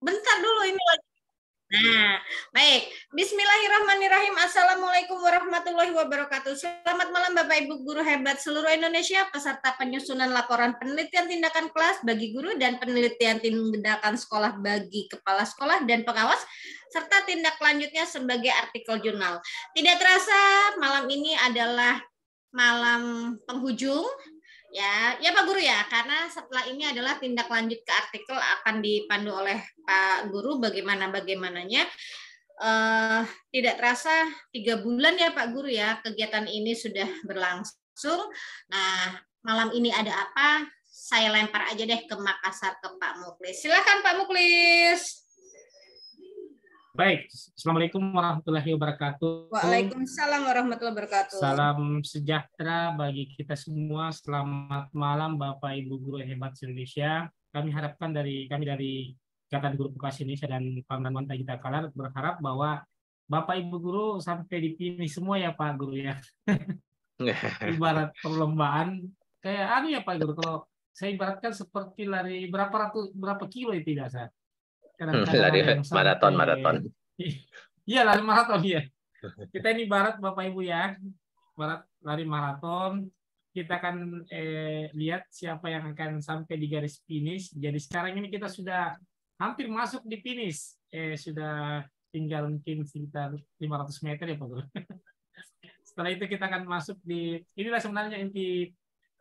Bentar dulu ini lagi. Nah, baik. Bismillahirrahmanirrahim. Assalamualaikum warahmatullahi wabarakatuh. Selamat malam Bapak Ibu guru hebat seluruh Indonesia peserta penyusunan laporan penelitian tindakan kelas bagi guru dan penelitian tindakan sekolah bagi kepala sekolah dan pengawas serta tindak lanjutnya sebagai artikel jurnal. Tidak terasa malam ini adalah malam penghujung Ya, ya Pak Guru ya, karena setelah ini adalah tindak lanjut ke artikel akan dipandu oleh Pak Guru bagaimana bagaimananya. Uh, tidak terasa tiga bulan ya Pak Guru ya kegiatan ini sudah berlangsung. Nah malam ini ada apa? Saya lempar aja deh ke Makassar ke Pak Muklis. Silakan Pak Muklis. Baik, Assalamualaikum warahmatullahi wabarakatuh. Waalaikumsalam warahmatullahi wabarakatuh. Salam sejahtera bagi kita semua. Selamat malam Bapak Ibu Guru Hebat Indonesia. Kami harapkan dari kami dari Ikatan Guru Vokasi Indonesia dan Pameran Wanita Kita Kalar berharap bahwa Bapak Ibu Guru sampai dipilih semua ya Pak Guru ya. Ibarat perlombaan kayak anu ya Pak Guru kalau saya ibaratkan seperti lari berapa ratus berapa kilo itu ya, tidak saya? Karena hmm, lari maraton, maraton. Iya, lari maraton ya. Kita ini barat Bapak Ibu ya. Barat lari maraton. Kita akan eh, lihat siapa yang akan sampai di garis finish. Jadi sekarang ini kita sudah hampir masuk di finish. Eh, sudah tinggal mungkin sekitar 500 meter ya Pak Guru. Setelah itu kita akan masuk di inilah sebenarnya inti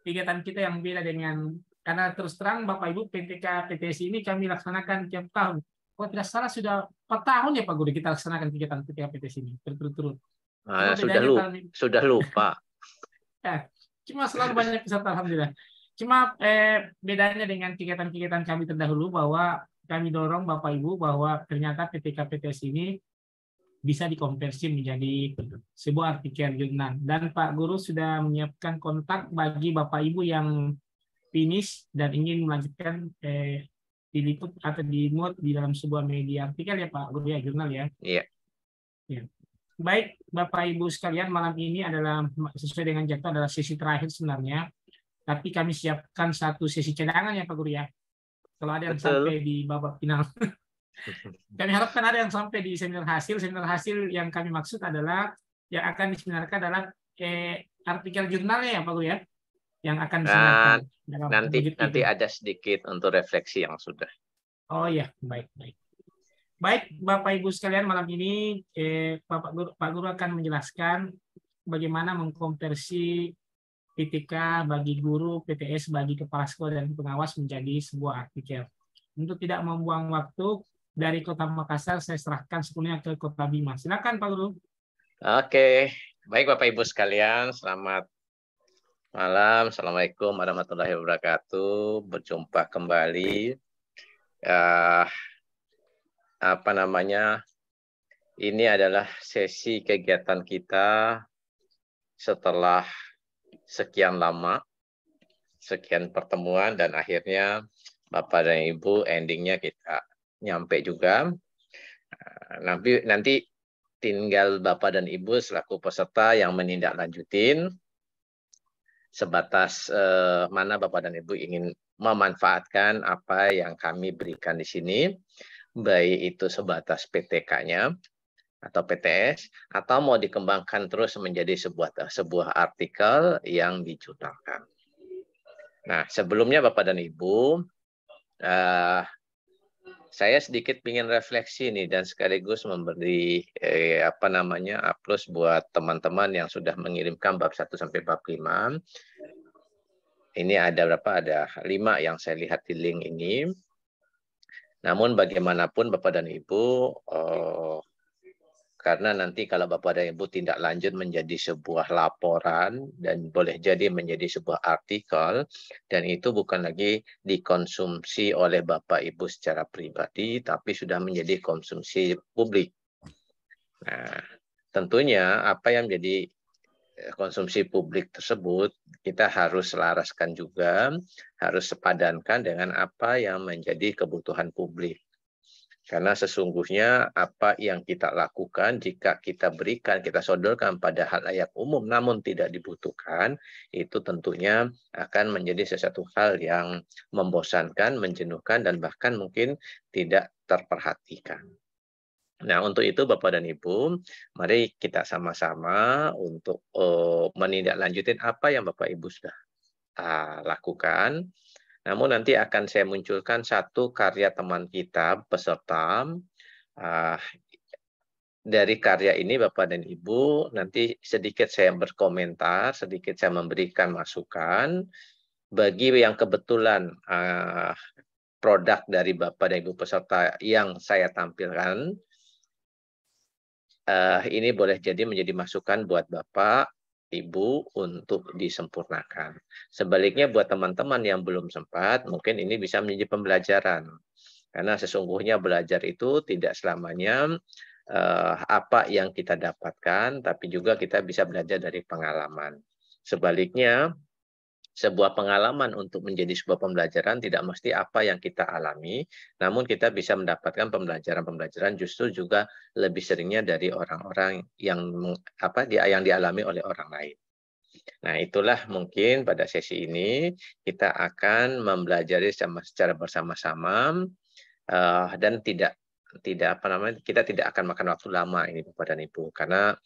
kegiatan kita yang beda dengan karena terus terang Bapak Ibu PTK PTSI ini kami laksanakan tiap tahun. Kalau tidak salah sudah 4 tahun ya Pak Guru kita laksanakan kegiatan PTK PTSI ini terus terus Nah, sudah, lupa, sudah lupa. ya, cuma selalu banyak peserta alhamdulillah. Cuma eh, bedanya dengan kegiatan-kegiatan kami terdahulu bahwa kami dorong Bapak Ibu bahwa ternyata PTK PTS ini bisa dikonversi menjadi sebuah artikel jurnal dan Pak Guru sudah menyiapkan kontak bagi Bapak Ibu yang finish dan ingin melanjutkan eh, diliput atau dimuat di dalam sebuah media artikel ya Pak Guru ya jurnal ya. Iya. Ya. Baik Bapak Ibu sekalian malam ini adalah sesuai dengan jadwal adalah sesi terakhir sebenarnya. Tapi kami siapkan satu sesi cadangan ya Pak Guru ya. Kalau ada yang Betul. sampai di babak final. kami harapkan ada yang sampai di seminar hasil. Seminar hasil yang kami maksud adalah yang akan diseminarkan adalah eh, artikel jurnalnya ya Pak Guru ya yang akan disampaikan. Nah, nanti nanti ada sedikit untuk refleksi yang sudah. Oh ya, baik baik. Baik, Bapak Ibu sekalian malam ini eh, Bapak Guru, Pak Guru akan menjelaskan bagaimana mengkonversi PTK bagi guru, PTS bagi kepala sekolah dan pengawas menjadi sebuah artikel. Untuk tidak membuang waktu dari Kota Makassar saya serahkan sepenuhnya ke Kota Bima. Silakan Pak Guru. Oke, baik Bapak Ibu sekalian, selamat Malam, Assalamualaikum warahmatullahi wabarakatuh. Berjumpa kembali. Uh, apa namanya? Ini adalah sesi kegiatan kita setelah sekian lama, sekian pertemuan, dan akhirnya Bapak dan Ibu endingnya kita nyampe juga. Nah, nanti, nanti tinggal Bapak dan Ibu selaku peserta yang menindaklanjutin sebatas eh, mana Bapak dan Ibu ingin memanfaatkan apa yang kami berikan di sini, baik itu sebatas PTK-nya atau PTS, atau mau dikembangkan terus menjadi sebuah sebuah artikel yang dijurnalkan. Nah, sebelumnya Bapak dan Ibu, eh, saya sedikit ingin refleksi nih dan sekaligus memberi eh, apa namanya aplaus buat teman-teman yang sudah mengirimkan bab 1 sampai bab 5. Ini ada berapa? Ada lima yang saya lihat di link ini. Namun bagaimanapun Bapak dan Ibu, eh, karena nanti kalau Bapak dan Ibu tindak lanjut menjadi sebuah laporan dan boleh jadi menjadi sebuah artikel dan itu bukan lagi dikonsumsi oleh Bapak Ibu secara pribadi tapi sudah menjadi konsumsi publik. Nah, tentunya apa yang menjadi eh, konsumsi publik tersebut kita harus selaraskan juga, harus sepadankan dengan apa yang menjadi kebutuhan publik. Karena sesungguhnya apa yang kita lakukan jika kita berikan, kita sodorkan pada hal layak umum namun tidak dibutuhkan, itu tentunya akan menjadi sesuatu hal yang membosankan, menjenuhkan, dan bahkan mungkin tidak terperhatikan. Nah, untuk itu Bapak dan Ibu, mari kita sama-sama untuk uh, menindaklanjutin apa yang Bapak Ibu sudah uh, lakukan namun nanti akan saya munculkan satu karya teman kita peserta. Uh, dari karya ini Bapak dan Ibu nanti sedikit saya berkomentar, sedikit saya memberikan masukan bagi yang kebetulan uh, produk dari Bapak dan Ibu peserta yang saya tampilkan uh, ini boleh jadi menjadi masukan buat Bapak ibu untuk disempurnakan. Sebaliknya buat teman-teman yang belum sempat, mungkin ini bisa menjadi pembelajaran. Karena sesungguhnya belajar itu tidak selamanya eh, apa yang kita dapatkan, tapi juga kita bisa belajar dari pengalaman. Sebaliknya, sebuah pengalaman untuk menjadi sebuah pembelajaran tidak mesti apa yang kita alami, namun kita bisa mendapatkan pembelajaran-pembelajaran justru juga lebih seringnya dari orang-orang yang apa yang dialami oleh orang lain. Nah, itulah mungkin pada sesi ini kita akan mempelajari secara bersama-sama uh, dan tidak tidak apa namanya kita tidak akan makan waktu lama ini Bapak dan Ibu karena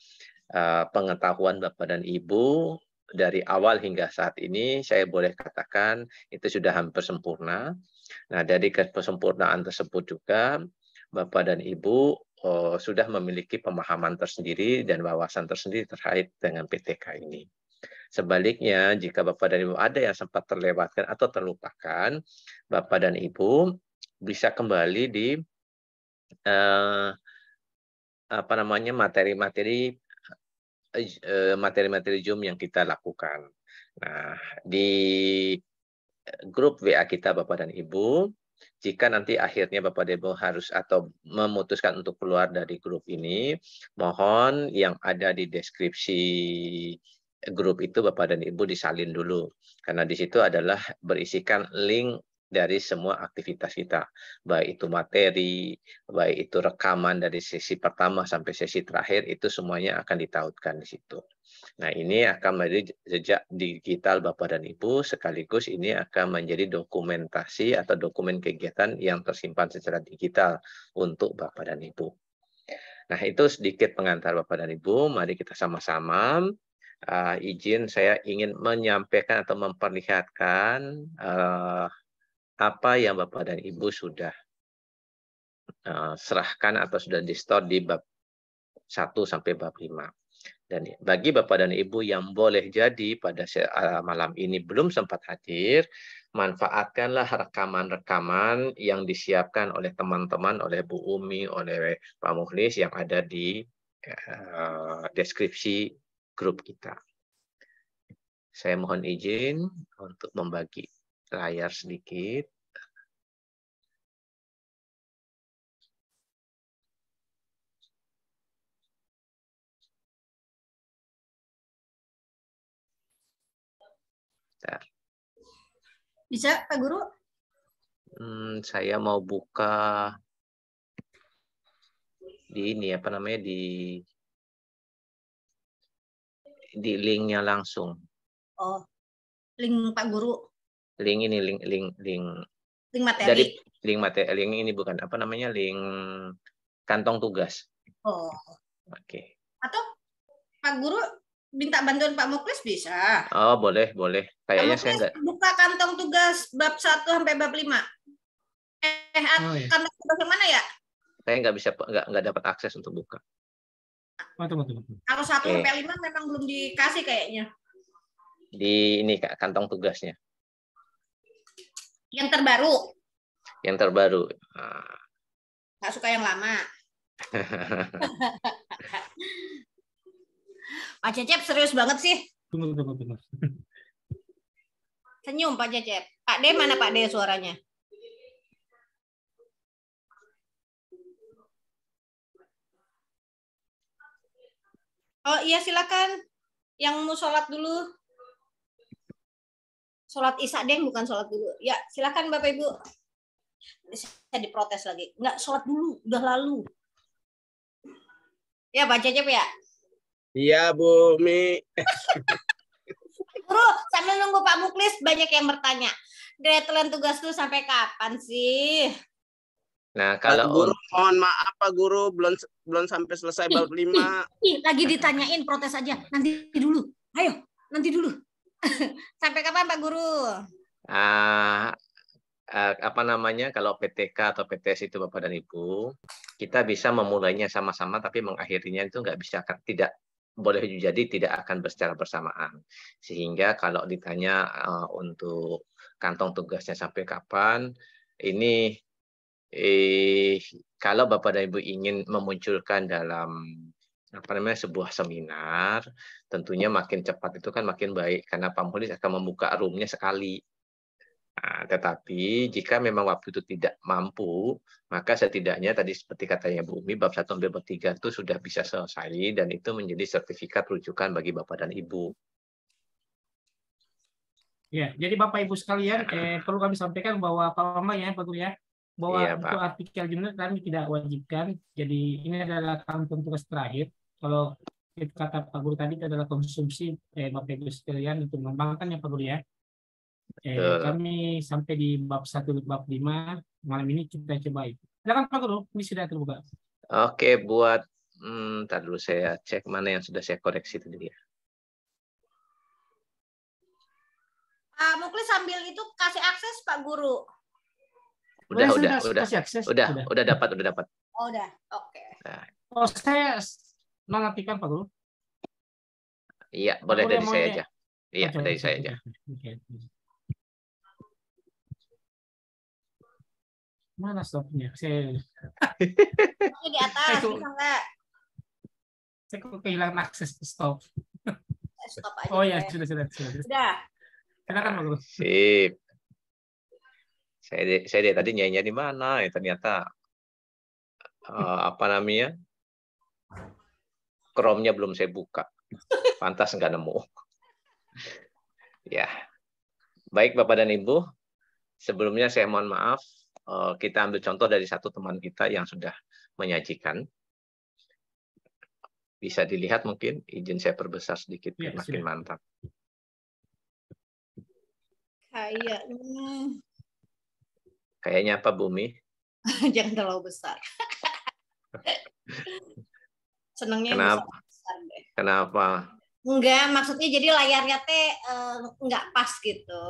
eh, pengetahuan Bapak dan Ibu dari awal hingga saat ini saya boleh katakan itu sudah hampir sempurna. Nah, dari kesempurnaan tersebut juga Bapak dan Ibu oh, sudah memiliki pemahaman tersendiri dan wawasan tersendiri terkait dengan PTK ini. Sebaliknya, jika Bapak dan Ibu ada yang sempat terlewatkan atau terlupakan, Bapak dan Ibu bisa kembali di eh, apa namanya materi-materi Eh, eh, materi-materi Zoom yang kita lakukan. Nah, di eh, grup WA kita Bapak dan Ibu, jika nanti akhirnya Bapak dan Ibu harus atau memutuskan untuk keluar dari grup ini, mohon yang ada di deskripsi grup itu Bapak dan Ibu disalin dulu. Karena di situ adalah berisikan link dari semua aktivitas kita, baik itu materi, baik itu rekaman dari sesi pertama sampai sesi terakhir itu semuanya akan ditautkan di situ. Nah, ini akan menjadi jejak digital Bapak dan Ibu sekaligus ini akan menjadi dokumentasi atau dokumen kegiatan yang tersimpan secara digital untuk Bapak dan Ibu. Nah, itu sedikit pengantar Bapak dan Ibu. Mari kita sama-sama uh, izin saya ingin menyampaikan atau memperlihatkan uh, apa yang Bapak dan Ibu sudah uh, serahkan atau sudah di distor di bab 1 sampai bab 5. Dan bagi Bapak dan Ibu yang boleh jadi pada eh, malam ini belum sempat hadir, manfaatkanlah rekaman-rekaman yang disiapkan oleh teman-teman, oleh Bu Umi, oleh Pak Muhlis yang ada di eh, deskripsi grup kita. Saya mohon izin untuk membagi layar sedikit. Bentar. Bisa, Pak Guru? Hmm, saya mau buka di ini apa namanya di di linknya langsung. Oh, link Pak Guru link ini link link link link materi dari link materi link ini bukan apa namanya link kantong tugas oh oke okay. atau pak guru minta bantuan Pak Muklis bisa. Oh, boleh, boleh. Kayaknya saya enggak. Buka kantong tugas bab 1 sampai bab 5. Eh, eh, oh, iya. kantong tugas yang mana ya? Saya nggak bisa nggak nggak dapat akses untuk buka. Oh, tunggu, Kalau satu okay. sampai lima memang belum dikasih kayaknya. Di ini Kak, kantong tugasnya. Yang terbaru. Yang terbaru. Ah. Nggak suka yang lama. Pak Cecep serius banget sih. Tunggu, tunggu, Senyum Pak Cecep. Pak De mana Pak De suaranya? Oh iya silakan. Yang mau sholat dulu sholat isya deh bukan sholat dulu ya silakan bapak ibu saya diprotes lagi nggak sholat dulu udah lalu ya baca aja ya iya bu mi guru sambil nunggu pak muklis banyak yang bertanya deadline tugas tuh sampai kapan sih Nah, kalau guru mohon maaf Pak Guru belum belum sampai selesai bab lima Lagi ditanyain protes aja. Nanti dulu. Ayo, nanti dulu. Sampai kapan Pak Guru? Uh, uh, apa namanya kalau PTK atau PTS itu Bapak dan Ibu, kita bisa memulainya sama-sama tapi mengakhirinya itu nggak bisa kan tidak boleh jadi tidak akan secara bersamaan. Sehingga kalau ditanya uh, untuk kantong tugasnya sampai kapan, ini eh, kalau Bapak dan Ibu ingin memunculkan dalam apa namanya sebuah seminar tentunya makin cepat itu kan makin baik karena Pak Muhlis akan membuka roomnya sekali Nah, tetapi jika memang waktu itu tidak mampu, maka setidaknya tadi seperti katanya Bu Umi, bab 1 sampai bab 3 itu sudah bisa selesai dan itu menjadi sertifikat rujukan bagi Bapak dan Ibu. Ya, jadi Bapak Ibu sekalian, nah. eh, perlu kami sampaikan bahwa Pak Mama ya, Pak Guru ya, bahwa iya, untuk artikel jurnal kami tidak wajibkan. Jadi ini adalah kantung tugas terakhir kalau kata Pak Guru tadi itu adalah konsumsi eh, Bapak Ibu sekalian untuk mengembangkan ya Pak Guru ya. Eh, uh. Kami sampai di bab 1 bab 5 malam ini kita coba. Silakan Pak Guru, ini sudah terbuka. Oke, buat hmm, dulu saya cek mana yang sudah saya koreksi tadi ya. Uh, Muklis sambil itu kasih akses Pak Guru. Udah, udah, udah. Udah, udah, udah, udah dapat, udah dapat. Oh, udah. Oke. Nah. Okay. Oh, nonaktifkan Pak Guru? Iya, boleh dari saya ya? aja. Iya, dari saya aja. Mana stopnya? Saya di atas, bisa nggak? Saya kok kehilangan akses ke stop. Eh, stop aja. Oh ya, sudah, sudah, sudah. Sudah. Silakan Pak Guru. Sip. Saya saya dari tadi nyanyi di mana ya ternyata uh, apa namanya? Chrome-nya belum saya buka. Pantas nggak nemu. ya. Baik Bapak dan Ibu, sebelumnya saya mohon maaf. Eh, kita ambil contoh dari satu teman kita yang sudah menyajikan. Bisa dilihat mungkin, izin saya perbesar sedikit ya, makin sudah. mantap. Kayaknya. Kayaknya apa Bumi? Jangan terlalu besar. Senengnya Kenapa? deh. Kenapa? Enggak, maksudnya jadi layarnya teh eh, enggak pas gitu.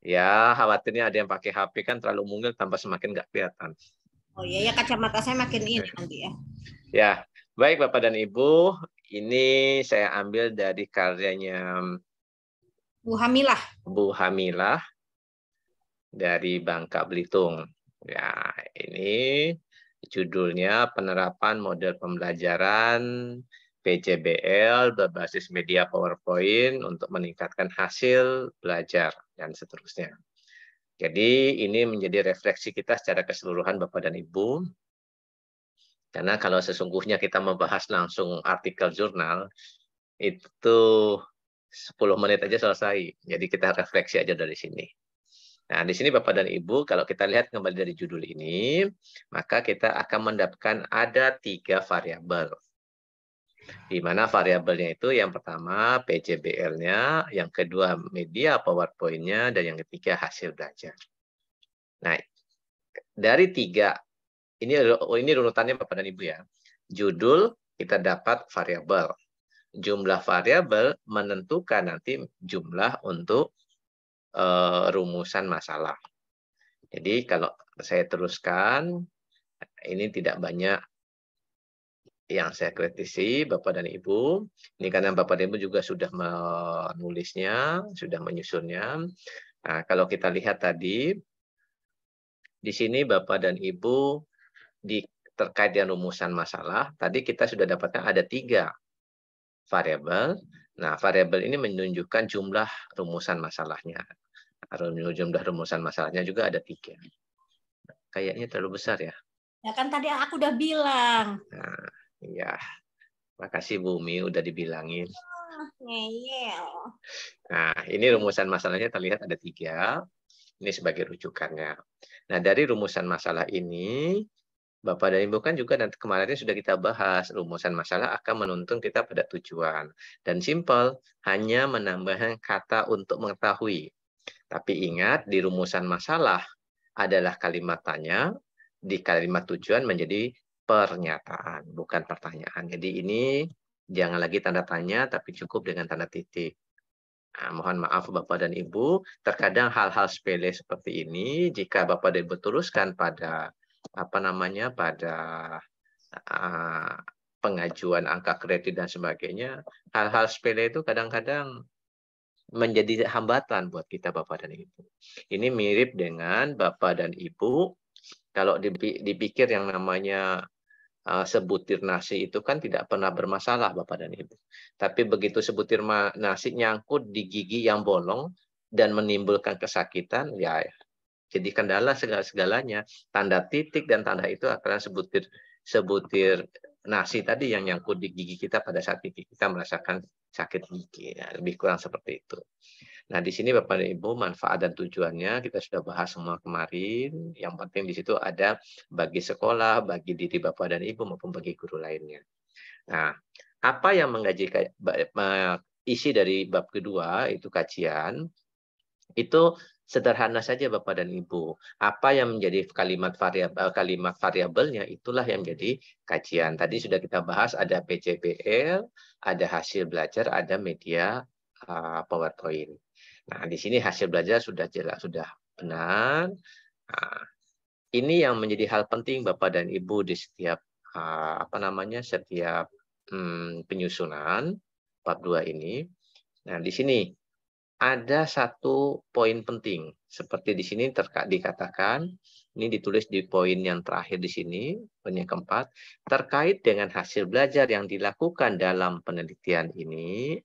Ya, khawatirnya ada yang pakai HP kan terlalu mungil tambah semakin enggak kelihatan. Oh iya, ya kacamata saya makin ini nanti ya. Ya, baik Bapak dan Ibu, ini saya ambil dari karyanya mm, Bu Hamilah. Bu Hamilah dari Bangka Belitung. Ya, ini Judulnya Penerapan Model Pembelajaran PCBL berbasis media PowerPoint untuk meningkatkan hasil belajar dan seterusnya. Jadi ini menjadi refleksi kita secara keseluruhan Bapak dan Ibu. Karena kalau sesungguhnya kita membahas langsung artikel jurnal, itu 10 menit aja selesai. Jadi kita refleksi aja dari sini. Nah, di sini Bapak dan Ibu, kalau kita lihat kembali dari judul ini, maka kita akan mendapatkan ada tiga variabel. Di mana variabelnya itu yang pertama PJBL-nya, yang kedua media PowerPoint-nya, dan yang ketiga hasil belajar. Nah, dari tiga, ini, oh, ini runutannya Bapak dan Ibu ya. Judul, kita dapat variabel. Jumlah variabel menentukan nanti jumlah untuk Eh, rumusan masalah. Jadi kalau saya teruskan, ini tidak banyak yang saya kritisi Bapak dan Ibu. Ini karena Bapak dan Ibu juga sudah menulisnya, sudah menyusunnya. Nah, kalau kita lihat tadi, di sini Bapak dan Ibu di terkait dengan rumusan masalah, tadi kita sudah dapatkan ada tiga variabel. Nah, variabel ini menunjukkan jumlah rumusan masalahnya. Arunul jumlah rumusan masalahnya juga ada tiga. Kayaknya terlalu besar ya. Ya kan tadi aku udah bilang. Nah, iya. Makasih Bumi udah dibilangin. Ah, nah, ini rumusan masalahnya terlihat ada tiga. Ini sebagai rujukannya. Nah, dari rumusan masalah ini, Bapak dan Ibu kan juga nanti kemarin sudah kita bahas, rumusan masalah akan menuntun kita pada tujuan. Dan simple, hanya menambahkan kata untuk mengetahui. Tapi ingat, di rumusan masalah adalah kalimat tanya, di kalimat tujuan menjadi pernyataan, bukan pertanyaan. Jadi ini jangan lagi tanda tanya, tapi cukup dengan tanda titik. Nah, mohon maaf Bapak dan Ibu, terkadang hal-hal sepele seperti ini jika Bapak dan Ibu teruskan pada apa namanya pada uh, pengajuan angka kredit dan sebagainya, hal-hal sepele itu kadang-kadang menjadi hambatan buat kita Bapak dan Ibu. Ini mirip dengan Bapak dan Ibu kalau dipikir yang namanya e, sebutir nasi itu kan tidak pernah bermasalah Bapak dan Ibu. Tapi begitu sebutir nasi nyangkut di gigi yang bolong dan menimbulkan kesakitan, ya jadi kendala segala-segalanya. Tanda titik dan tanda itu akan sebutir sebutir nasi tadi yang nyangkut di gigi kita pada saat gigi kita merasakan sakit gigi. Ya, lebih kurang seperti itu. Nah, di sini Bapak dan Ibu, manfaat dan tujuannya kita sudah bahas semua kemarin. Yang penting di situ ada bagi sekolah, bagi diri Bapak dan Ibu, maupun bagi guru lainnya. Nah, apa yang menggaji isi dari bab kedua itu kajian itu Sederhana saja Bapak dan Ibu. Apa yang menjadi kalimat variabel eh, kalimat variabelnya itulah yang menjadi kajian. Tadi sudah kita bahas ada PCPL, ada hasil belajar, ada media eh, PowerPoint. Nah, di sini hasil belajar sudah jelas sudah benar. Nah, ini yang menjadi hal penting Bapak dan Ibu di setiap eh, apa namanya? setiap hmm, penyusunan bab 2 ini. Nah, di sini ada satu poin penting. Seperti di sini dikatakan, ini ditulis di poin yang terakhir di sini, poin yang keempat, terkait dengan hasil belajar yang dilakukan dalam penelitian ini.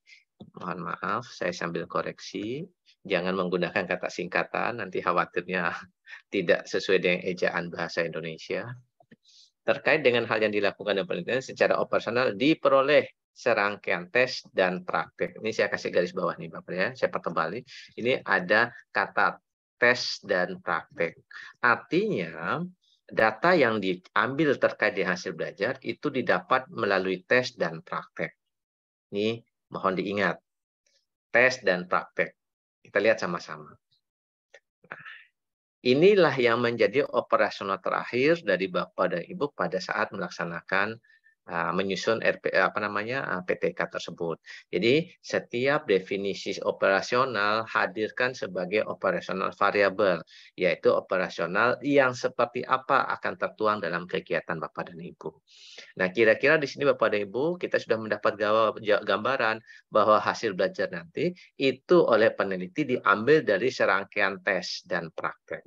Mohon maaf, saya sambil koreksi. Jangan menggunakan kata singkatan, nanti khawatirnya tidak sesuai dengan ejaan bahasa Indonesia. Terkait dengan hal yang dilakukan dalam penelitian secara operasional diperoleh serangkaian tes dan praktek. Ini saya kasih garis bawah nih Bapak ya, saya pertebali. Ini ada kata tes dan praktek. Artinya data yang diambil terkait di hasil belajar itu didapat melalui tes dan praktek. Ini mohon diingat. Tes dan praktek. Kita lihat sama-sama. Nah, inilah yang menjadi operasional terakhir dari Bapak dan Ibu pada saat melaksanakan Ah, menyusun RP, apa namanya ah, PTK tersebut. Jadi setiap definisi operasional hadirkan sebagai operasional variabel, yaitu operasional yang seperti apa akan tertuang dalam kegiatan Bapak dan Ibu. Nah, kira-kira di sini Bapak dan Ibu kita sudah mendapat gambaran bahwa hasil belajar nanti itu oleh peneliti diambil dari serangkaian tes dan praktek.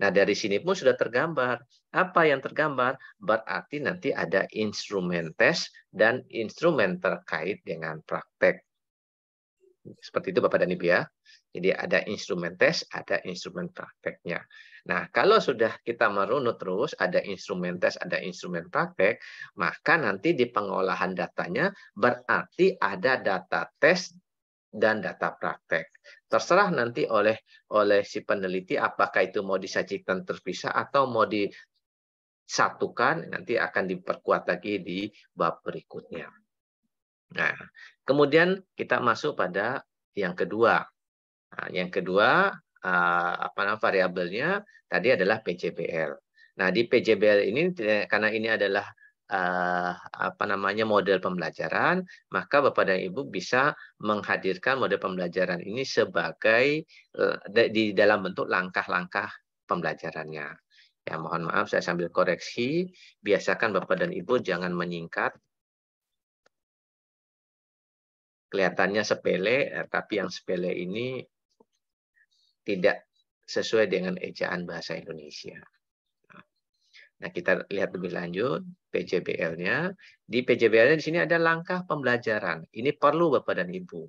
Nah, dari sini pun sudah tergambar. Apa yang tergambar? Berarti nanti ada instrumen tes dan instrumen terkait dengan praktek. Seperti itu Bapak dan Ibu ya. Jadi ada instrumen tes, ada instrumen prakteknya. Nah, kalau sudah kita merunut terus, ada instrumen tes, ada instrumen praktek, maka nanti di pengolahan datanya berarti ada data tes dan data praktek. Terserah nanti oleh oleh si peneliti apakah itu mau disajikan terpisah atau mau disatukan nanti akan diperkuat lagi di bab berikutnya. Nah, kemudian kita masuk pada yang kedua. Nah, yang kedua eh, apa namanya variabelnya tadi adalah PJBL. Nah, di PJBL ini karena ini adalah uh, apa namanya model pembelajaran, maka Bapak dan Ibu bisa menghadirkan model pembelajaran ini sebagai uh, di dalam bentuk langkah-langkah pembelajarannya. Ya, mohon maaf saya sambil koreksi, biasakan Bapak dan Ibu jangan menyingkat kelihatannya sepele, eh, tapi yang sepele ini tidak sesuai dengan ejaan bahasa Indonesia. Nah, kita lihat lebih lanjut PJBL-nya. Di PJBL-nya di sini ada langkah pembelajaran. Ini perlu Bapak dan Ibu.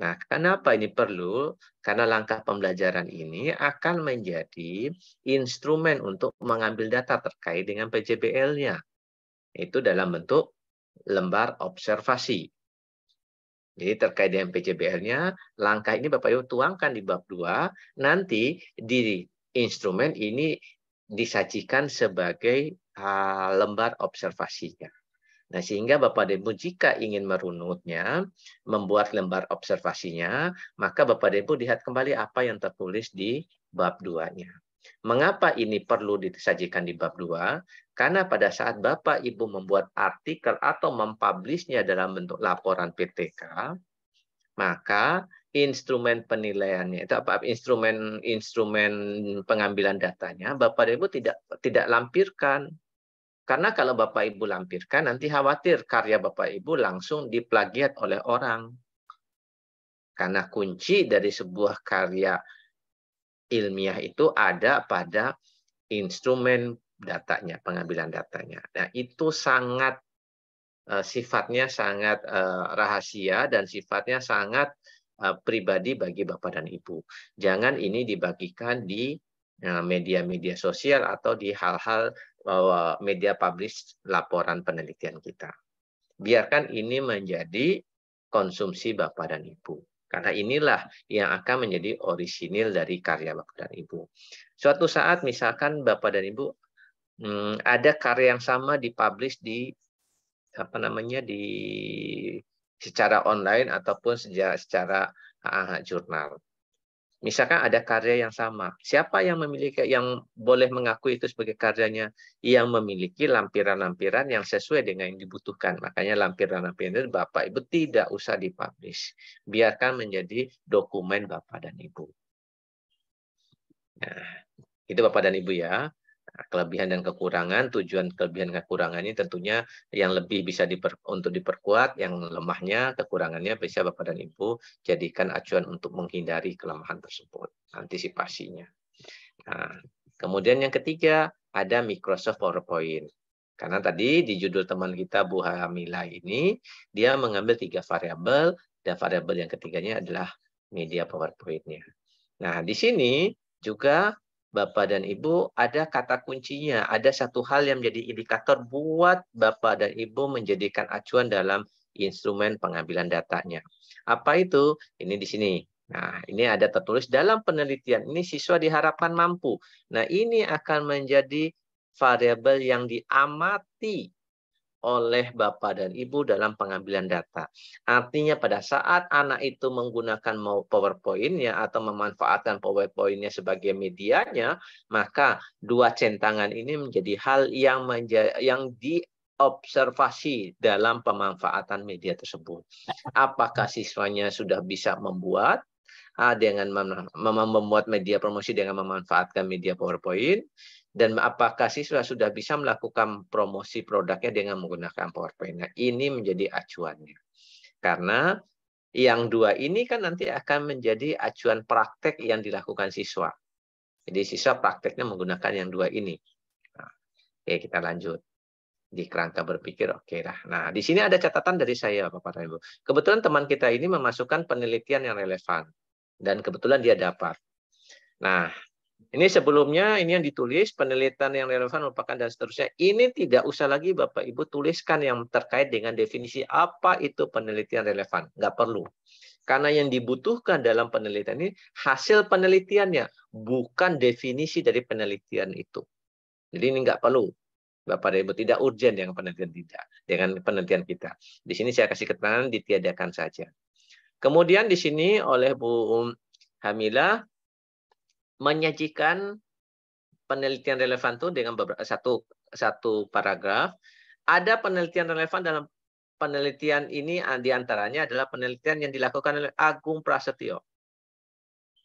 Nah, kenapa ini perlu? Karena langkah pembelajaran ini akan menjadi instrumen untuk mengambil data terkait dengan PJBL-nya. Itu dalam bentuk lembar observasi. Jadi terkait dengan PJBL-nya, langkah ini Bapak Ibu tuangkan di bab 2, nanti di instrumen ini disajikan sebagai ah, lembar observasinya. Nah, sehingga Bapak dan Ibu jika ingin merunutnya, membuat lembar observasinya, maka Bapak dan Ibu lihat kembali apa yang tertulis di bab 2-nya. Mengapa ini perlu disajikan di bab 2? Karena pada saat Bapak Ibu membuat artikel atau mempublishnya dalam bentuk laporan PTK, maka instrumen penilaiannya itu apa instrumen instrumen pengambilan datanya Bapak Ibu tidak tidak lampirkan karena kalau Bapak Ibu lampirkan nanti khawatir karya Bapak Ibu langsung diplagiat oleh orang karena kunci dari sebuah karya ilmiah itu ada pada instrumen datanya pengambilan datanya nah itu sangat eh, sifatnya sangat eh, rahasia dan sifatnya sangat Eh, pribadi bagi Bapak dan Ibu. Jangan ini dibagikan di eh, media-media sosial atau di hal-hal eh, media publish laporan penelitian kita. Biarkan ini menjadi konsumsi Bapak dan Ibu. Karena inilah yang akan menjadi orisinil dari karya Bapak dan Ibu. Suatu saat misalkan Bapak dan Ibu hmm, ada karya yang sama dipublish di apa namanya di secara online ataupun secara, secara uh, jurnal. Misalkan ada karya yang sama, siapa yang memiliki yang boleh mengakui itu sebagai karyanya yang memiliki lampiran-lampiran yang sesuai dengan yang dibutuhkan. Makanya lampiran-lampiran Bapak Ibu tidak usah dipublish. Biarkan menjadi dokumen Bapak dan Ibu. Nah, itu Bapak dan Ibu ya kelebihan dan kekurangan. Tujuan kelebihan dan kekurangannya tentunya yang lebih bisa diper, untuk diperkuat, yang lemahnya, kekurangannya bisa Bapak dan Ibu jadikan acuan untuk menghindari kelemahan tersebut, antisipasinya. Nah, kemudian yang ketiga ada Microsoft PowerPoint. Karena tadi di judul teman kita Bu Hamila ini dia mengambil tiga variabel dan variabel yang ketiganya adalah media PowerPoint-nya. Nah, di sini juga Bapak dan Ibu, ada kata kuncinya, ada satu hal yang menjadi indikator buat Bapak dan Ibu menjadikan acuan dalam instrumen pengambilan datanya. Apa itu? Ini di sini. Nah, ini ada tertulis dalam penelitian ini siswa diharapkan mampu. Nah, ini akan menjadi variabel yang diamati oleh bapak dan ibu dalam pengambilan data. Artinya pada saat anak itu menggunakan PowerPoint-nya atau memanfaatkan powerpoint sebagai medianya, maka dua centangan ini menjadi hal yang menjadi, yang di dalam pemanfaatan media tersebut. Apakah siswanya sudah bisa membuat ah, dengan membuat media promosi dengan memanfaatkan media PowerPoint? dan apakah siswa sudah bisa melakukan promosi produknya dengan menggunakan PowerPoint. Nah, ini menjadi acuannya. Karena yang dua ini kan nanti akan menjadi acuan praktek yang dilakukan siswa. Jadi siswa prakteknya menggunakan yang dua ini. Nah, oke, kita lanjut di kerangka berpikir oke okay lah. Nah, di sini ada catatan dari saya Bapak dan Ibu. Kebetulan teman kita ini memasukkan penelitian yang relevan dan kebetulan dia dapat. Nah, ini sebelumnya ini yang ditulis penelitian yang relevan merupakan dan seterusnya. Ini tidak usah lagi Bapak Ibu tuliskan yang terkait dengan definisi apa itu penelitian relevan. Nggak perlu. Karena yang dibutuhkan dalam penelitian ini hasil penelitiannya, bukan definisi dari penelitian itu. Jadi ini nggak perlu. Bapak dan Ibu tidak urgent dengan penelitian tidak dengan penelitian kita. Di sini saya kasih keterangan ditiadakan saja. Kemudian di sini oleh Bu Hamila menyajikan penelitian relevan itu dengan beberapa, satu satu paragraf. Ada penelitian relevan dalam penelitian ini diantaranya adalah penelitian yang dilakukan oleh Agung Prasetyo,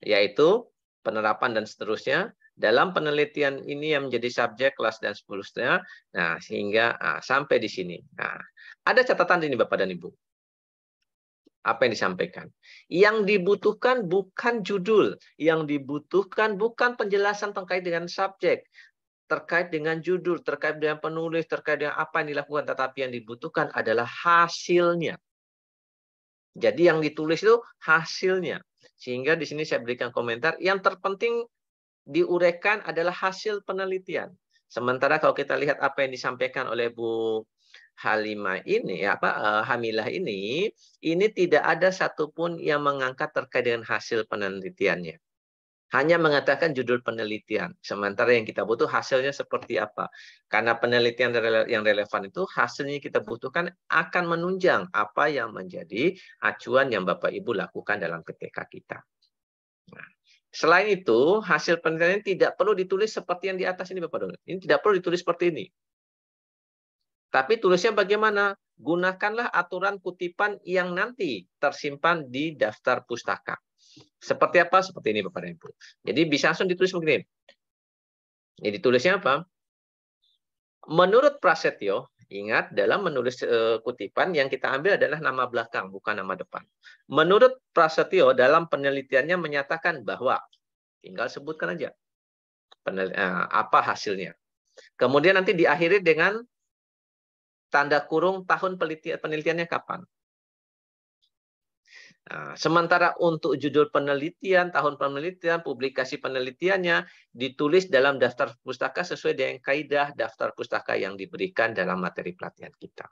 yaitu penerapan dan seterusnya dalam penelitian ini yang menjadi subjek kelas dan seterusnya. Nah, sehingga nah, sampai di sini. Nah, ada catatan ini Bapak dan Ibu apa yang disampaikan. Yang dibutuhkan bukan judul, yang dibutuhkan bukan penjelasan terkait dengan subjek, terkait dengan judul, terkait dengan penulis, terkait dengan apa yang dilakukan, tetapi yang dibutuhkan adalah hasilnya. Jadi yang ditulis itu hasilnya. Sehingga di sini saya berikan komentar, yang terpenting diuraikan adalah hasil penelitian. Sementara kalau kita lihat apa yang disampaikan oleh Bu Halimah ini apa eh, Hamilah ini ini tidak ada satupun yang mengangkat terkait dengan hasil penelitiannya. Hanya mengatakan judul penelitian. Sementara yang kita butuh hasilnya seperti apa. Karena penelitian yang relevan itu hasilnya kita butuhkan akan menunjang apa yang menjadi acuan yang Bapak Ibu lakukan dalam KTK kita. Nah, selain itu, hasil penelitian tidak perlu ditulis seperti yang di atas ini Bapak Doni. Ini tidak perlu ditulis seperti ini. Tapi tulisnya bagaimana? Gunakanlah aturan kutipan yang nanti tersimpan di daftar pustaka. Seperti apa? Seperti ini Bapak dan Ibu. Jadi bisa langsung ditulis begini. Ini ditulisnya apa? Menurut Prasetyo, Ingat, dalam menulis eh, kutipan yang kita ambil adalah nama belakang, bukan nama depan. Menurut Prasetyo, dalam penelitiannya menyatakan bahwa, tinggal sebutkan aja eh, apa hasilnya. Kemudian nanti diakhiri dengan tanda kurung tahun penelitiannya kapan. Nah, sementara untuk judul penelitian, tahun penelitian, publikasi penelitiannya ditulis dalam daftar pustaka sesuai dengan kaidah daftar pustaka yang diberikan dalam materi pelatihan kita.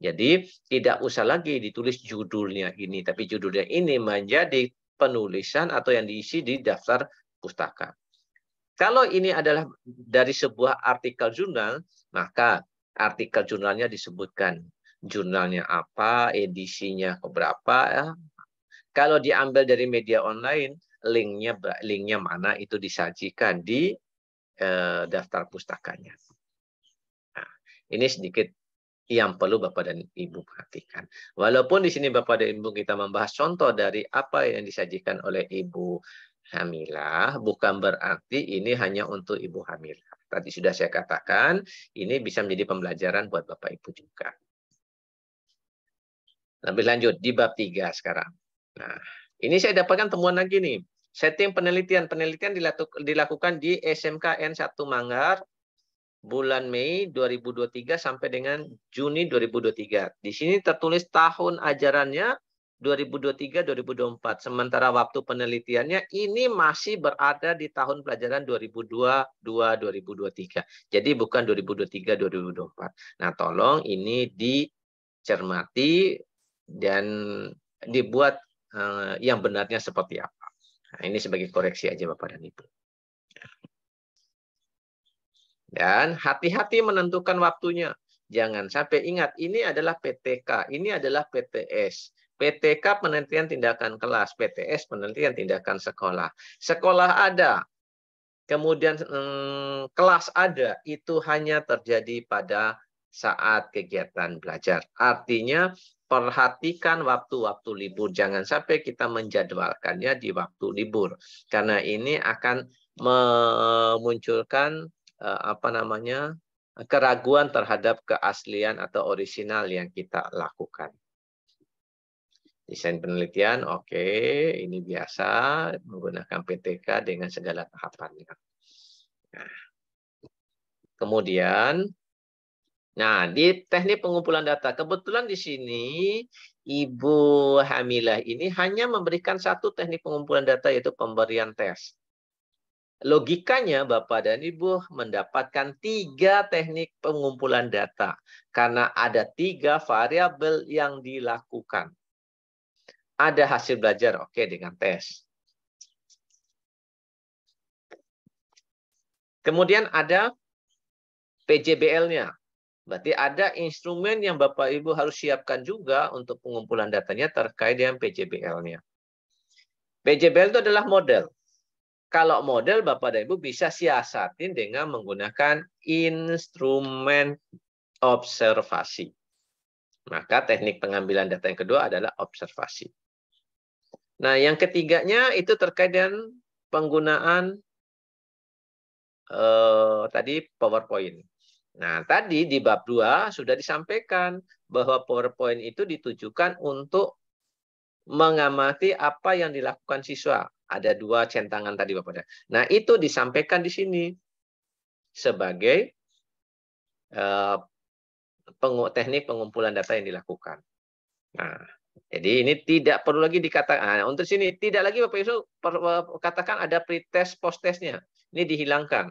Jadi tidak usah lagi ditulis judulnya ini, tapi judulnya ini menjadi penulisan atau yang diisi di daftar pustaka. Kalau ini adalah dari sebuah artikel jurnal, maka artikel jurnalnya disebutkan jurnalnya apa, edisinya berapa. Ya. Kalau diambil dari media online, linknya linknya mana itu disajikan di eh, daftar pustakanya. Nah, ini sedikit yang perlu Bapak dan Ibu perhatikan. Walaupun di sini Bapak dan Ibu kita membahas contoh dari apa yang disajikan oleh Ibu Hamilah, bukan berarti ini hanya untuk Ibu Hamil. Tadi sudah saya katakan, ini bisa menjadi pembelajaran buat Bapak Ibu juga. Lebih lanjut di bab 3 sekarang. Nah, ini saya dapatkan temuan lagi nih. Setting penelitian. Penelitian dilakukan di SMKN 1 Manggar bulan Mei 2023 sampai dengan Juni 2023. Di sini tertulis tahun ajarannya 2023-2024. Sementara waktu penelitiannya ini masih berada di tahun pelajaran 2022-2023. Jadi bukan 2023-2024. Nah, tolong ini dicermati dan dibuat eh, yang benarnya seperti apa. Nah, ini sebagai koreksi aja Bapak dan Ibu. Dan hati-hati menentukan waktunya. Jangan sampai ingat, ini adalah PTK, ini adalah PTS. PTK penelitian tindakan kelas, PTS penelitian tindakan sekolah. Sekolah ada, kemudian hmm, kelas ada, itu hanya terjadi pada saat kegiatan belajar. Artinya perhatikan waktu-waktu libur. Jangan sampai kita menjadwalkannya di waktu libur. Karena ini akan memunculkan eh, apa namanya keraguan terhadap keaslian atau orisinal yang kita lakukan. Desain penelitian, oke, okay. ini biasa menggunakan PTK dengan segala tahapannya. Nah, kemudian, nah di teknik pengumpulan data, kebetulan di sini Ibu Hamilah ini hanya memberikan satu teknik pengumpulan data yaitu pemberian tes. Logikanya Bapak dan Ibu mendapatkan tiga teknik pengumpulan data karena ada tiga variabel yang dilakukan ada hasil belajar, oke dengan tes. Kemudian ada PJBL-nya. Berarti ada instrumen yang Bapak Ibu harus siapkan juga untuk pengumpulan datanya terkait dengan PJBL-nya. PJBL itu adalah model. Kalau model Bapak dan Ibu bisa siasatin dengan menggunakan instrumen observasi. Maka teknik pengambilan data yang kedua adalah observasi. Nah, yang ketiganya itu terkait dengan penggunaan eh, tadi PowerPoint. Nah, tadi di bab 2 sudah disampaikan bahwa PowerPoint itu ditujukan untuk mengamati apa yang dilakukan siswa. Ada dua centangan tadi Bapak. ibu Nah, itu disampaikan di sini sebagai eh, teknik pengumpulan data yang dilakukan. Nah, jadi ini tidak perlu lagi dikatakan. Nah, untuk sini tidak lagi Bapak Yusuf e, katakan ada pretest post testnya. Ini dihilangkan.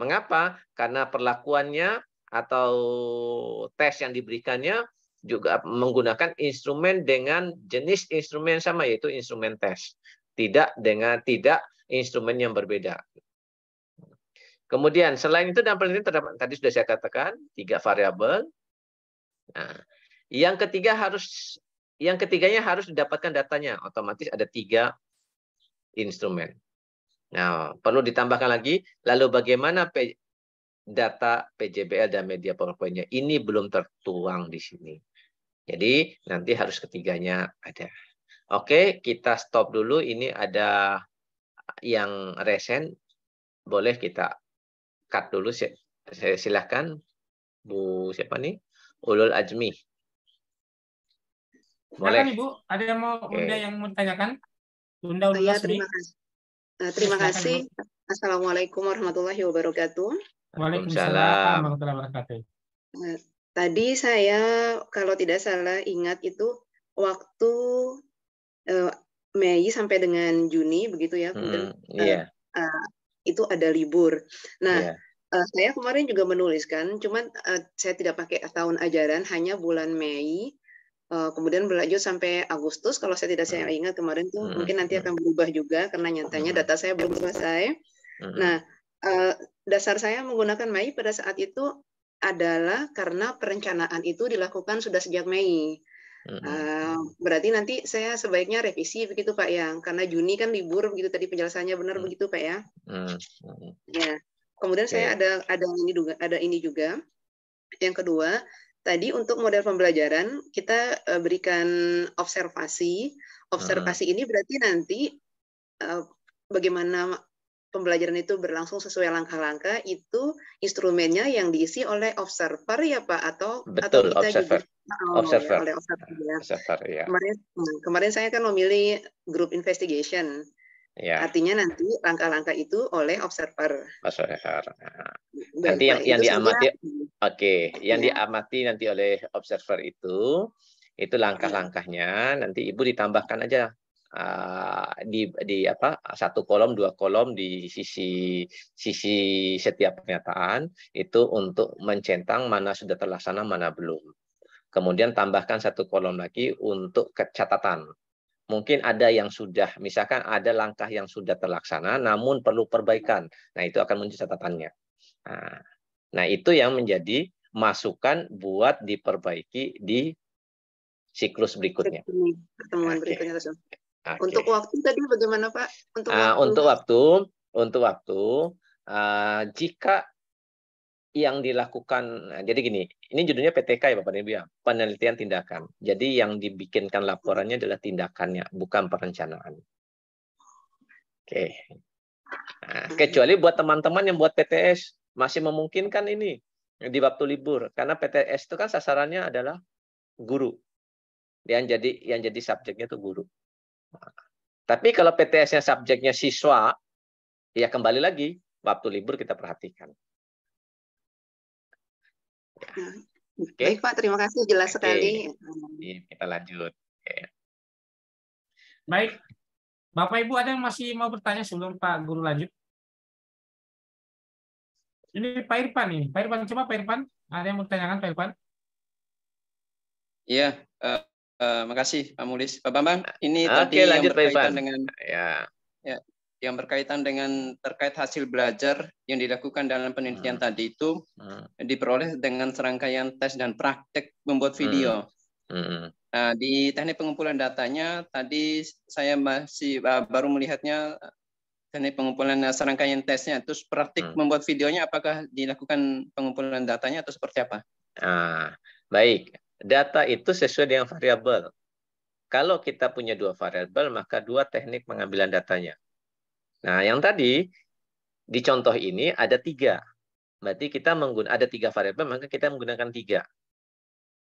Mengapa? Karena perlakuannya atau tes yang diberikannya juga menggunakan instrumen dengan jenis instrumen sama yaitu instrumen tes. Tidak dengan tidak instrumen yang berbeda. Kemudian selain itu dalam penelitian terdapat tadi sudah saya katakan tiga variabel. Nah, yang ketiga harus yang ketiganya harus didapatkan datanya. Otomatis ada tiga instrumen. Nah, perlu ditambahkan lagi, lalu bagaimana P, data PJBL dan media PowerPoint-nya? Ini belum tertuang di sini. Jadi, nanti harus ketiganya ada. Oke, kita stop dulu. Ini ada yang resen. Boleh kita cut dulu. Silahkan. Bu siapa nih? Ulul Ajmi. Boleh. Ibu, ada yang mau okay. Bunda yang mau ditanyakan? Bunda Ulu ya, terima kasih. Uh, terima kasih. Assalamualaikum warahmatullahi wabarakatuh. Waalaikumsalam warahmatullahi wabarakatuh. Uh, tadi saya kalau tidak salah ingat itu waktu uh, Mei sampai dengan Juni begitu ya, hmm, uh, iya. uh, itu ada libur. Nah, yeah. Iya. uh, saya kemarin juga menuliskan, cuman uh, saya tidak pakai tahun ajaran, hanya bulan Mei Eh, kemudian berlanjut sampai Agustus kalau saya tidak saya hmm. ingat kemarin tuh hmm. mungkin nanti hmm. akan berubah juga karena nyatanya data saya belum selesai. Nah, eh, dasar saya menggunakan Mei pada saat itu adalah karena perencanaan itu dilakukan sudah sejak Mei. Uh, berarti nanti saya sebaiknya revisi begitu Pak ya, karena Juni kan libur begitu tadi penjelasannya benar begitu Pak ya. Ya. Kemudian okay. saya ada ada ini juga ada ini juga. Yang kedua, Tadi untuk model pembelajaran kita eh, berikan observasi. Observasi hmm. ini berarti nanti eh, bagaimana pembelajaran itu berlangsung sesuai langkah-langkah itu instrumennya yang diisi oleh observer ya Pak atau betul atau kita observer juga, oh, observer ya, oleh observer ya. observer ya kemarin nah, kemarin saya kan memilih grup investigation Ya. Artinya nanti langkah-langkah itu oleh observer. Observer. Baik, nah, nanti yang, yang diamati, oke, okay. yang ya. diamati nanti oleh observer itu, itu langkah-langkahnya. Nanti ibu ditambahkan aja uh, di di apa satu kolom dua kolom di sisi sisi setiap pernyataan itu untuk mencentang mana sudah terlaksana mana belum. Kemudian tambahkan satu kolom lagi untuk catatan mungkin ada yang sudah, misalkan ada langkah yang sudah terlaksana, namun perlu perbaikan. Nah, itu akan muncul catatannya. Nah, nah itu yang menjadi masukan buat diperbaiki di siklus berikutnya. Pertemuan berikutnya, Okay. Untuk waktu tadi bagaimana, Pak? Untuk uh, waktu, untuk waktu, untuk waktu uh, jika yang dilakukan nah, jadi gini ini judulnya PTK ya Bapak Ibu ya penelitian tindakan jadi yang dibikinkan laporannya adalah tindakannya bukan perencanaan oke nah, hmm. kecuali buat teman-teman yang buat PTS masih memungkinkan ini di waktu libur karena PTS itu kan sasarannya adalah guru yang jadi yang jadi subjeknya itu guru nah, tapi kalau PTS-nya subjeknya siswa ya kembali lagi waktu libur kita perhatikan Okay. Baik Pak, terima kasih jelas okay. sekali. Kita lanjut. Okay. Baik, Bapak Ibu ada yang masih mau bertanya sebelum Pak Guru lanjut? Ini Pak Irfan nih. Pak Irfan, coba Pak Irfan. Ada yang mau tanyakan Pak Irfan? Iya, uh, uh, makasih Pak Mulis. Pak Bambang, ini okay, ah, tadi lanjut, yang berkaitan Pak dengan ya. ya, yang berkaitan dengan terkait hasil belajar yang dilakukan dalam penelitian hmm. tadi itu hmm. diperoleh dengan serangkaian tes dan praktek membuat hmm. video. Hmm. Hmm. Nah, di teknik pengumpulan datanya tadi saya masih uh, baru melihatnya eh, teknik pengumpulan eh, serangkaian tesnya. Terus praktik hmm. membuat videonya apakah dilakukan pengumpulan datanya atau seperti apa? Ah, baik. Data itu sesuai dengan variabel. Kalau kita punya dua variabel, maka dua teknik pengambilan datanya. Nah, yang tadi di contoh ini ada tiga. Berarti kita menggunakan ada tiga variabel, maka kita menggunakan tiga.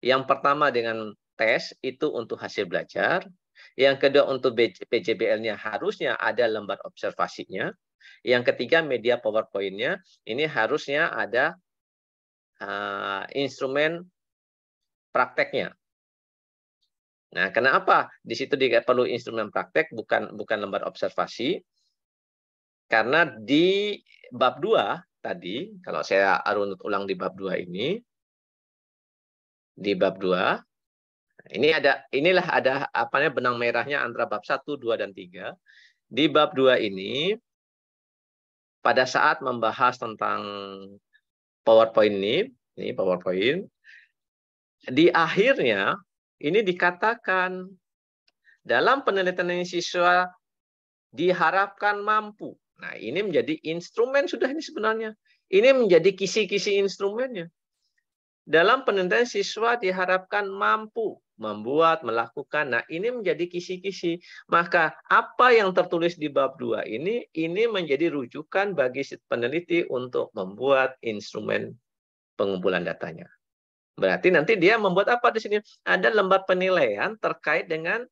Yang pertama dengan tes itu untuk hasil belajar. Yang kedua untuk PJBL-nya harusnya ada lembar observasinya. Yang ketiga media PowerPoint-nya ini harusnya ada uh, instrumen prakteknya. Nah, kenapa di situ perlu instrumen praktek bukan bukan lembar observasi? Karena di bab 2 tadi, kalau saya runut ulang di bab 2 ini, di bab 2, ini ada inilah ada apanya benang merahnya antara bab 1, 2 dan 3. Di bab 2 ini pada saat membahas tentang PowerPoint ini, ini PowerPoint, di akhirnya ini dikatakan dalam penelitian ini siswa diharapkan mampu Nah, ini menjadi instrumen sudah ini sebenarnya. Ini menjadi kisi-kisi instrumennya. Dalam penelitian siswa diharapkan mampu membuat, melakukan. Nah, ini menjadi kisi-kisi. Maka apa yang tertulis di bab 2 ini, ini menjadi rujukan bagi peneliti untuk membuat instrumen pengumpulan datanya. Berarti nanti dia membuat apa di sini? Ada lembar penilaian terkait dengan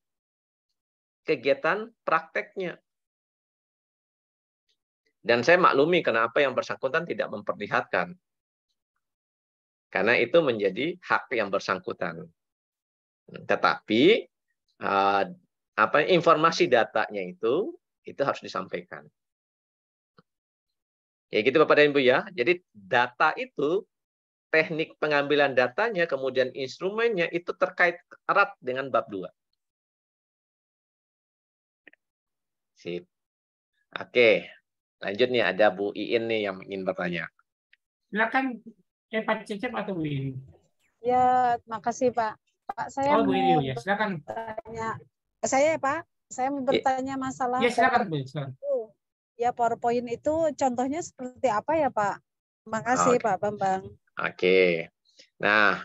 kegiatan prakteknya. Dan saya maklumi kenapa yang bersangkutan tidak memperlihatkan. Karena itu menjadi hak yang bersangkutan. Tetapi eh, apa informasi datanya itu itu harus disampaikan. Ya gitu Bapak dan Ibu ya. Jadi data itu teknik pengambilan datanya kemudian instrumennya itu terkait erat dengan bab 2. Sip. Oke, Lanjut nih ada Bu Iin nih yang ingin bertanya. Silakan Cepat Pak Cecep atau Bu Iin. Ya, makasih Pak. Pak saya oh, Bu Iin ya, silakan. Tanya. Saya ya Pak, saya mau iya. bertanya masalah. Ya, silakan Bu, Iin. Ya, PowerPoint itu contohnya seperti apa ya Pak? Makasih okay. Pak Bambang. Oke. Okay. Nah,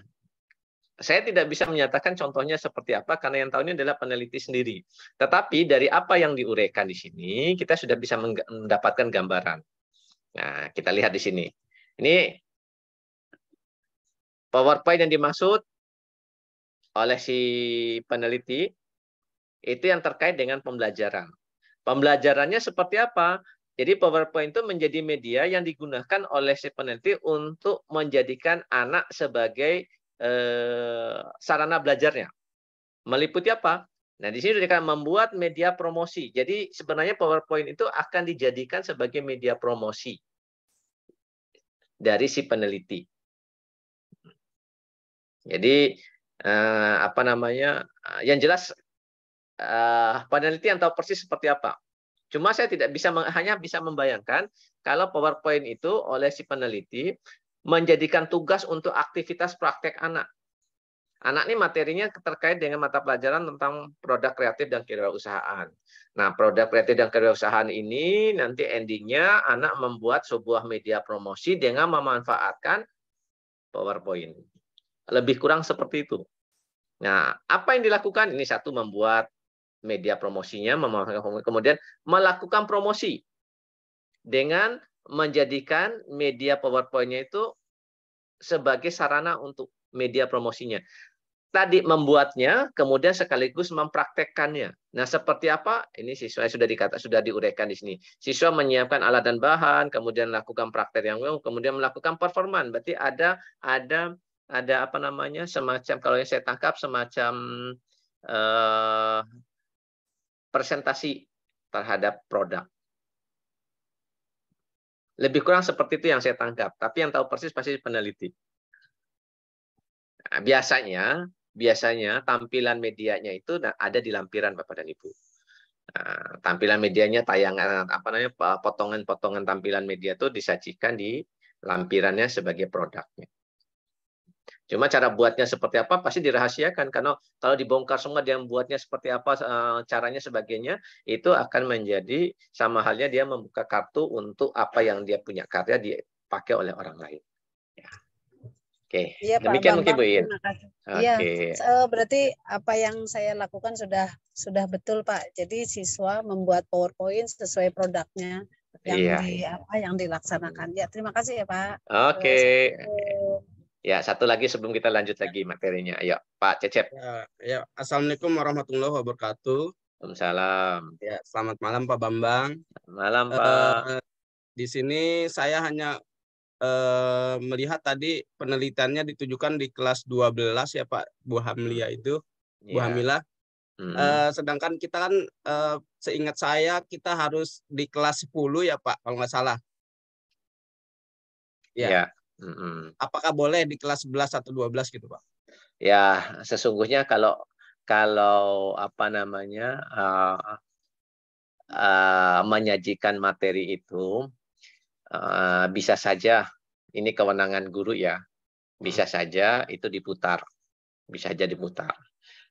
saya tidak bisa menyatakan contohnya seperti apa karena yang tahu ini adalah peneliti sendiri. Tetapi dari apa yang diuraikan di sini, kita sudah bisa mendapatkan gambaran. Nah, kita lihat di sini. Ini PowerPoint yang dimaksud oleh si peneliti itu yang terkait dengan pembelajaran. Pembelajarannya seperti apa? Jadi PowerPoint itu menjadi media yang digunakan oleh si peneliti untuk menjadikan anak sebagai eh, sarana belajarnya. Meliputi apa? Nah, di sini mereka membuat media promosi. Jadi sebenarnya PowerPoint itu akan dijadikan sebagai media promosi dari si peneliti. Jadi eh, apa namanya? Eh, yang jelas eh, peneliti yang tahu persis seperti apa. Cuma saya tidak bisa hanya bisa membayangkan kalau PowerPoint itu oleh si peneliti menjadikan tugas untuk aktivitas praktek anak. Anak ini materinya terkait dengan mata pelajaran tentang produk kreatif dan kewirausahaan. Nah, produk kreatif dan kewirausahaan ini nanti endingnya anak membuat sebuah media promosi dengan memanfaatkan PowerPoint. Lebih kurang seperti itu. Nah, apa yang dilakukan? Ini satu membuat media promosinya, kemudian melakukan promosi dengan menjadikan media PowerPoint-nya itu sebagai sarana untuk media promosinya. Tadi membuatnya, kemudian sekaligus mempraktekkannya. Nah, seperti apa? Ini siswa sudah dikata sudah diuraikan di sini. Siswa menyiapkan alat dan bahan, kemudian melakukan praktek yang kemudian melakukan performan. Berarti ada ada ada apa namanya? Semacam kalau yang saya tangkap semacam eh, presentasi terhadap produk. Lebih kurang seperti itu yang saya tangkap, tapi yang tahu persis pasti peneliti. Nah, biasanya, biasanya tampilan medianya itu ada di lampiran Bapak dan Ibu. Nah, tampilan medianya tayangan apa namanya potongan-potongan tampilan media itu disajikan di lampirannya sebagai produknya. Cuma cara buatnya seperti apa pasti dirahasiakan karena kalau dibongkar semua dia membuatnya seperti apa eh, caranya sebagainya itu akan menjadi sama halnya dia membuka kartu untuk apa yang dia punya karya dipakai oleh orang lain. Ya. Oke, okay. ya, demikian Pak mungkin Bu Iin. Iya, okay. Eh, berarti apa yang saya lakukan sudah sudah betul Pak. Jadi siswa membuat PowerPoint sesuai produknya yang iya. di apa yang dilaksanakan. Ya, terima kasih ya Pak. Oke. Okay. Ya, satu lagi sebelum kita lanjut ya. lagi materinya. Ayo, ya, Pak Cecep. Ya, ya. Assalamualaikum warahmatullahi wabarakatuh. Waalaikumsalam. Ya, selamat malam Pak Bambang. malam Pak. Uh, di sini saya hanya uh, melihat tadi penelitiannya ditujukan di kelas 12 ya Pak Bu Hamlia itu, Bu ya. Hamila. Hmm. Uh, sedangkan kita kan uh, seingat saya kita harus di kelas 10 ya Pak kalau nggak salah. Ya. ya. Mm-hmm. Apakah boleh di kelas 11 atau 12 gitu, Pak? Ya, sesungguhnya kalau kalau apa namanya uh, uh, menyajikan materi itu uh, bisa saja ini kewenangan guru ya, bisa saja itu diputar, bisa saja diputar.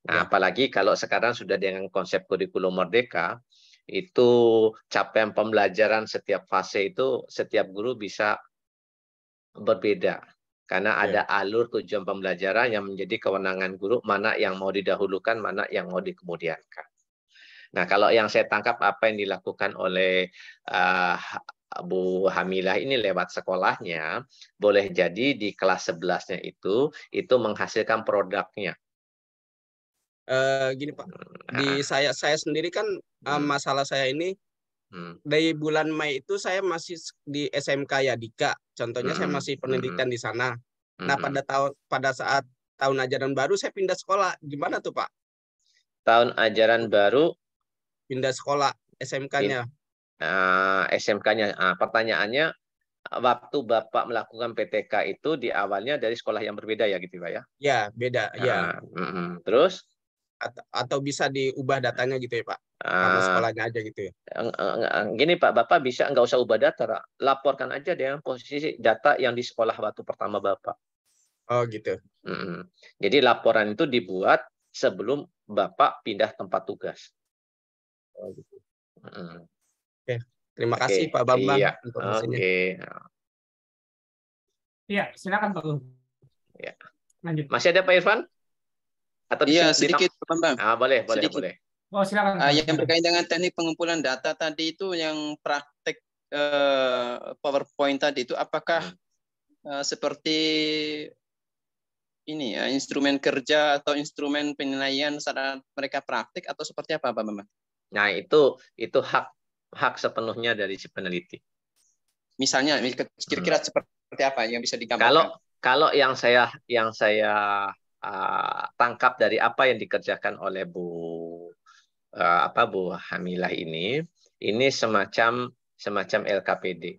Nah, ya. apalagi kalau sekarang sudah dengan konsep kurikulum merdeka, itu capaian pembelajaran setiap fase itu setiap guru bisa berbeda karena ya. ada alur tujuan pembelajaran yang menjadi kewenangan guru mana yang mau didahulukan mana yang mau dikemudiankan. Nah kalau yang saya tangkap apa yang dilakukan oleh uh, ah, Bu Hamilah ini lewat sekolahnya boleh jadi di kelas 11 itu itu menghasilkan produknya. Uh, gini Pak, nah. di hmm. saya saya sendiri kan uh, masalah saya ini Hmm. Dari bulan Mei itu saya masih di SMK Yadika. Contohnya hmm. saya masih pendidikan hmm. di sana. Nah, hmm. Nah, pada hmm. tahun pada saat tahun ajaran baru saya pindah sekolah. Gimana tuh, Pak? Tahun ajaran baru pindah sekolah SMK-nya. Uh, eh, SMK-nya. Uh, ah, pertanyaannya waktu Bapak melakukan PTK itu di awalnya dari sekolah yang berbeda ya gitu Pak ya? Ya, beda, uh, ya. Mm Terus atau bisa diubah datanya gitu ya Pak? Nama ah. sekolahnya aja gitu ya? Eh, gini Pak, Bapak bisa nggak usah ubah data, laporkan aja dengan posisi data yang di sekolah waktu pertama Bapak. Oh gitu. mm hmm Jadi laporan itu dibuat sebelum Bapak pindah tempat tugas. Oh gitu. Mm. Oke, terima kasih Pak Bambang. Iya. Oke. Iya, silakan Pak. Ya. Lanjut. Masih ada Pak Irfan? Atau iya, sedikit, Bang. Ah, boleh, boleh, sedikit. boleh. Oh, silakan. Uh, yang berkaitan dengan teknik pengumpulan data tadi itu yang praktek uh, PowerPoint tadi itu apakah uh, seperti ini ya instrumen kerja atau instrumen penilaian saat mereka praktik atau seperti apa Pak Bambang? Nah, itu itu hak hak sepenuhnya dari si peneliti. Misalnya kira-kira hmm. seperti apa yang bisa digambarkan? Kalau kalau yang saya yang saya Eh, tangkap dari apa yang dikerjakan oleh Bu eh, apa Bu Hamilah ini, ini semacam semacam LKPD.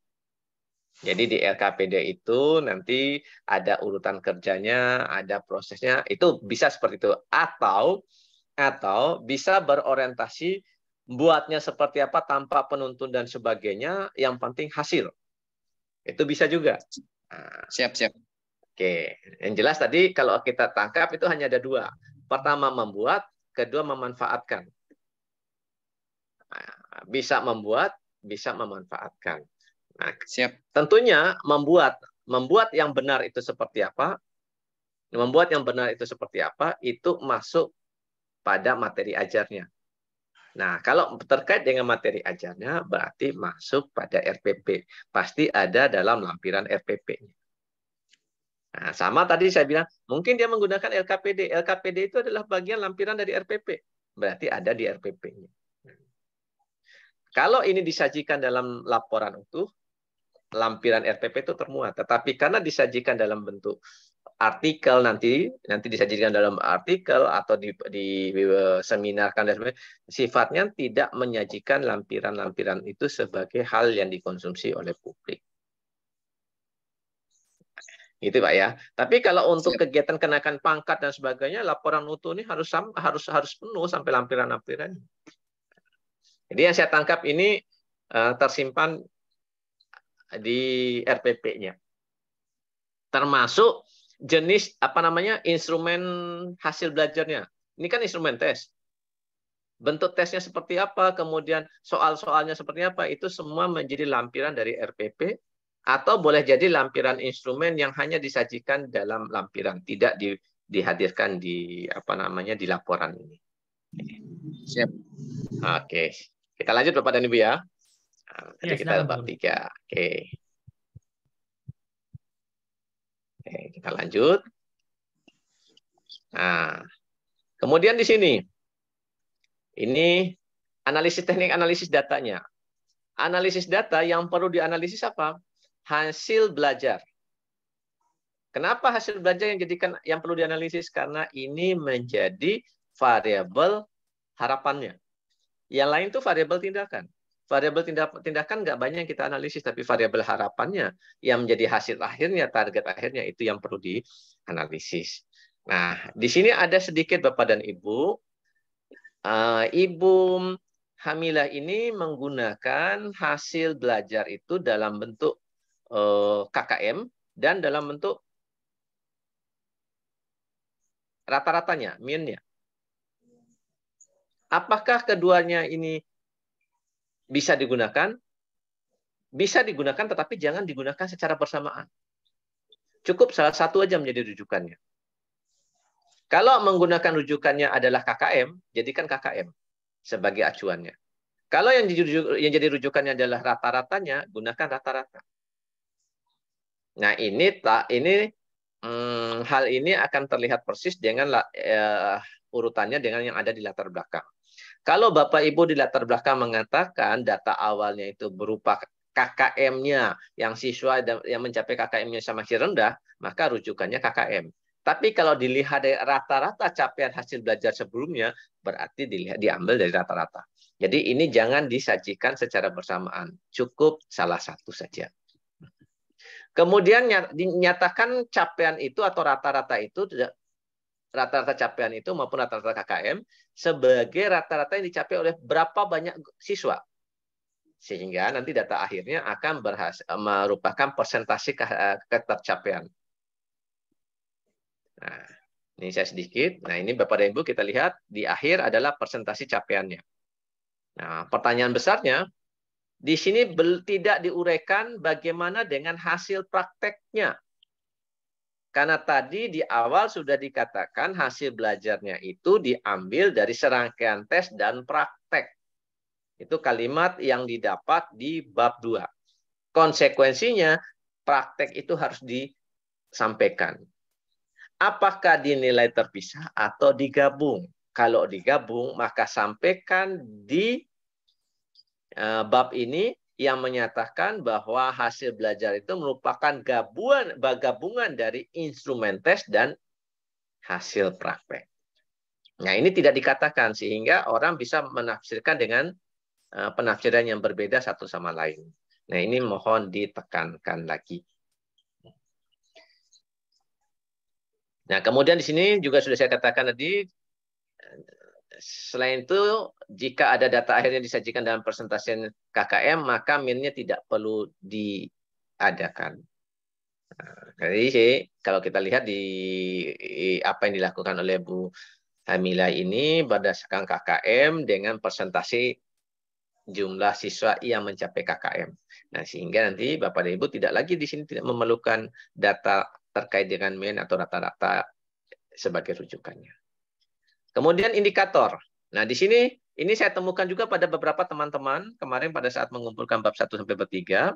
Jadi di LKPD itu nanti ada urutan kerjanya, ada prosesnya, itu bisa seperti itu. Atau atau bisa berorientasi buatnya seperti apa tanpa penuntun dan sebagainya, yang penting hasil. Itu bisa juga. Nah, siap, siap. Oke, yang jelas tadi kalau kita tangkap itu hanya ada dua. Pertama membuat, kedua memanfaatkan. Nah, bisa membuat, bisa memanfaatkan. Nah, siap. Tentunya membuat, membuat yang benar itu seperti apa? Membuat yang benar itu seperti apa? Itu masuk pada materi ajarnya. Nah, kalau terkait dengan materi ajarnya, berarti masuk pada RPP. Pasti ada dalam lampiran RPP-nya. Nah, sama tadi saya bilang, mungkin dia menggunakan LKPD. LKPD itu adalah bagian lampiran dari RPP. Berarti ada di RPP-nya. Kalau ini disajikan dalam laporan utuh, lampiran RPP itu termuat. Tetapi karena disajikan dalam bentuk artikel nanti, nanti disajikan dalam artikel atau di, di e, seminarkan dan sebagainya, sifatnya tidak menyajikan lampiran-lampiran itu sebagai hal yang dikonsumsi oleh publik. Itu Pak ya. Tapi kalau untuk kegiatan kenaikan pangkat dan sebagainya, laporan utuh ini harus harus harus penuh sampai lampiran-lampiran. Jadi yang saya tangkap ini uh, tersimpan di RPP-nya. Termasuk jenis apa namanya instrumen hasil belajarnya. Ini kan instrumen tes. Bentuk tesnya seperti apa, kemudian soal-soalnya seperti apa, itu semua menjadi lampiran dari RPP atau boleh jadi lampiran instrumen yang hanya disajikan dalam lampiran, tidak di, dihadirkan di apa namanya di laporan ini. Siap. Oke, kita lanjut Bapak dan Ibu ya. Jadi nah, ya, kita bab tiga. Oke. Oke, kita lanjut. Nah, kemudian di sini ini analisis teknik analisis datanya. Analisis data yang perlu dianalisis apa? hasil belajar. Kenapa hasil belajar yang jadikan yang perlu dianalisis? Karena ini menjadi variabel harapannya. Yang lain tuh variabel tindakan. Variabel tindakan nggak banyak yang kita analisis, tapi variabel harapannya yang menjadi hasil akhirnya, target akhirnya itu yang perlu dianalisis. Nah, di sini ada sedikit Bapak dan Ibu. Eh, Ibu Hamilah ini menggunakan hasil belajar itu dalam bentuk Eh, KKM dan dalam bentuk rata-ratanya, mean Apakah keduanya ini bisa digunakan? Bisa digunakan, tetapi jangan digunakan secara bersamaan. Cukup salah satu aja menjadi rujukannya. Kalau menggunakan rujukannya adalah KKM, jadikan KKM sebagai acuannya. Kalau yang, yang jadi rujukannya adalah rata-ratanya, gunakan rata-rata. Nah ini tak ini hmm, hal ini akan terlihat persis dengan eh, urutannya dengan yang ada di latar belakang. Kalau Bapak Ibu di latar belakang mengatakan data awalnya itu berupa KKM-nya yang siswa yang mencapai KKM-nya sama si rendah, maka rujukannya KKM. Tapi kalau dilihat dari rata-rata capaian hasil belajar sebelumnya, berarti dilihat diambil dari rata-rata. Jadi ini jangan disajikan secara bersamaan, cukup salah satu saja. Kemudian dinyatakan capaian itu atau rata-rata itu rata-rata capaian itu maupun rata-rata KKM sebagai rata-rata yang dicapai oleh berapa banyak siswa. Sehingga nanti data akhirnya akan berhasil, merupakan persentase ketercapaian. Nah, ini saya sedikit. Nah, ini Bapak dan Ibu kita lihat di akhir adalah persentase capaiannya. Nah, pertanyaan besarnya, di sini tidak diuraikan bagaimana dengan hasil prakteknya. Karena tadi di awal sudah dikatakan hasil belajarnya itu diambil dari serangkaian tes dan praktek. Itu kalimat yang didapat di bab dua Konsekuensinya praktek itu harus disampaikan. Apakah dinilai terpisah atau digabung? Kalau digabung, maka sampaikan di Eh, bab ini yang menyatakan bahwa hasil belajar itu merupakan gabungan, gabungan dari instrumen tes dan hasil praktek. Nah, ini tidak dikatakan sehingga orang bisa menafsirkan dengan eh, penafsiran yang berbeda satu sama lain. Nah, ini mohon ditekankan lagi. Nah, kemudian di sini juga sudah saya katakan tadi eh, selain itu jika ada data akhirnya disajikan dalam presentasi KKM, maka minnya tidak perlu diadakan. Nah, jadi kalau kita lihat di apa yang dilakukan oleh Bu Hamila ini berdasarkan KKM dengan presentasi jumlah siswa yang mencapai KKM. Nah, sehingga nanti Bapak dan Ibu tidak lagi di sini tidak memerlukan data terkait dengan min atau rata-rata sebagai rujukannya. Kemudian indikator. Nah, di sini ini saya temukan juga pada beberapa teman-teman kemarin pada saat mengumpulkan bab 1 sampai bab 3.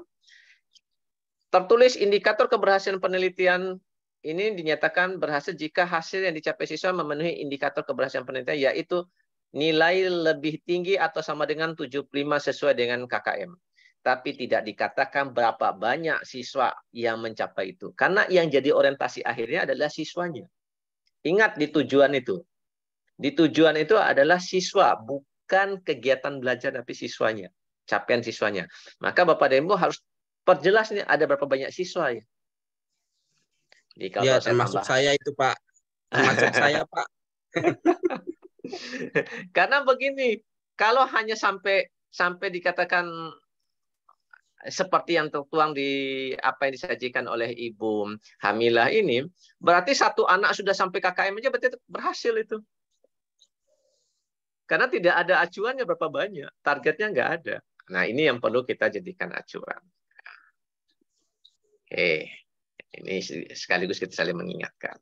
Tertulis indikator keberhasilan penelitian ini dinyatakan berhasil jika hasil yang dicapai siswa memenuhi indikator keberhasilan penelitian yaitu nilai lebih tinggi atau sama dengan 75 sesuai dengan KKM. Tapi tidak dikatakan berapa banyak siswa yang mencapai itu. Karena yang jadi orientasi akhirnya adalah siswanya. Ingat di tujuan itu. Di tujuan itu adalah siswa, bukan bukan kegiatan belajar tapi siswanya, capaian siswanya. Maka Bapak dan Ibu harus perjelas nih ada berapa banyak siswa ya. Jadi kalau ya, saya termasuk tambah... saya itu Pak. Termasuk saya Pak. Karena begini, kalau hanya sampai sampai dikatakan seperti yang tertuang di apa yang disajikan oleh ibu Hamilah ini, berarti satu anak sudah sampai KKM aja berarti berhasil itu. Karena tidak ada acuannya berapa banyak, targetnya nggak ada. Nah, ini yang perlu kita jadikan acuan. Oke, ini sekaligus kita saling mengingatkan.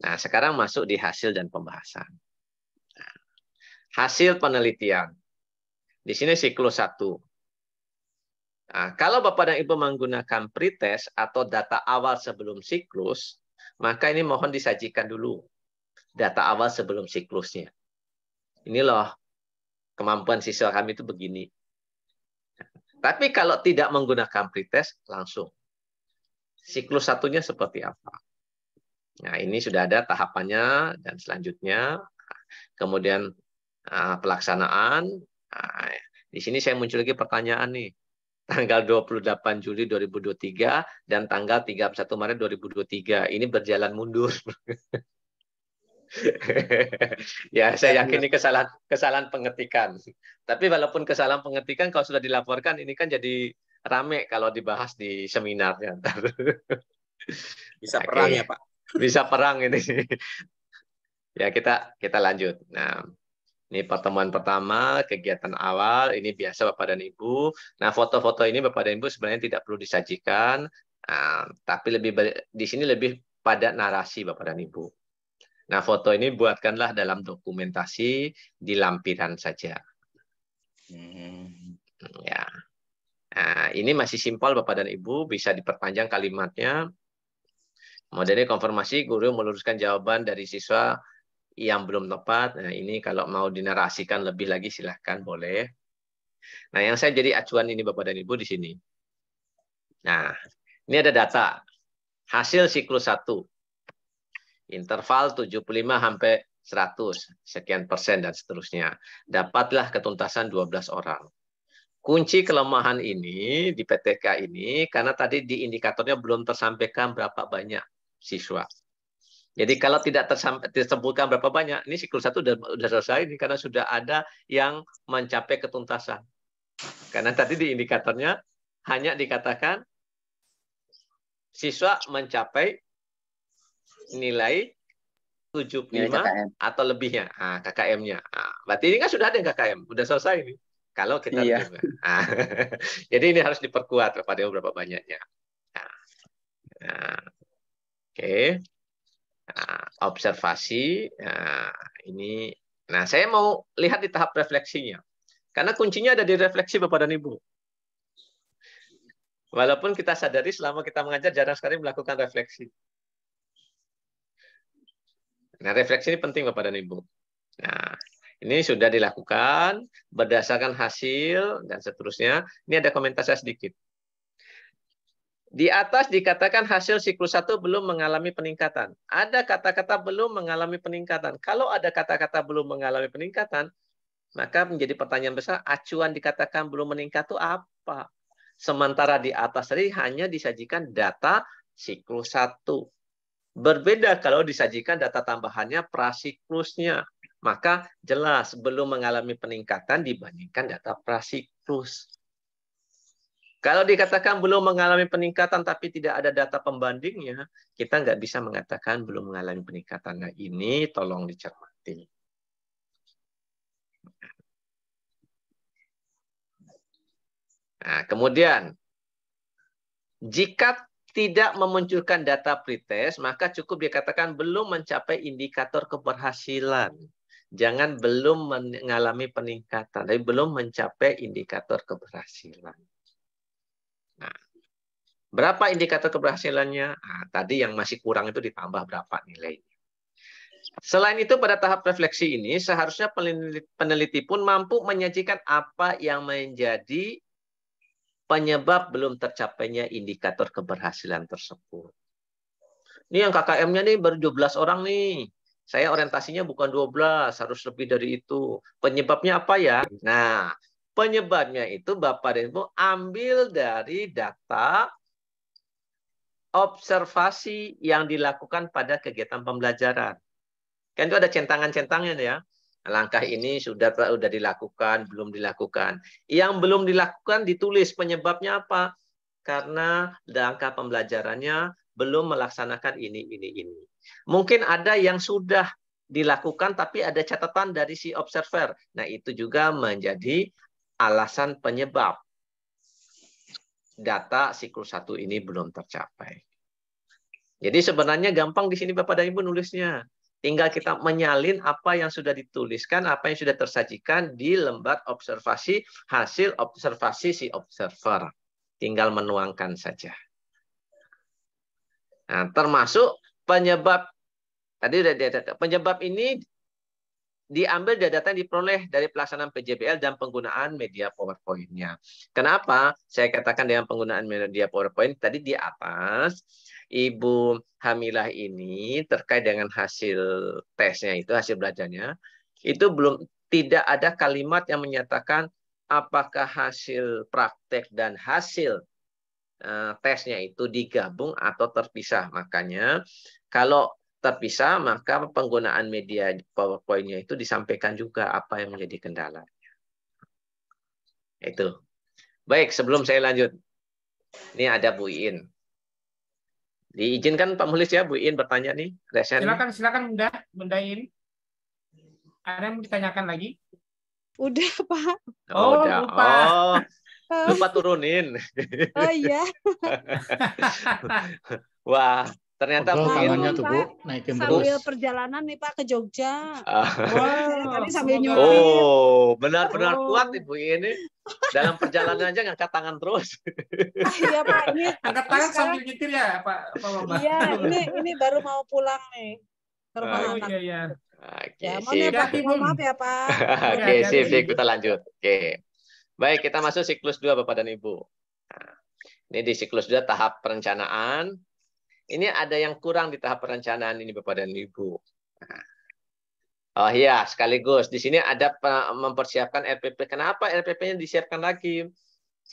Nah, sekarang masuk di hasil dan pembahasan. Nah, hasil penelitian. Di sini siklus satu. Nah, kalau Bapak dan Ibu menggunakan pretest atau data awal sebelum siklus, maka ini mohon disajikan dulu data awal sebelum siklusnya ini loh kemampuan siswa kami itu begini. Tapi kalau tidak menggunakan pretest langsung siklus satunya seperti apa. Nah, ini sudah ada tahapannya dan selanjutnya kemudian ah, pelaksanaan. Nah, di sini saya muncul lagi pertanyaan nih. Tanggal 28 Juli 2023 dan tanggal 31 Maret 2023. Ini berjalan mundur. ya, saya iya, yakin ini iya. kesalahan kesalahan pengetikan. Tapi walaupun kesalahan pengetikan kalau sudah dilaporkan ini kan jadi rame kalau dibahas di seminar seminarnya. Bisa perang ya, Pak. Bisa perang ini. ya, kita kita lanjut. Nah, ini pertemuan pertama, kegiatan awal, ini biasa Bapak dan Ibu. Nah, foto-foto ini Bapak dan Ibu sebenarnya tidak perlu disajikan, nah, tapi lebih di sini lebih pada narasi Bapak dan Ibu. Nah, foto ini buatkanlah dalam dokumentasi di lampiran saja. Hmm. Ya. Nah, ini masih simpel Bapak dan Ibu, bisa diperpanjang kalimatnya. Modelnya konfirmasi guru meluruskan jawaban dari siswa yang belum tepat. Nah, ini kalau mau dinarasikan lebih lagi silahkan boleh. Nah, yang saya jadi acuan ini Bapak dan Ibu di sini. Nah, ini ada data. Hasil siklus 1 interval 75 sampai 100 sekian persen dan seterusnya. Dapatlah ketuntasan 12 orang. Kunci kelemahan ini di PTK ini karena tadi di indikatornya belum tersampaikan berapa banyak siswa. Jadi kalau tidak disebutkan berapa banyak, ini siklus satu sudah, sudah selesai ini karena sudah ada yang mencapai ketuntasan. Karena tadi di indikatornya hanya dikatakan siswa mencapai nilai 75 nilai atau lebihnya ah, KKM-nya. Ah, berarti ini kan sudah ada yang KKM, sudah selesai ini. Kalau kita iya. ah, jadi ini harus diperkuat kepada berapa banyaknya. nah, Oke, okay. nah, observasi. Nah, ini, nah saya mau lihat di tahap refleksinya, karena kuncinya ada di refleksi bapak dan ibu. Walaupun kita sadari selama kita mengajar jarang sekali melakukan refleksi. Nah, refleksi ini penting Bapak dan Ibu. Nah, ini sudah dilakukan berdasarkan hasil dan seterusnya. Ini ada komentar saya sedikit. Di atas dikatakan hasil siklus 1 belum mengalami peningkatan. Ada kata-kata belum mengalami peningkatan. Kalau ada kata-kata belum mengalami peningkatan, maka menjadi pertanyaan besar, acuan dikatakan belum meningkat itu apa? Sementara di atas tadi hanya disajikan data siklus 1. Berbeda kalau disajikan data tambahannya prasiklusnya, maka jelas belum mengalami peningkatan dibandingkan data prasiklus. Kalau dikatakan belum mengalami peningkatan tapi tidak ada data pembandingnya, kita nggak bisa mengatakan belum mengalami peningkatan. Nah ini tolong dicermati. Nah, kemudian jika tidak memunculkan data pretest, maka cukup dikatakan belum mencapai indikator keberhasilan. Jangan belum mengalami peningkatan, tapi belum mencapai indikator keberhasilan. Nah, berapa indikator keberhasilannya? Nah, tadi yang masih kurang itu ditambah berapa nilainya. Selain itu, pada tahap refleksi ini, seharusnya peneliti pun mampu menyajikan apa yang menjadi penyebab belum tercapainya indikator keberhasilan tersebut. Ini yang KKM-nya nih baru 12 orang nih. Saya orientasinya bukan 12, harus lebih dari itu. Penyebabnya apa ya? Nah, penyebabnya itu Bapak dan Ibu ambil dari data observasi yang dilakukan pada kegiatan pembelajaran. Kan itu ada centangan-centangnya ya. Langkah ini sudah sudah dilakukan, belum dilakukan. Yang belum dilakukan ditulis penyebabnya apa? Karena langkah pembelajarannya belum melaksanakan ini, ini, ini. Mungkin ada yang sudah dilakukan tapi ada catatan dari si observer. Nah, itu juga menjadi alasan penyebab data siklus satu ini belum tercapai. Jadi sebenarnya gampang di sini Bapak dan Ibu nulisnya. Tinggal kita menyalin apa yang sudah dituliskan, apa yang sudah tersajikan di lembar observasi hasil observasi si observer. Tinggal menuangkan saja. Nah, termasuk penyebab tadi sudah data penyebab ini diambil dari data yang diperoleh dari pelaksanaan PJBL dan penggunaan media PowerPoint-nya. Kenapa saya katakan dengan penggunaan media PowerPoint tadi di atas? Ibu Hamilah ini terkait dengan hasil tesnya itu, hasil belajarnya, itu belum tidak ada kalimat yang menyatakan apakah hasil praktek dan hasil eh, tesnya itu digabung atau terpisah. Makanya kalau terpisah maka penggunaan media powerpoint itu disampaikan juga apa yang menjadi kendalanya. Itu. Baik, sebelum saya lanjut. Ini ada Bu in Diizinkan Pak Mulis ya, Bu In bertanya nih. Resen. Silakan, silakan Bunda, Bunda In. Ada yang mau ditanyakan lagi? Udah, Pak. Oh, oh udah. lupa. Oh, eh. lupa turunin. Oh iya. Wah, ternyata Obrol tangannya tuh Bu, naikin sambil terus. perjalanan nih Pak ke Jogja. Wah, wow, oh, oh, benar-benar oh. kuat Bu In dalam perjalanan aja ngangkat tangan terus. Ah, iya Pak, ini angkat tangan sekarang, sambil nyetir ya Pak, Pak Iya, ini ini baru mau pulang nih ke rumah oh, Iya, iya. Oke, ya, sip. Ya, Pak, mohon maaf ya Pak. Oke, okay, iya, iya, sip, sip, iya. kita lanjut. Oke. Baik, kita masuk siklus dua Bapak dan Ibu. Nah, ini di siklus dua tahap perencanaan. Ini ada yang kurang di tahap perencanaan ini Bapak dan Ibu. Nah, Oh iya, sekaligus. Di sini ada mempersiapkan RPP. Kenapa RPP-nya disiapkan lagi?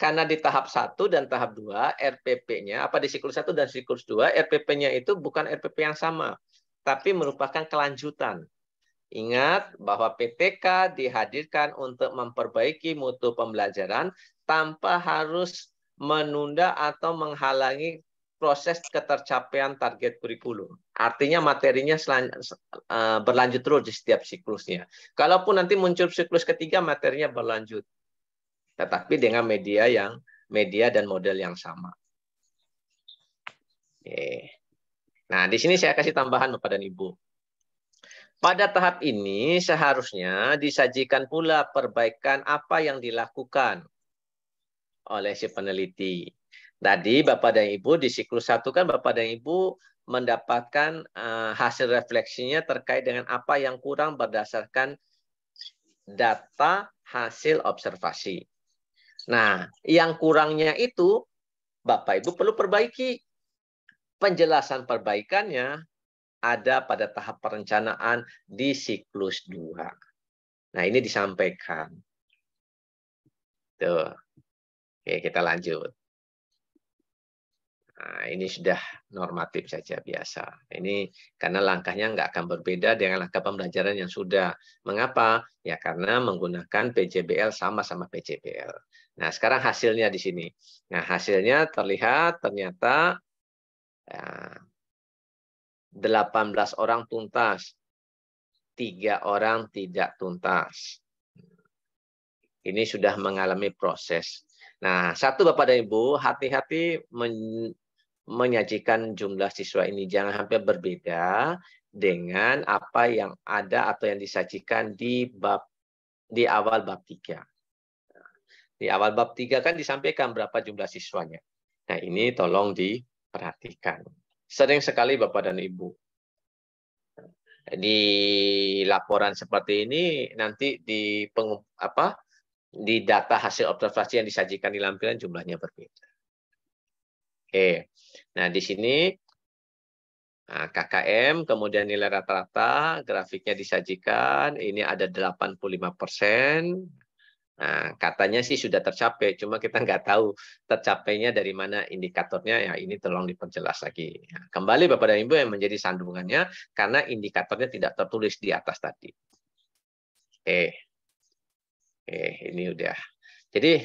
Karena di tahap 1 dan tahap 2, RPP-nya, apa di siklus 1 dan siklus 2, RPP-nya itu bukan RPP yang sama, tapi merupakan kelanjutan. Ingat bahwa PTK dihadirkan untuk memperbaiki mutu pembelajaran tanpa harus menunda atau menghalangi proses ketercapaian target kurikulum. Artinya materinya selan, uh, berlanjut terus di setiap siklusnya. Kalaupun nanti muncul siklus ketiga, materinya berlanjut. Tetapi dengan media yang media dan model yang sama. Nah, di sini saya kasih tambahan kepada Ibu. Pada tahap ini seharusnya disajikan pula perbaikan apa yang dilakukan oleh si peneliti Tadi Bapak dan Ibu di siklus satu kan Bapak dan Ibu mendapatkan uh, hasil refleksinya terkait dengan apa yang kurang berdasarkan data hasil observasi. Nah, yang kurangnya itu Bapak Ibu perlu perbaiki. Penjelasan perbaikannya ada pada tahap perencanaan di siklus 2. Nah, ini disampaikan. Tuh. Oke, kita lanjut. Nah, ini sudah normatif saja biasa. Ini karena langkahnya nggak akan berbeda dengan langkah pembelajaran yang sudah. Mengapa? Ya karena menggunakan PJBL sama sama PJBL. Nah sekarang hasilnya di sini. Nah hasilnya terlihat ternyata ya, 18 orang tuntas, tiga orang tidak tuntas. Ini sudah mengalami proses Nah, satu Bapak dan Ibu, hati-hati menyajikan jumlah siswa ini jangan hampir berbeda dengan apa yang ada atau yang disajikan di bab di awal bab 3. Di awal bab 3 kan disampaikan berapa jumlah siswanya. Nah, ini tolong diperhatikan. Sering sekali Bapak dan Ibu di laporan seperti ini nanti di peng, apa di data hasil observasi yang disajikan di lampiran jumlahnya berbeda. Oke. Nah, di sini nah, KKM, kemudian nilai rata-rata, grafiknya disajikan, ini ada 85 persen. Nah, katanya sih sudah tercapai, cuma kita nggak tahu tercapainya dari mana indikatornya. Ya, ini tolong diperjelas lagi. Nah, kembali Bapak dan Ibu yang menjadi sandungannya, karena indikatornya tidak tertulis di atas tadi. Oke. Oke, ini udah. Jadi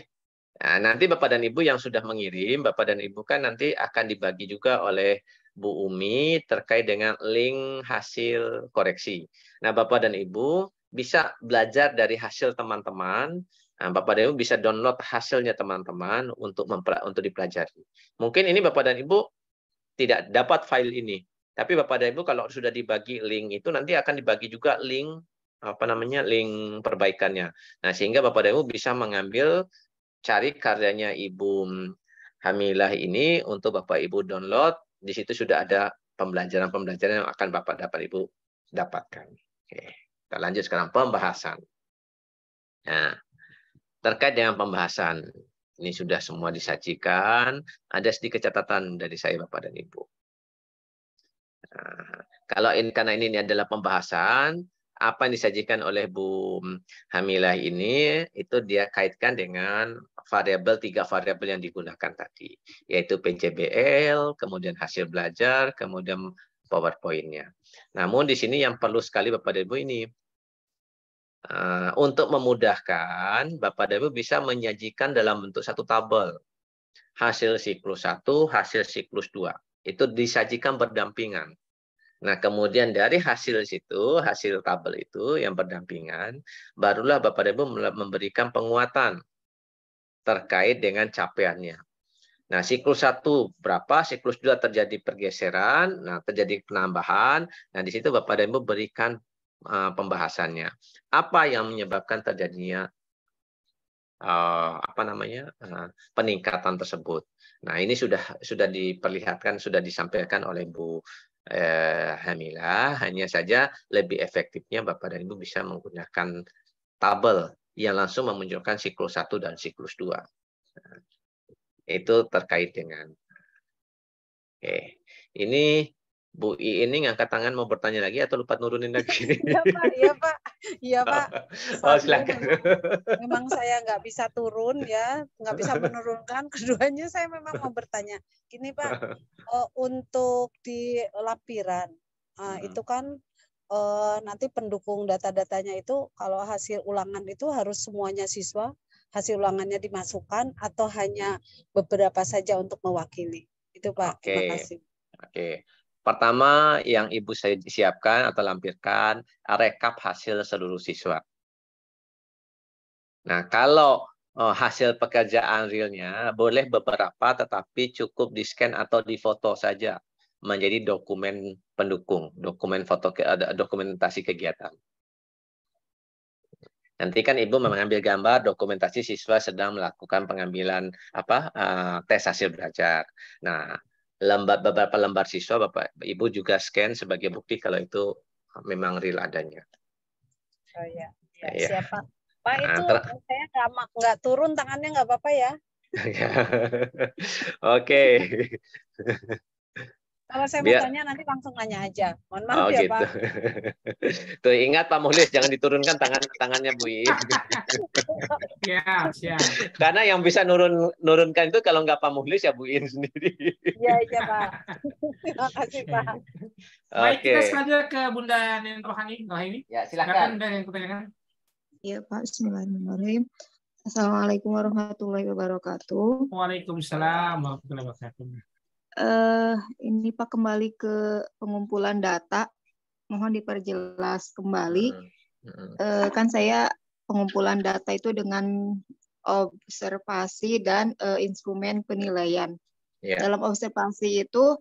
Nah, nanti Bapak dan Ibu yang sudah mengirim, Bapak dan Ibu kan nanti akan dibagi juga oleh Bu Umi terkait dengan link hasil koreksi. Nah, Bapak dan Ibu bisa belajar dari hasil teman-teman. Nah, Bapak dan Ibu bisa download hasilnya teman-teman untuk untuk dipelajari. Mungkin ini Bapak dan Ibu tidak dapat file ini, tapi Bapak dan Ibu kalau sudah dibagi link itu nanti akan dibagi juga link apa namanya link perbaikannya. Nah, sehingga Bapak dan Ibu bisa mengambil cari karyanya Ibu Hamilah ini untuk Bapak Ibu download. Di situ sudah ada pembelajaran-pembelajaran yang akan Bapak dapat Ibu dapatkan. Oke, kita lanjut sekarang pembahasan. Nah, terkait dengan pembahasan, ini sudah semua disajikan. Ada sedikit catatan dari saya Bapak dan Ibu. Nah, kalau ini karena ini adalah pembahasan, apa yang disajikan oleh Bu Hamilah ini itu dia kaitkan dengan variabel tiga variabel yang digunakan tadi, yaitu PCBL, kemudian hasil belajar, kemudian PowerPoint-nya. Namun di sini yang perlu sekali Bapak dan Ibu ini eh, untuk memudahkan Bapak dan Ibu bisa menyajikan dalam bentuk satu tabel. Hasil siklus satu hasil siklus dua Itu disajikan berdampingan. Nah, kemudian dari hasil situ, hasil tabel itu yang berdampingan, barulah Bapak dan Ibu memberikan penguatan terkait dengan capaiannya. Nah, siklus satu berapa? Siklus dua terjadi pergeseran, nah terjadi penambahan. Nah, di situ Bapak dan Ibu berikan uh, pembahasannya. Apa yang menyebabkan terjadinya uh, apa namanya uh, peningkatan tersebut? Nah, ini sudah sudah diperlihatkan, sudah disampaikan oleh Bu eh, Hamilah. Hanya saja lebih efektifnya Bapak dan Ibu bisa menggunakan tabel yang langsung memunculkan siklus 1 dan siklus 2. Nah, itu terkait dengan Oke. Ini Bu I ini ngangkat tangan mau bertanya lagi atau lupa nurunin lagi? Iya Pak, iya Pak, iya oh, Pak. Oh, silakan. Memang, saya nggak bisa turun ya, nggak bisa menurunkan. Keduanya saya memang mau bertanya. Gini Pak, oh, untuk di lapiran ah, itu kan eh, nanti pendukung data-datanya itu kalau hasil ulangan itu harus semuanya siswa hasil ulangannya dimasukkan atau hanya beberapa saja untuk mewakili. Itu Pak. Oke. Terima kasih. Oke. Pertama yang Ibu saya siapkan atau lampirkan rekap hasil seluruh siswa. Nah, kalau oh, hasil pekerjaan realnya boleh beberapa tetapi cukup di-scan atau difoto saja menjadi dokumen pendukung, dokumen foto ada dokumentasi kegiatan. Nanti kan ibu mengambil gambar dokumentasi siswa sedang melakukan pengambilan apa eh, tes hasil belajar. Nah, lembar beberapa lembar siswa bapak ibu juga scan sebagai bukti kalau itu memang real adanya. Oh ya, ya, ya. siapa? Pak nah, itu ter... saya nggak nggak turun tangannya nggak apa-apa ya? Oke. Kalau saya Biar... mau tanya nanti langsung nanya aja. Mohon maaf oh, ya gitu. Pak. Tuh ingat Pak Muhlis, jangan diturunkan tangan tangannya Bu Iya, iya. Karena yang bisa nurun nurunkan itu kalau nggak Pak Muhlis ya Bu In sendiri. Iya iya Pak. Terima kasih Pak. Baik kita saja ke Bunda Nen Rohani ini. Ya silakan. silakan Bunda yang pertanyaan. Iya Pak. Bismillahirrahmanirrahim. Assalamualaikum warahmatullahi wabarakatuh. Waalaikumsalam warahmatullahi wabarakatuh uh, ini Pak kembali ke pengumpulan data, mohon diperjelas kembali. uh. Uh, kan saya pengumpulan data itu dengan observasi dan uh, instrumen penilaian. Yeah. Dalam observasi itu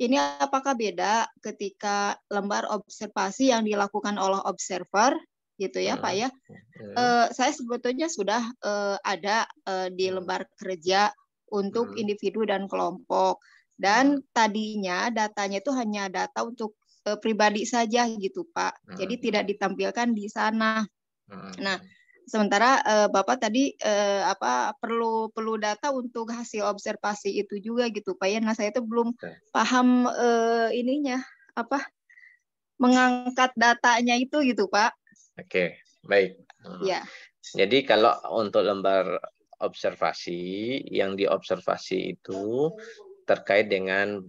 ini apakah beda ketika lembar observasi yang dilakukan oleh observer gitu ya uh, Pak ya? Uh, Uh, saya sebetulnya sudah uh, ada uh, di lembar kerja untuk uh, individu dan kelompok. Dan tadinya datanya itu hanya data untuk uh, pribadi saja gitu Pak. Hmm. Jadi tidak ditampilkan di sana. Hmm. Nah, sementara uh, Bapak tadi uh, apa perlu perlu data untuk hasil observasi itu juga gitu Pak ya. Nah, saya itu belum okay. paham uh, ininya apa mengangkat datanya itu gitu Pak. Oke, okay. baik. Hmm. Ya. Jadi kalau untuk lembar observasi yang diobservasi itu terkait dengan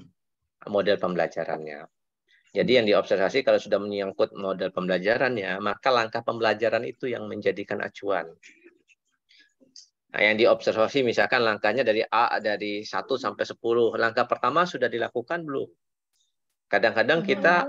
model pembelajarannya. Jadi yang diobservasi kalau sudah menyangkut model pembelajarannya, maka langkah pembelajaran itu yang menjadikan acuan. Nah, yang diobservasi misalkan langkahnya dari A dari 1 sampai 10. Langkah pertama sudah dilakukan belum? Kadang-kadang kita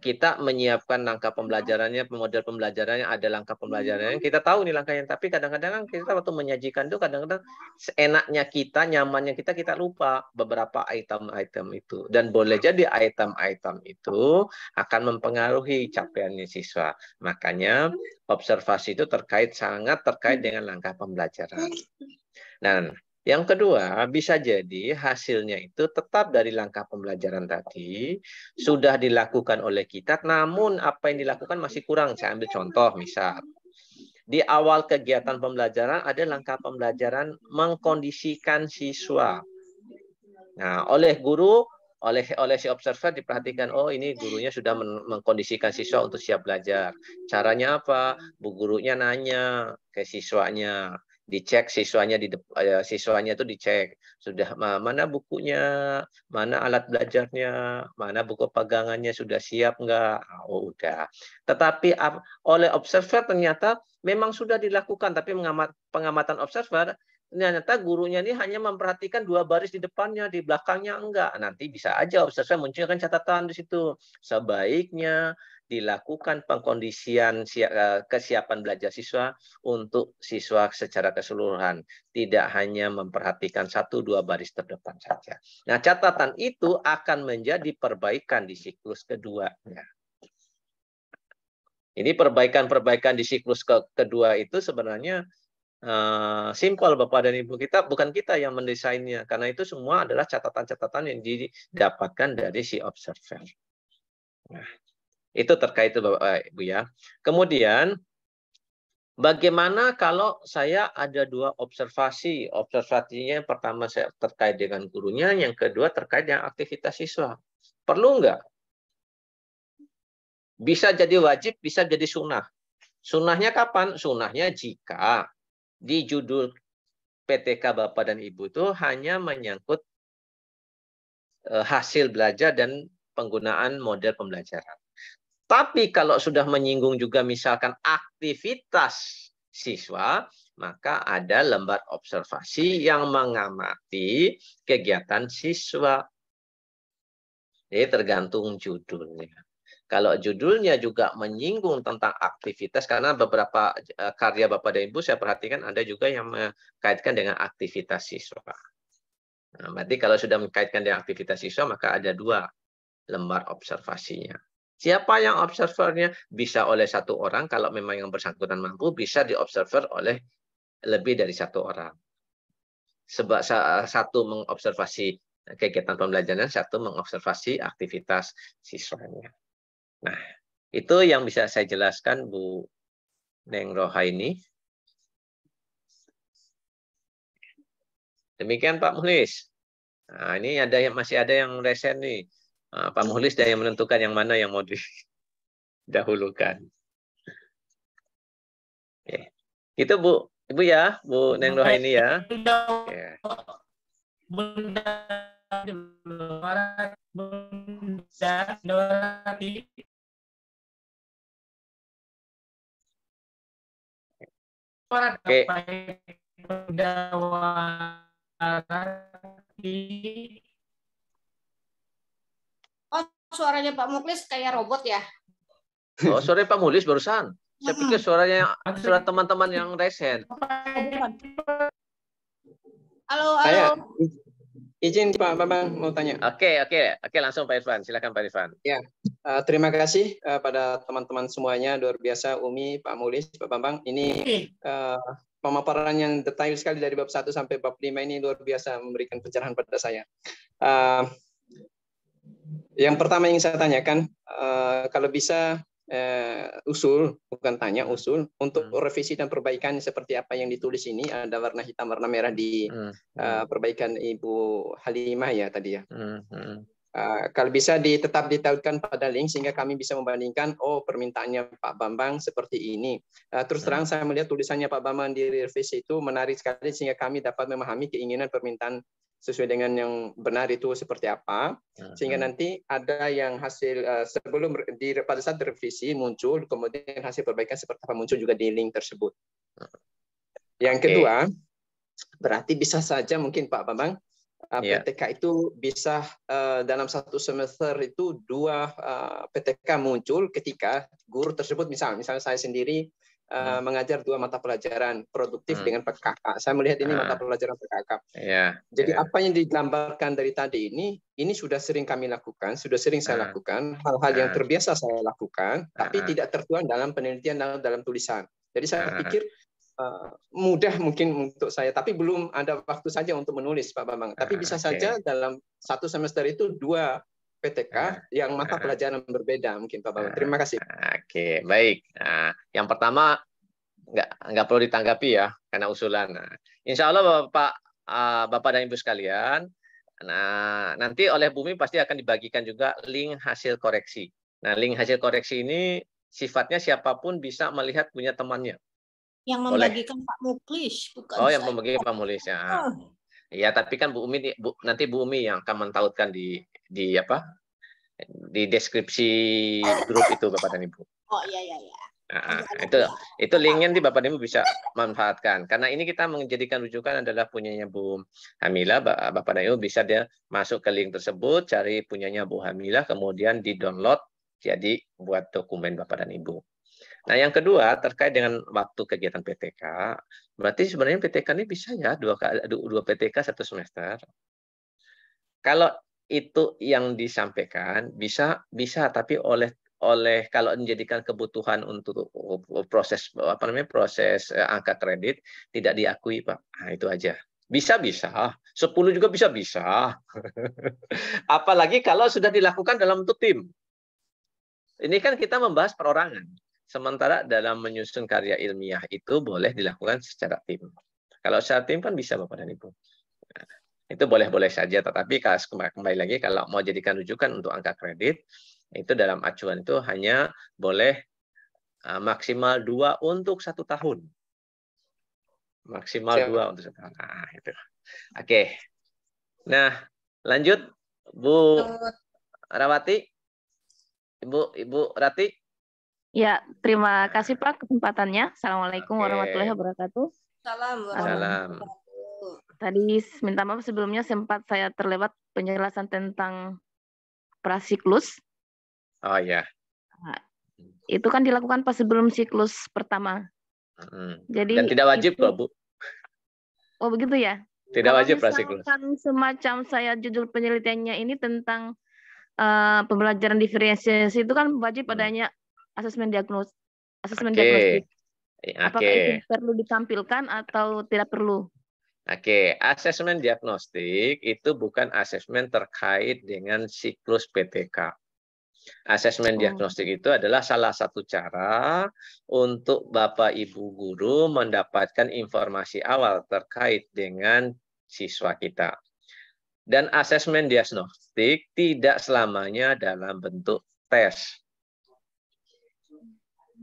kita menyiapkan langkah pembelajarannya, model pembelajarannya, ada langkah pembelajarannya. Hmm. Kita tahu nih langkahnya, tapi kadang-kadang kan kita waktu menyajikan itu kadang-kadang seenaknya kita, nyamannya kita, kita lupa beberapa item-item itu. Dan boleh jadi item-item itu akan mempengaruhi capaiannya siswa. Makanya observasi itu terkait sangat terkait hmm. dengan langkah pembelajaran. Nah, yang kedua, bisa jadi hasilnya itu tetap dari langkah pembelajaran tadi sudah dilakukan oleh kita, namun apa yang dilakukan masih kurang. Saya ambil contoh misal. Di awal kegiatan pembelajaran ada langkah pembelajaran mengkondisikan siswa. Nah, oleh guru oleh oleh si observer diperhatikan oh ini gurunya sudah mengkondisikan siswa untuk siap belajar. Caranya apa? Bu gurunya nanya ke siswanya dicek siswanya di eh, siswanya itu dicek sudah mana bukunya mana alat belajarnya mana buku pegangannya sudah siap nggak ah, oh udah tetapi oleh observer ternyata memang sudah dilakukan tapi pengamatan observer ternyata gurunya ini hanya memperhatikan dua baris di depannya di belakangnya enggak nanti bisa aja observer munculkan catatan di situ sebaiknya dilakukan pengkondisian eh, kesiapan belajar siswa untuk siswa secara keseluruhan, tidak hanya memperhatikan satu dua baris terdepan saja. Nah, catatan itu akan menjadi perbaikan di siklus keduanya. Ini perbaikan-perbaikan di siklus ke kedua itu sebenarnya uh, simpel Bapak dan Ibu kita bukan kita yang mendesainnya karena itu semua adalah catatan-catatan yang didapatkan dari si observer. Nah, itu terkait itu Bapak eh, Ibu ya. Kemudian Bagaimana kalau saya ada dua observasi? Observasinya yang pertama saya terkait dengan gurunya, yang kedua terkait dengan aktivitas siswa. Perlu nggak? Bisa jadi wajib, bisa jadi sunnah. Sunnahnya kapan? Sunnahnya jika di judul PTK Bapak dan Ibu itu hanya menyangkut eh, hasil belajar dan penggunaan model pembelajaran. Tapi kalau sudah menyinggung juga misalkan aktivitas siswa, maka ada lembar observasi yang mengamati kegiatan siswa. Jadi tergantung judulnya. Kalau judulnya juga menyinggung tentang aktivitas, karena beberapa eh, karya Bapak dan Ibu saya perhatikan ada juga yang mengkaitkan dengan aktivitas siswa. Nah, berarti kalau sudah mengkaitkan dengan aktivitas siswa, maka ada dua lembar observasinya. Siapa yang observernya? Bisa oleh satu orang, kalau memang yang bersangkutan mampu, bisa diobserver oleh lebih dari satu orang. Sebab satu mengobservasi kegiatan pembelajaran, satu mengobservasi aktivitas siswanya. Nah, itu yang bisa saya jelaskan Bu Neng Roha ini. Demikian Pak Mulis. Nah, ini ada yang masih ada yang resen nih. Ah, Pak Muhlis yang menentukan yang mana yang mau didahulukan. Oke. Itu Bu, Ibu ya, Bu Neng ini ya. Oke. Okay suaranya Pak Muklis kayak robot ya? Oh, suaranya Pak Muklis barusan. Saya hmm. pikir suaranya suara teman-teman yang resen. Halo, halo. izin Pak Bambang mau tanya. Oke, oke. Oke, langsung Pak Irfan. Silakan Pak Irfan. Ya. Uh, terima kasih uh, pada teman-teman semuanya luar biasa Umi, Pak Mulis, Pak Bambang. Ini uh, pemaparan yang detail sekali dari bab 1 sampai bab 5 ini luar biasa memberikan pencerahan pada saya. Uh, yang pertama yang saya tanyakan, eh, kalau bisa uh, usul, bukan tanya usul, untuk hmm. revisi dan perbaikan seperti apa yang ditulis ini ada warna hitam, warna merah di hmm. uh, perbaikan Ibu Halimah ya tadi ya. Hmm. hmm. Eh, kalau bisa ditetap ditautkan pada link sehingga kami bisa membandingkan oh permintaannya Pak Bambang seperti ini. Uh, terus hmm. terang saya melihat tulisannya Pak Bambang di revisi itu menarik sekali sehingga kami dapat memahami keinginan permintaan sesuai dengan yang benar itu seperti apa hmm. sehingga nanti ada yang hasil uh, sebelum di pada saat revisi muncul kemudian hasil perbaikan seperti apa muncul juga di link tersebut. Hmm. Yang kedua okay. berarti bisa saja mungkin Pak Bambang Yeah. PTK itu bisa uh, dalam satu semester itu dua uh, eh, PTK muncul ketika guru tersebut misalnya misalnya saya sendiri uh, hmm. mengajar dua mata pelajaran produktif hmm. dengan PKK. Saya melihat ini hmm. mata pelajaran PKK. Yeah. Iya. Jadi yeah. apa yang digambarkan dari tadi ini ini sudah sering kami lakukan, sudah sering saya ah. lakukan hal-hal yang ah. terbiasa saya lakukan, tapi tidak tertuang dalam penelitian dalam dalam tulisan. Jadi saya pikir Eh, mudah mungkin untuk saya, tapi belum ada waktu saja untuk menulis Pak Bambang. Ah, tapi bisa okay. saja dalam satu semester itu dua PTK uh, ah, yang mata ah. pelajaran berbeda mungkin Pak Bambang. Terima kasih. Oke, okay, baik. Nah, yang pertama nggak nggak perlu ditanggapi ya karena usulan. Nah, insya Allah Bapak Bapak dan Ibu sekalian, nah nanti oleh Bumi pasti akan dibagikan juga link hasil koreksi. Nah, link hasil koreksi ini sifatnya siapapun bisa melihat punya temannya yang membagikan Oleh. Pak Muklis bukan Oh, yang membagikan Pak Muklis ya. Oh. Ya, tapi kan Bu Umi Bu, nanti Bu Umi yang akan mentautkan di di apa? di deskripsi grup itu Bapak dan Ibu. Oh iya iya iya. Nah, itu itu linknya nanti Bapak dan Ibu bisa manfaatkan karena ini kita menjadikan rujukan adalah punyanya Bu Hamila Bapak dan Ibu bisa dia masuk ke link tersebut cari punyanya Bu Hamila kemudian di download jadi buat dokumen Bapak dan Ibu. Nah, yang kedua terkait dengan waktu kegiatan PTK, berarti sebenarnya PTK ini bisa ya dua dua PTK satu semester. Kalau itu yang disampaikan bisa bisa tapi oleh oleh kalau menjadikan kebutuhan untuk oh, proses apa namanya proses eh, angka kredit tidak diakui pak nah, itu aja bisa bisa 10 juga bisa bisa apalagi kalau sudah dilakukan dalam bentuk tim ini kan kita membahas perorangan Sementara dalam menyusun karya ilmiah itu boleh dilakukan secara tim. Kalau secara tim kan bisa Bapak dan Ibu. Nah, itu boleh-boleh saja, tetapi kembali lagi kalau mau jadikan rujukan untuk angka kredit, itu dalam acuan itu hanya boleh eh, maksimal dua untuk satu tahun. Maksimal Siap. dua untuk satu tahun. Nah, itu. Oke. Nah, lanjut Bu Rawati. Ibu Ibu Rati. Ya, terima ya. kasih Pak kesempatannya. Assalamualaikum okay. warahmatullahi wabarakatuh. Salam. Salam. Tadi minta maaf sebelumnya sempat saya terlewat penjelasan tentang prasiklus. Oh ya. Nah, itu kan dilakukan pas sebelum siklus pertama. Hmm. Jadi Dan tidak wajib itu... Bu. Oh, begitu ya? Tidak Kalau wajib prasiklus. semacam saya judul penelitiannya ini tentang uh, pembelajaran diferensiasi itu kan wajib mm. adanya asesmen diagnos asesmen okay. diagnostik. Apakah itu perlu ditampilkan atau tidak perlu? Oke, okay. asesmen diagnostik itu bukan asesmen terkait dengan siklus PTK. Asesmen oh. diagnostik itu adalah salah satu cara untuk Bapak Ibu guru mendapatkan informasi awal terkait dengan siswa kita. Dan asesmen diagnostik tidak selamanya dalam bentuk tes.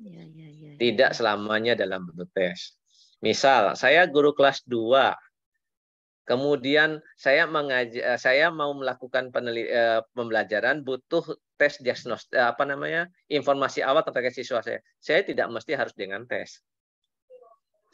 Ya, ya, ya, tidak selamanya dalam bentuk tes. Misal, saya guru kelas 2. Kemudian saya mengajar, eh, saya mau melakukan peneli, eh, pembelajaran butuh tes diagnos, eh, apa namanya informasi awal tentang siswa saya. Saya tidak mesti harus dengan tes.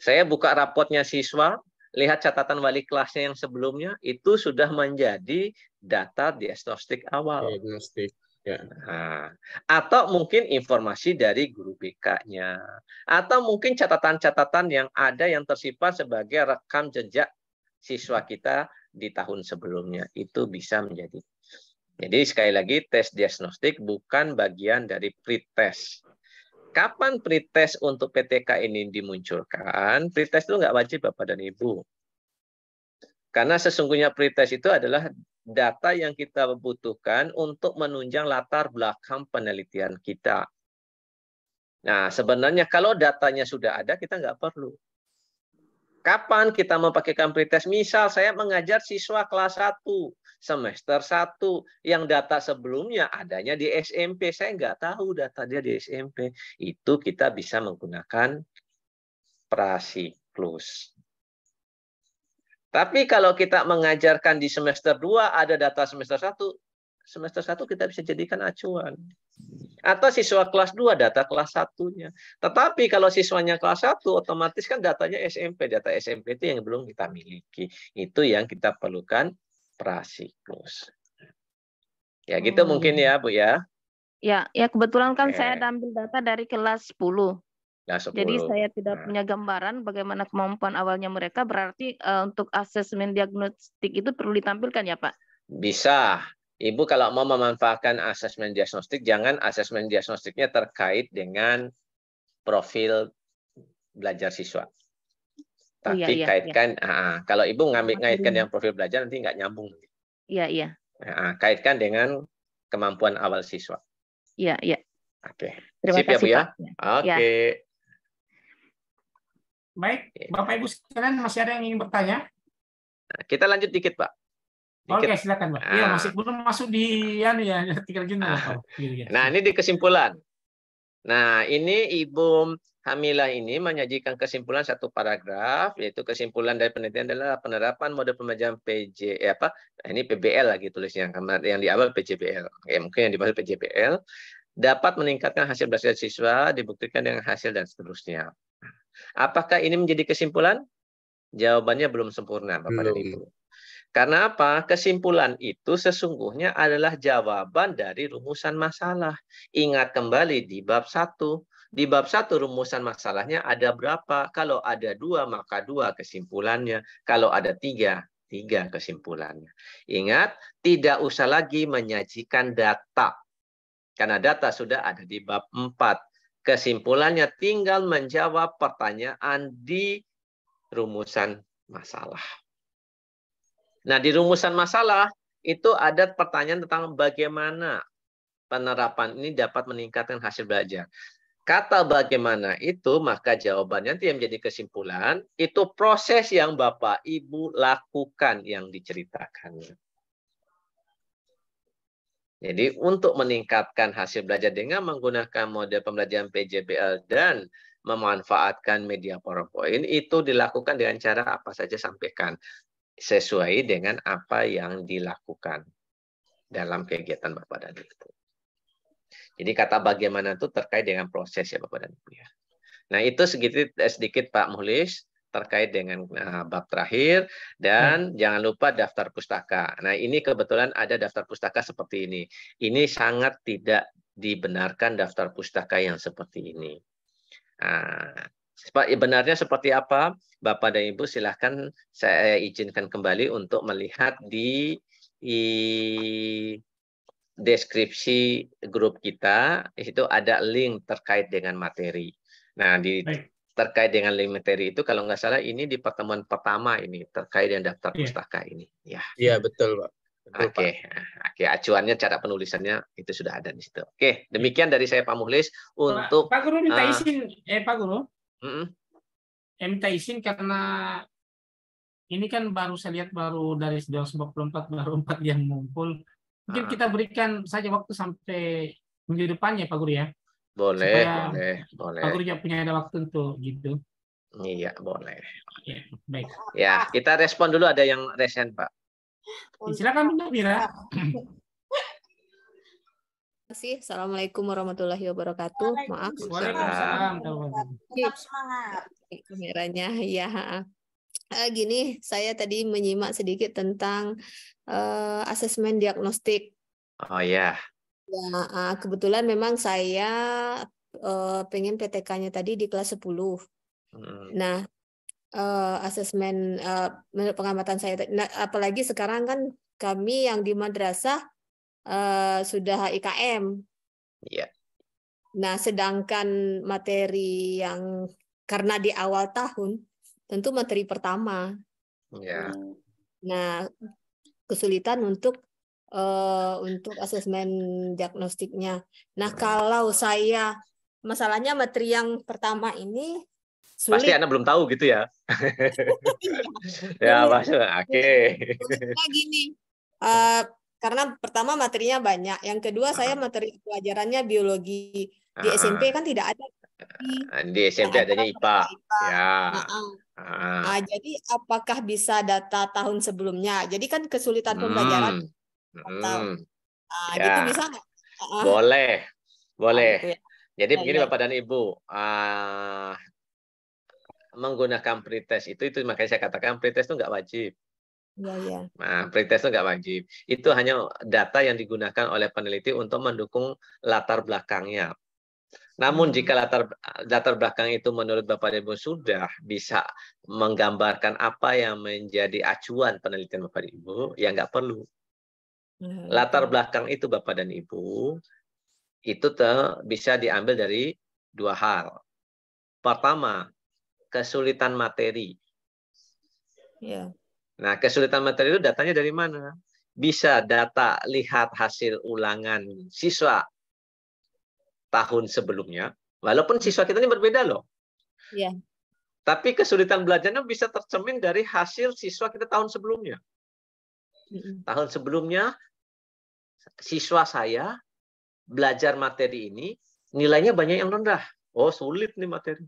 Saya buka rapotnya siswa, lihat catatan wali kelasnya yang sebelumnya itu sudah menjadi data diagnostik awal. Diagnostik. Ya. Nah, atau mungkin informasi dari guru BK-nya, atau mungkin catatan-catatan yang ada yang tersimpan sebagai rekam jejak siswa kita di tahun sebelumnya itu bisa menjadi. Jadi sekali lagi tes diagnostik bukan bagian dari pretest. Kapan pretest untuk PTK ini dimunculkan? Pretest itu nggak wajib Bapak dan Ibu. Karena sesungguhnya pretest itu adalah data yang kita butuhkan untuk menunjang latar belakang penelitian kita. Nah, sebenarnya kalau datanya sudah ada, kita nggak perlu. Kapan kita memakaikan pretest? Misal saya mengajar siswa kelas 1, semester 1, yang data sebelumnya adanya di SMP. Saya nggak tahu data dia di SMP. Itu kita bisa menggunakan prasiklus. Tapi kalau kita mengajarkan di semester 2 ada data semester 1, semester 1 kita bisa jadikan acuan. Atau siswa kelas 2 data kelas satunya. Tetapi kalau siswanya kelas 1 otomatis kan datanya SMP, data SMP itu yang belum kita miliki. Itu yang kita perlukan prasiklus. Ya gitu hmm. mungkin ya, Bu ya. Ya, ya kebetulan kan okay. saya ambil data dari kelas 10. Ya, Jadi saya tidak nah. punya gambaran bagaimana kemampuan awalnya mereka. Berarti uh, untuk asesmen diagnostik itu perlu ditampilkan ya Pak? Bisa. Ibu kalau mau memanfaatkan asesmen diagnostik, jangan asesmen diagnostiknya terkait dengan profil belajar siswa. Oh, iya, Tapi oh, iya, iya, kaitkan, iya. Ah, kalau ibu ngambil kaitkan yang profil belajar nanti nggak nyambung. Iya iya. Ah kaitkan dengan kemampuan awal siswa. Iya iya. Oke. Okay. Terima Sip ya, kasih ya Bu ya. Iya. Oke. Okay. Ya. Baik, Bapak Ibu sekalian masih ada yang ingin bertanya? Nah, kita lanjut dikit, Pak. Dikit. Oke, silakan, Pak. Iya, nah. masih belum masuk di yang ya tiga nah. Iya. nah, ini di kesimpulan. Nah, ini Ibu Hamila ini menyajikan kesimpulan satu paragraf, yaitu kesimpulan dari penelitian adalah penerapan model pembelajaran PJ, eh, apa? Nah, ini PBL lagi tulisnya, yang di awal PJBL. Ya, mungkin yang dimaksud PJBL dapat meningkatkan hasil belajar siswa, dibuktikan dengan hasil dan seterusnya. Apakah ini menjadi kesimpulan? Jawabannya belum sempurna, Bapak belum. dan Ibu. Karena apa? Kesimpulan itu sesungguhnya adalah jawaban dari rumusan masalah. Ingat kembali di bab satu. Di bab satu rumusan masalahnya ada berapa? Kalau ada dua, maka dua kesimpulannya. Kalau ada tiga, tiga kesimpulannya. Ingat, tidak usah lagi menyajikan data. Karena data sudah ada di bab empat. Kesimpulannya tinggal menjawab pertanyaan di rumusan masalah. Nah, di rumusan masalah itu ada pertanyaan tentang bagaimana penerapan ini dapat meningkatkan hasil belajar. Kata bagaimana itu, maka jawabannya nanti yang menjadi kesimpulan, itu proses yang Bapak Ibu lakukan yang diceritakan. Jadi untuk meningkatkan hasil belajar dengan menggunakan model pembelajaran PJBL dan memanfaatkan media PowerPoint itu dilakukan dengan cara apa saja sampaikan sesuai dengan apa yang dilakukan dalam kegiatan Bapak dan Ibu. Jadi kata bagaimana itu terkait dengan proses ya Bapak dan Ibu ya. Nah itu sedikit, eh, sedikit Pak Muhlis terkait dengan uh, bab terakhir dan hmm. jangan lupa daftar pustaka. Nah, ini kebetulan ada daftar pustaka seperti ini. Ini sangat tidak dibenarkan daftar pustaka yang seperti ini. Nah, benarnya seperti apa? Bapak dan Ibu silahkan saya izinkan kembali untuk melihat di, di deskripsi grup kita itu ada link terkait dengan materi. Nah, di Baik terkait dengan materi itu kalau nggak salah ini di pertemuan pertama ini terkait dengan daftar yeah. pustaka ini ya iya betul pak oke ah, oke okay. acuannya cara penulisannya itu sudah ada di situ oke okay. demikian dari saya Pak Muhlis untuk Pak Guru minta uh, izin eh Pak Guru mm -mm. minta izin karena ini kan baru saya lihat baru dari 244 baru empat yang mumpul mungkin uh kita berikan saja waktu sampai minggu depannya Pak Guru ya boleh, boleh, boleh. Aku juga punya ada waktu untuk gitu. Iya, boleh. Ya, baik. Ya, kita respon dulu ada yang resen, Pak. Ya, silakan Bunda Mira. Terima kasih. Assalamualaikum warahmatullahi wabarakatuh. Maaf. Waalaikumsalam. Kameranya, ya. Eh, gini, saya tadi menyimak sedikit tentang uh, asesmen diagnostik. Oh ya. Ya, eh, kebetulan memang saya uh, pengen PTK-nya tadi di kelas 10. Hmm. Nah, uh, asesmen uh, menurut pengamatan saya nah, apalagi sekarang kan kami yang di madrasah uh, sudah IKM. Iya. Nah, sedangkan materi yang karena di awal tahun tentu materi pertama. Yeah. Nah, kesulitan untuk uh, untuk asesmen diagnostiknya. Nah, kalau saya masalahnya materi yang pertama ini sulit. Pasti Anda belum tahu gitu ya. ya, iya. Mas. Oke. Okay. Iya. gini. Uh, karena pertama materinya banyak, yang kedua saya materi pelajarannya biologi di uh SMP kan tidak ada ah, di, SMP SMP adanya IPA. IPA. Ya. Uh-uh. Uh. jadi apakah bisa data tahun sebelumnya? Jadi kan kesulitan hmm. pembelajaran hmm atau uh, ya. gitu bisa nggak? Uh, boleh, boleh. Oh, gitu ya. Jadi ya, begini ya. Bapak dan Ibu, uh, menggunakan pretest itu itu makanya saya katakan pretest itu nggak wajib. Ya, ya. Nah, pretest itu nggak wajib. Itu hanya data yang digunakan oleh peneliti untuk mendukung latar belakangnya. Namun jika hmm. latar latar belakang itu menurut Bapak dan Ibu sudah bisa menggambarkan apa yang menjadi acuan penelitian Bapak dan Ibu, ya nggak perlu Latar belakang itu Bapak dan Ibu itu bisa diambil dari dua hal. Pertama, kesulitan materi. Ya. Nah, kesulitan materi itu datanya dari mana? Bisa data lihat hasil ulangan siswa tahun sebelumnya, walaupun siswa kita ini berbeda loh. Yeah. Tapi kesulitan belajarnya bisa tercermin dari hasil siswa kita tahun sebelumnya. Mm -hmm. Tahun sebelumnya siswa saya belajar materi ini nilainya banyak yang rendah. Oh, sulit nih materi.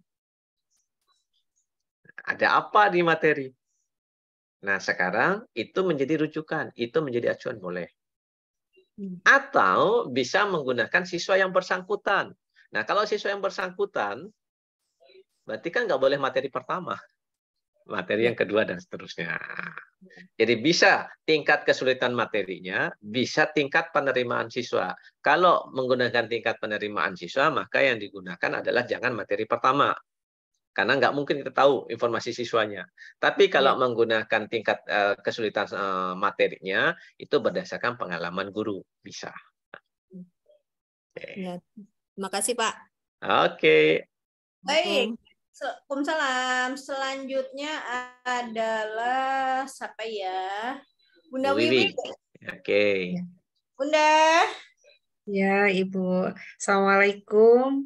Ada apa di materi? Nah, sekarang itu menjadi rujukan, itu menjadi acuan boleh. Hmm. Atau bisa menggunakan siswa yang bersangkutan. Nah, kalau siswa yang bersangkutan, berarti kan nggak boleh materi pertama materi iya. yang kedua dan seterusnya. Iya. Jadi bisa tingkat kesulitan materinya, bisa tingkat penerimaan siswa. Kalau menggunakan tingkat penerimaan siswa, maka yang digunakan adalah jangan materi pertama. Karena nggak mungkin kita tahu informasi siswanya. Tapi iya. kalau ya. menggunakan tingkat uh, kesulitan uh, materinya, itu berdasarkan pengalaman guru. Bisa. Okay. Ya. Terima kasih, Pak. Oke. Okay. Baik. Waalaikumsalam. Selanjutnya adalah siapa ya? Bunda Wiwi. Oke. Okay. Bunda. Ya, Ibu. Assalamualaikum.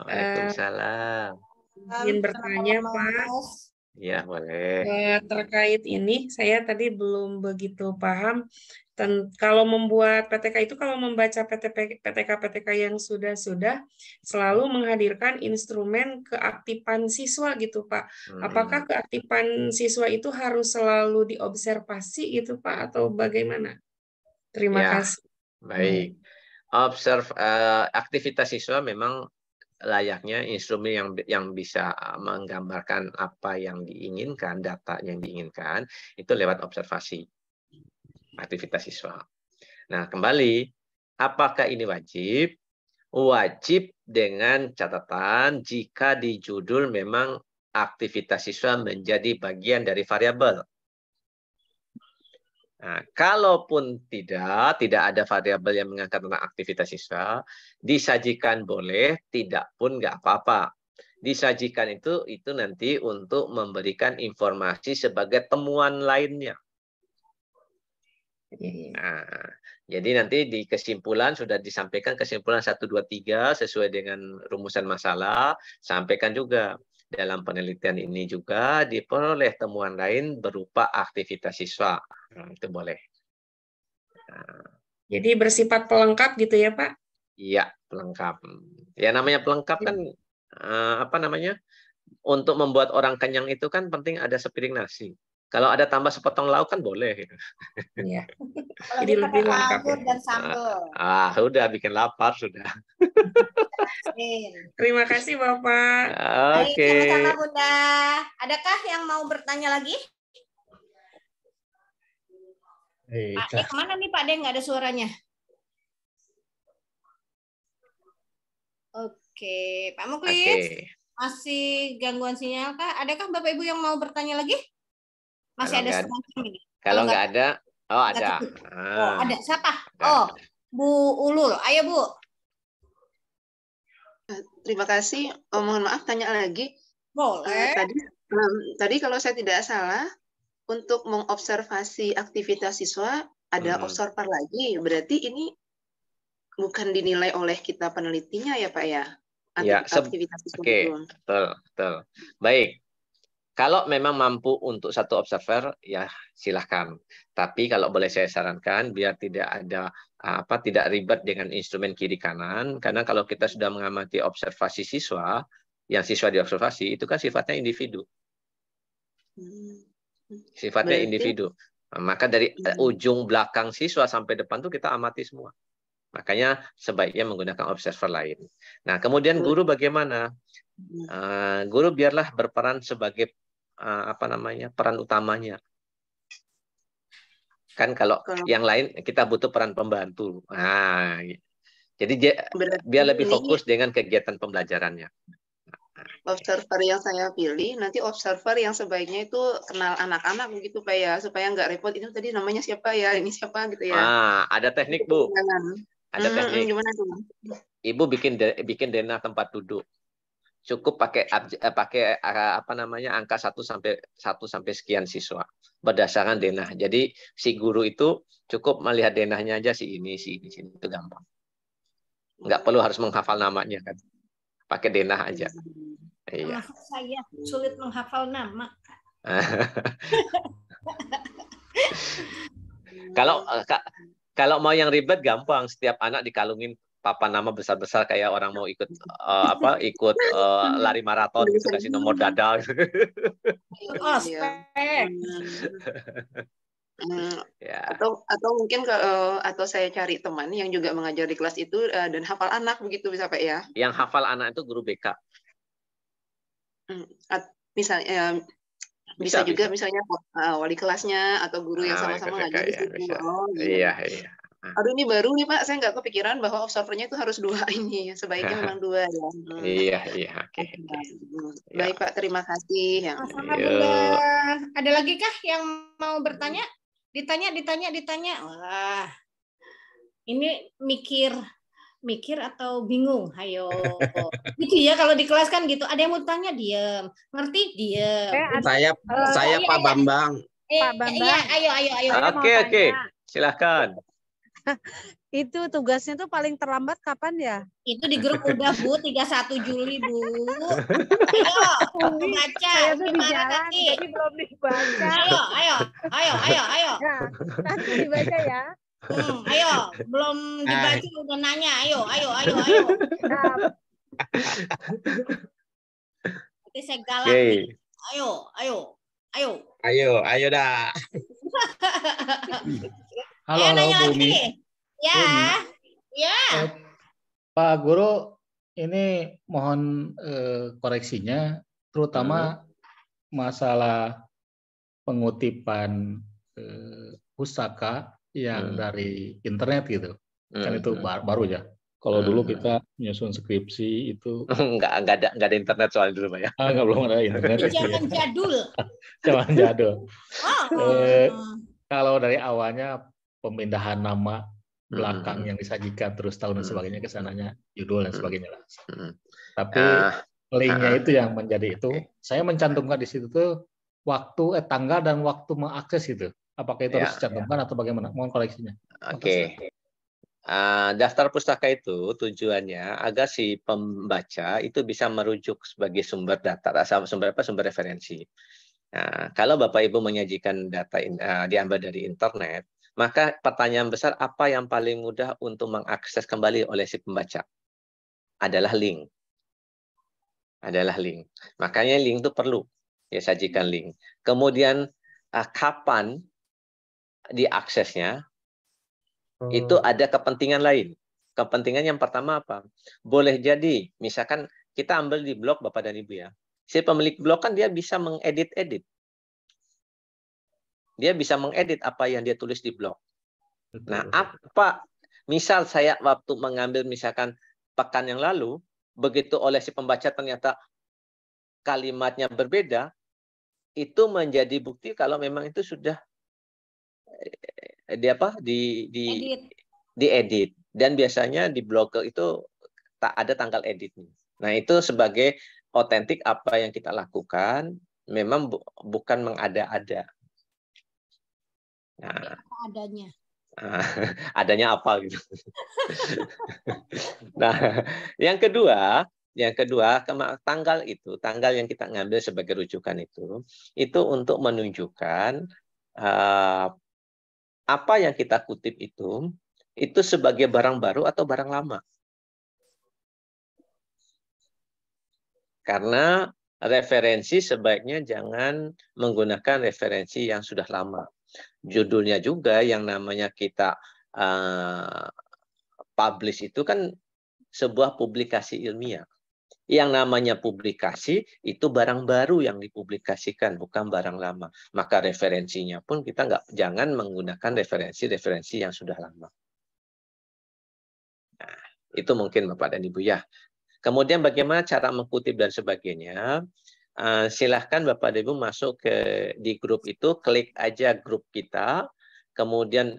Waalaikumsalam. Uh, ingin bertanya, Pak. Ya boleh. Eh, terkait ini, saya tadi belum begitu paham. Ten, kalau membuat PTK itu, kalau membaca PTK-PTK yang sudah-sudah, selalu hmm. menghadirkan instrumen keaktifan siswa gitu, Pak. Apakah hmm. keaktifan siswa itu harus selalu diobservasi gitu, Pak, atau bagaimana? Terima ya, kasih. Baik. Observ, uh, aktivitas siswa memang layaknya instrumen yang yang bisa menggambarkan apa yang diinginkan, data yang diinginkan itu lewat observasi aktivitas siswa. Nah, kembali apakah ini wajib? Wajib dengan catatan jika di judul memang aktivitas siswa menjadi bagian dari variabel. Nah, kalaupun tidak, tidak ada variabel yang mengangkat tentang aktivitas siswa, disajikan boleh, tidak pun nggak apa-apa. Disajikan itu itu nanti untuk memberikan informasi sebagai temuan lainnya. Iya, iya. Nah, jadi nanti di kesimpulan sudah disampaikan kesimpulan 1, 2, 3 sesuai dengan rumusan masalah, sampaikan juga dalam penelitian ini juga diperoleh temuan lain berupa aktivitas siswa. Hmm, itu boleh. Nah, jadi bersifat pelengkap gitu ya Pak? Iya, pelengkap. Ya namanya pelengkap kan eh, apa namanya? Untuk membuat orang kenyang itu kan penting ada sepiring nasi. Kalau ada tambah sepotong lauk kan boleh gitu. Iya. Jadi lebih lengkap. Ya. Dan sambal. Ah, ah, udah bikin lapar sudah. Terima kasih Bapak. Ah, oke. Okay. Sama-sama Adakah yang mau bertanya lagi? Pak eh, kemana nih Pak Deng? nggak ada suaranya? Oke, Pak Muklis. Okay. Masih gangguan sinyal kah? Adakah Bapak Ibu yang mau bertanya lagi? Masih kalau ada setengah ini. Kalau nggak ada, oh ada. Ah. Oh, ada siapa? Oh, ada. Oh, Bu Ulul. Ayo, Bu. Terima kasih. Oh, mohon maaf tanya lagi. Boleh. Eh, tadi tadi kalau saya tidak salah, untuk mengobservasi aktivitas siswa ada hmm. observer lagi. Berarti ini bukan dinilai oleh kita penelitinya ya Pak ya? Ya, aktivitas siswa okay. betul, betul. Baik. Kalau memang mampu untuk satu observer, ya silahkan. Tapi kalau boleh saya sarankan, biar tidak ada apa tidak ribet dengan instrumen kiri kanan, karena kalau kita sudah mengamati observasi siswa, yang siswa diobservasi itu kan sifatnya individu. Hmm. Sifatnya Berarti... individu. Maka dari iya. ujung belakang siswa sampai depan tuh kita amati semua. Makanya sebaiknya menggunakan observer lain. Nah, kemudian guru bagaimana? Uh, guru biarlah berperan sebagai uh, apa namanya peran utamanya. Kan kalau, kalau yang lain kita butuh peran pembantu. Nah, jadi dia, biar lebih fokus dengan kegiatan pembelajarannya observer yang saya pilih nanti observer yang sebaiknya itu kenal anak-anak begitu pak ya supaya nggak repot itu tadi namanya siapa ya ini siapa gitu ya ah ada teknik bu ada hmm, teknik gimana tuh ibu bikin de bikin denah tempat duduk cukup pakai eh, pakai eh, apa namanya angka 1 sampai 1 sampai sekian siswa berdasarkan denah. Jadi si guru itu cukup melihat denahnya aja si ini si ini si itu gampang. Nggak perlu harus menghafal namanya kan. Pakai denah aja. Iya. saya sulit menghafal nama. kalau eh, kalau mau yang ribet gampang, setiap anak dikalungin papa nama besar-besar kayak orang mau ikut uh, apa ikut uh, lari maraton gitu kasih nomor dada. Oh, iya. Hmm, hmm. yeah. atau atau mungkin ke, atau saya cari teman yang juga mengajar di kelas itu dan hafal anak begitu bisa pak ya yang hafal anak itu guru BK Hmm, misalnya bisa, bisa juga bisa. misalnya uh, wali kelasnya atau guru yang ah, sama-sama ngajar di situ. Oh, gitu. iya, iya. Ah. Aduh ini baru nih Pak, saya nggak kepikiran bahwa observernya itu harus dua ini. Sebaiknya memang dua ya. Iya, iya. Oke. Okay. Iya. Baik Pak, terima kasih. Ya. Alhamdulillah. Ada lagi kah yang mau bertanya? Ditanya, ditanya, ditanya. Wah. Ini mikir mikir atau bingung hayo gitu ya kalau di kelas kan gitu ada yang mau tanya diem ngerti diem eh, saya uh, saya iya, Pak iya. Bambang eh, Pak eh, iya, Bambang iya, ayo ayo ayo oke oke silahkan itu tugasnya tuh paling terlambat kapan ya? Itu di grup udah Bu, 31 Juli Bu. Ayo, iya, baca. Gimana di jalan, nanti? tapi belum dibaca. Ayo, ayo, ayo, ayo, ayo. Nah, nanti dibaca ya. Hmm, ayo, belum dibaca udah nanya. Ayo, ayo, ayo, ayo. Nanti saya galak. Okay. Ayo, ayo, ayo. Ayo, ayo dah. halo, ayo, halo, Bumi. Lagi. Ya, Bumi. ya. Eh, Pak Guru, ini mohon eh, koreksinya, terutama hmm. masalah pengutipan eh, pusaka yang hmm. dari internet gitu. Hmm. Kan itu hmm, bar hmm. baru ya. Kalau hmm. dulu hmm. kita menyusun skripsi itu nggak nggak ada nggak ada internet soalnya dulu ya. Ah, nggak belum ada internet. Jangan jadul. Jangan jadul. Oh. Eh, kalau dari awalnya pemindahan nama belakang hmm. yang disajikan terus tahun dan sebagainya kesananya judul dan sebagainya lah. Hmm. Tapi uh, linknya uh, itu yang menjadi itu. Saya mencantumkan di situ tuh waktu eh tanggal dan waktu mengakses itu. Apakah itu ya. harus dicantumkan atau bagaimana? Mohon koleksinya. Oke. Okay. Uh, ah, daftar pustaka itu tujuannya agar si pembaca itu bisa merujuk sebagai sumber data, sumber apa sumber referensi. Nah, kalau Bapak Ibu menyajikan data in, uh, diambil dari internet, maka pertanyaan besar apa yang paling mudah untuk mengakses kembali oleh si pembaca adalah link. Adalah link. Makanya link itu perlu ya sajikan link. Kemudian ah, kapan diaksesnya, hmm. itu ada kepentingan lain. Kepentingan yang pertama apa? Boleh jadi, misalkan kita ambil di blog Bapak dan Ibu ya. Si pemilik blog kan dia bisa mengedit-edit. Dia bisa mengedit apa yang dia tulis di blog. Nah, apa misal saya waktu mengambil misalkan pekan yang lalu, begitu oleh si pembaca ternyata kalimatnya berbeda, itu menjadi bukti kalau memang itu sudah di apa di di edit. di edit dan biasanya di blogger itu tak ada tanggal editnya. Nah itu sebagai otentik apa yang kita lakukan memang bu bukan mengada-ada. Nah, adanya. adanya apa gitu. nah, yang kedua, yang kedua, tanggal itu, tanggal yang kita ngambil sebagai rujukan itu, itu untuk menunjukkan uh, apa yang kita kutip itu itu sebagai barang baru atau barang lama. Karena referensi sebaiknya jangan menggunakan referensi yang sudah lama. Judulnya juga yang namanya kita uh, publish itu kan sebuah publikasi ilmiah. Yang namanya publikasi itu barang baru yang dipublikasikan, bukan barang lama. Maka referensinya pun kita nggak jangan menggunakan referensi-referensi yang sudah lama. Nah, itu mungkin Bapak dan Ibu ya. Kemudian bagaimana cara mengkutip dan sebagainya? Eh, silahkan Bapak dan Ibu masuk ke di grup itu, klik aja grup kita, kemudian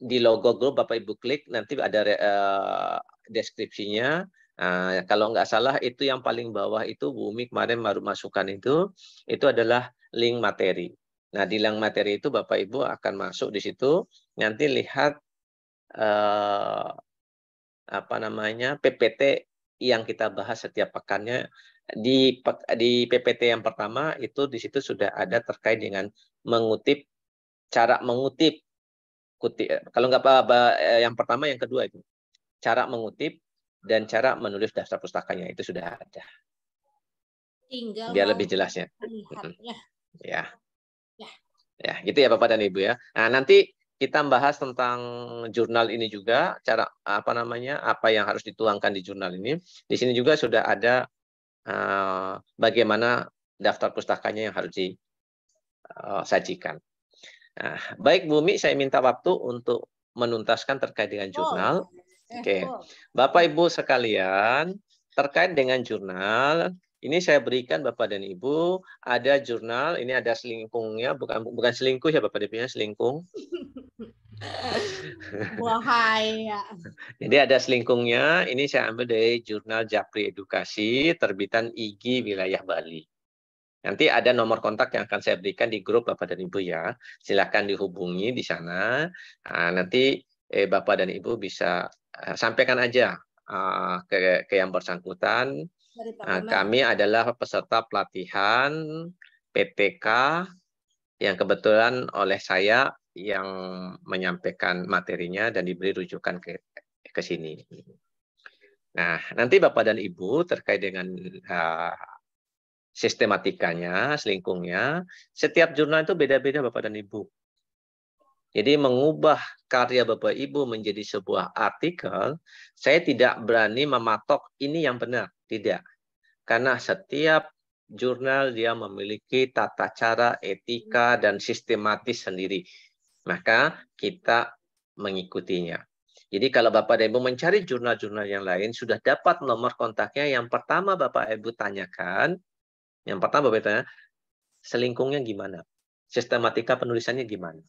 di logo grup Bapak Ibu klik nanti ada uh, deskripsinya Ah, ya, kalau nggak salah itu yang paling bawah itu Bumi kemarin baru masukkan itu, itu adalah link materi. Nah, di link materi itu Bapak Ibu akan masuk di situ, nanti lihat eh, apa namanya PPT yang kita bahas setiap pekannya di di PPT yang pertama itu di situ sudah ada terkait dengan mengutip cara mengutip kutip kalau nggak apa, apa eh, yang pertama yang kedua itu cara mengutip dan cara menulis daftar pustakanya itu sudah ada. Tinggal biar lebih jelasnya. Ya. Ya. ya. ya. Ya, gitu ya Bapak dan Ibu ya. Nah, nanti kita bahas tentang jurnal ini juga, cara apa namanya? apa yang harus dituangkan di jurnal ini. Di sini juga sudah ada uh, bagaimana daftar pustakanya yang harus disajikan. Eh, nah, baik Bumi, saya minta waktu untuk menuntaskan terkait dengan oh, jurnal. Oh Eh, Oke, okay. Bapak Ibu sekalian, terkait dengan jurnal, ini saya berikan Bapak dan Ibu ada jurnal, ini ada selingkungnya, bukan bukan selingkuh ya Bapak Ibu ya, selingkung. Wahai. Ya. Jadi ada selingkungnya, ini saya ambil dari jurnal Japri Edukasi terbitan IGI wilayah Bali. Nanti ada nomor kontak yang akan saya berikan di grup Bapak dan Ibu ya. Silahkan dihubungi di sana. Nah, nanti eh, Bapak dan Ibu bisa Eh, sampaikan aja uh, ke, ke yang bersangkutan. Uh, kami adalah peserta pelatihan PTK yang kebetulan oleh saya yang menyampaikan materinya dan diberi rujukan ke ke sini. Nah, nanti Bapak dan Ibu terkait dengan uh, sistematikanya, selingkungnya, setiap jurnal itu beda-beda Bapak dan Ibu. Jadi mengubah karya Bapak Ibu menjadi sebuah artikel, saya tidak berani mematok ini yang benar, tidak. Karena setiap jurnal dia memiliki tata cara, etika dan sistematis sendiri. Maka kita mengikutinya. Jadi kalau Bapak dan Ibu mencari jurnal-jurnal yang lain, sudah dapat nomor kontaknya. Yang pertama Bapak Ibu tanyakan, yang pertama Bapak Ibu tanya, selingkungnya gimana? Sistematika penulisannya gimana?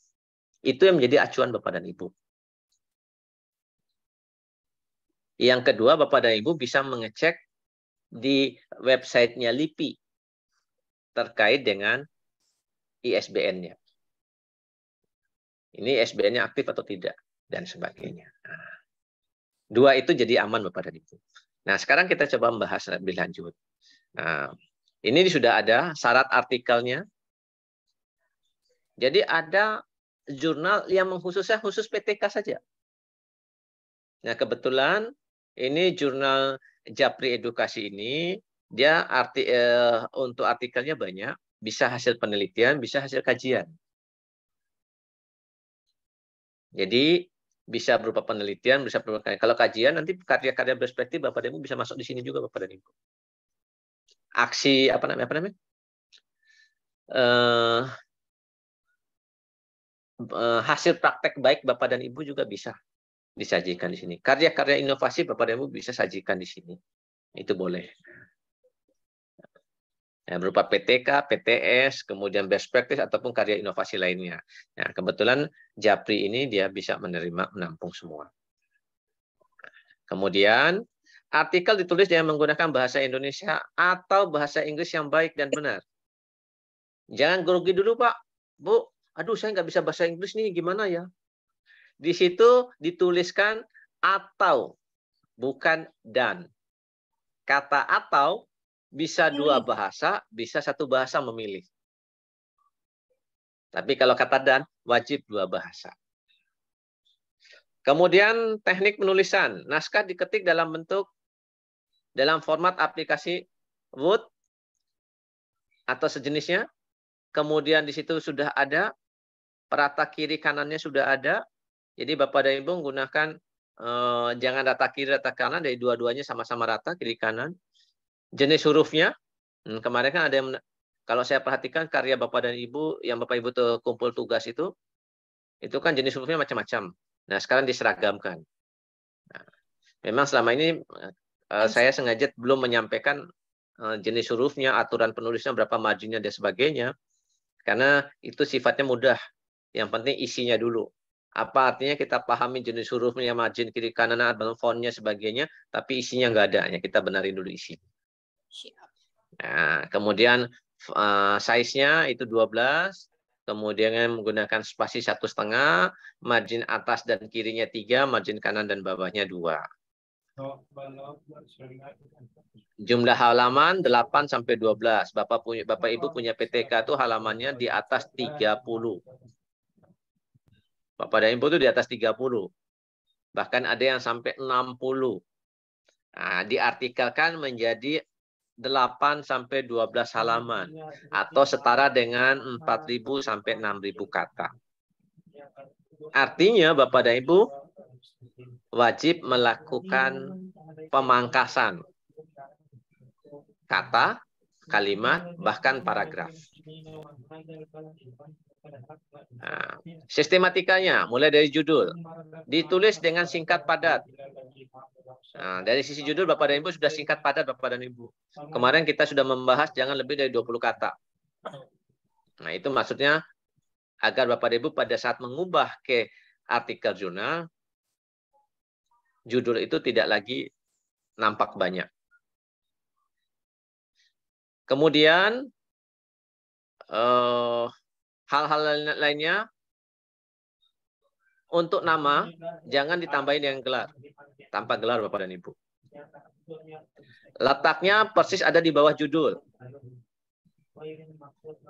Itu yang menjadi acuan Bapak dan Ibu. Yang kedua, Bapak dan Ibu bisa mengecek di websitenya LIPI terkait dengan ISBN-nya. Ini ISBN-nya aktif atau tidak, dan sebagainya. Nah, dua itu jadi aman, Bapak dan Ibu. Nah, sekarang kita coba membahas lebih lanjut. Nah, ini sudah ada syarat artikelnya. Jadi ada jurnal yang mengkhususnya khusus PTK saja. Nah, kebetulan ini jurnal Japri Edukasi ini dia arti eh, untuk artikelnya banyak, bisa hasil penelitian, bisa hasil kajian. Jadi bisa berupa penelitian, bisa berupa kajian. Kalau kajian nanti karya-karya perspektif Bapak dan Ibu bisa masuk di sini juga Bapak dan Ibu. Aksi apa namanya? Apa namanya? Uh, Eh, hasil praktek baik Bapak dan Ibu juga bisa disajikan di sini. Karya-karya inovasi Bapak dan Ibu bisa sajikan di sini. Itu boleh. Ya, berupa PTK, PTS, kemudian best practice ataupun karya inovasi lainnya. Ya, kebetulan Japri ini dia bisa menerima menampung semua. Kemudian artikel ditulis dengan menggunakan bahasa Indonesia atau bahasa Inggris yang baik dan benar. Jangan grogi dulu, Pak. Bu, aduh saya nggak bisa bahasa Inggris nih gimana ya di situ dituliskan atau bukan dan kata atau bisa iya, dua iya. bahasa bisa satu bahasa memilih tapi kalau kata dan wajib dua bahasa kemudian teknik penulisan naskah diketik dalam bentuk dalam format aplikasi Word atau sejenisnya kemudian di situ sudah ada Perata kiri kanannya sudah ada. Jadi Bapak dan Ibu gunakan, eh, jangan rata kiri rata kanan dari dua-duanya sama-sama rata kiri kanan. Jenis hurufnya hmm, kemarin kan ada yang kalau saya perhatikan karya Bapak dan Ibu yang Bapak Ibu tuh kumpul tugas itu itu kan jenis hurufnya macam-macam. Nah, sekarang diseragamkan. Nah, memang selama ini eh, eh saya sengaja belum menyampaikan eh, jenis hurufnya, aturan penulisnya berapa majunya dan sebagainya karena itu sifatnya mudah yang penting isinya dulu. Apa artinya kita pahami jenis hurufnya, margin kiri kanan, atau fontnya, sebagainya, tapi isinya nggak ada. Ya, kita benarin dulu isi. Nah, kemudian uh, size-nya itu 12, kemudian menggunakan spasi satu setengah, margin atas dan kirinya tiga, margin kanan dan bawahnya dua. Jumlah halaman 8 sampai 12. Bapak punya Bapak Ibu punya PTK itu halamannya di atas 30. Bapak dan Ibu itu di atas 30. Bahkan ada yang sampai 60. Nah, diartikelkan menjadi 8 sampai 12 halaman atau setara dengan 4.000 sampai 6.000 kata. Artinya Bapak dan Ibu wajib melakukan pemangkasan kata, kalimat, bahkan paragraf. Nah, sistematikanya mulai dari judul. Ditulis dengan singkat padat. Nah, dari sisi judul Bapak dan Ibu sudah singkat padat Bapak dan Ibu. Kemarin kita sudah membahas jangan lebih dari 20 kata. Nah, itu maksudnya agar Bapak dan Ibu pada saat mengubah ke artikel jurnal judul itu tidak lagi nampak banyak. Kemudian eh, Hal-hal lainnya untuk nama jangan ditambahin dengan gelar. Tanpa gelar Bapak dan Ibu. Letaknya persis ada di bawah judul.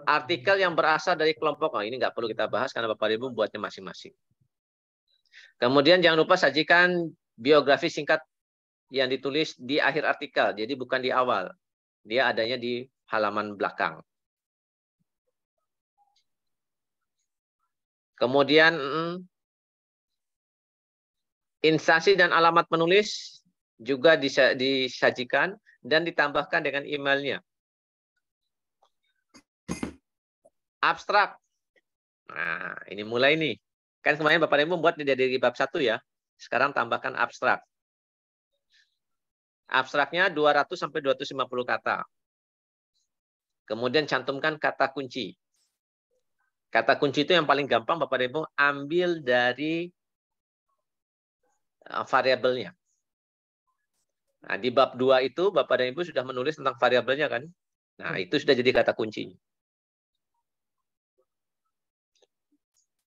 Artikel yang berasal dari kelompok, oh, ini nggak perlu kita bahas karena Bapak Ibu buatnya masing-masing. Kemudian jangan lupa sajikan biografi singkat yang ditulis di akhir artikel, jadi bukan di awal. Dia adanya di halaman belakang. Kemudian mm, instansi dan alamat penulis juga disajikan dan ditambahkan dengan emailnya. Abstrak. Nah, ini mulai nih. Kan kemarin Bapak Ibu buat dari bab 1 ya. Sekarang tambahkan abstrak. Abstraknya 200 sampai 250 kata. Kemudian cantumkan kata kunci. Kata kunci itu yang paling gampang Bapak Ibu ambil dari uh, variabelnya. Nah, di bab dua itu Bapak dan Ibu sudah menulis tentang variabelnya kan? Nah, itu sudah jadi kata kuncinya.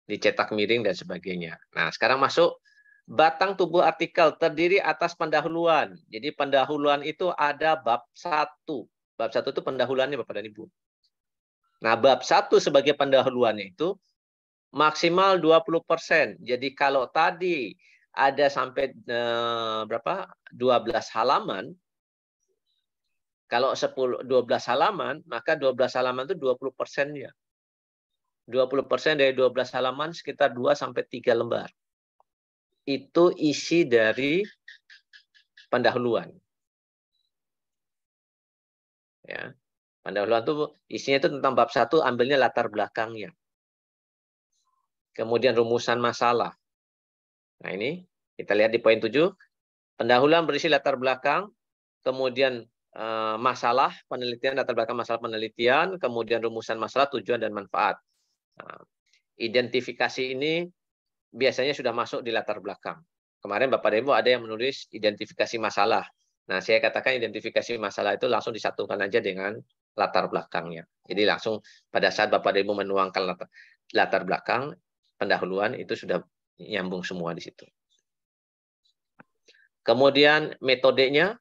Dicetak miring dan sebagainya. Nah, sekarang masuk batang tubuh artikel terdiri atas pendahuluan. Jadi pendahuluan itu ada bab satu. Bab satu itu pendahuluannya Bapak dan Ibu. Nah, bab satu sebagai pendahuluan itu maksimal 20%. Jadi kalau tadi ada sampai eh, berapa? 12 halaman. Kalau 10 12 halaman, maka 12 halaman itu 20 persennya. 20 dari 12 halaman sekitar 2 sampai 3 lembar. Itu isi dari pendahuluan. Ya. Pendahuluan itu isinya itu tentang bab satu, ambilnya latar belakangnya. Kemudian rumusan masalah. Nah ini kita lihat di poin tujuh. Pendahuluan berisi latar belakang, kemudian eh, masalah penelitian, latar belakang masalah penelitian, kemudian rumusan masalah, tujuan, dan manfaat. Nah, identifikasi ini biasanya sudah masuk di latar belakang. Kemarin Bapak Ibu ada yang menulis identifikasi masalah. Nah, saya katakan identifikasi masalah itu langsung disatukan aja dengan latar belakangnya. Jadi langsung pada saat Bapak dan Ibu menuangkan latar, latar belakang pendahuluan itu sudah nyambung semua di situ. Kemudian metodenya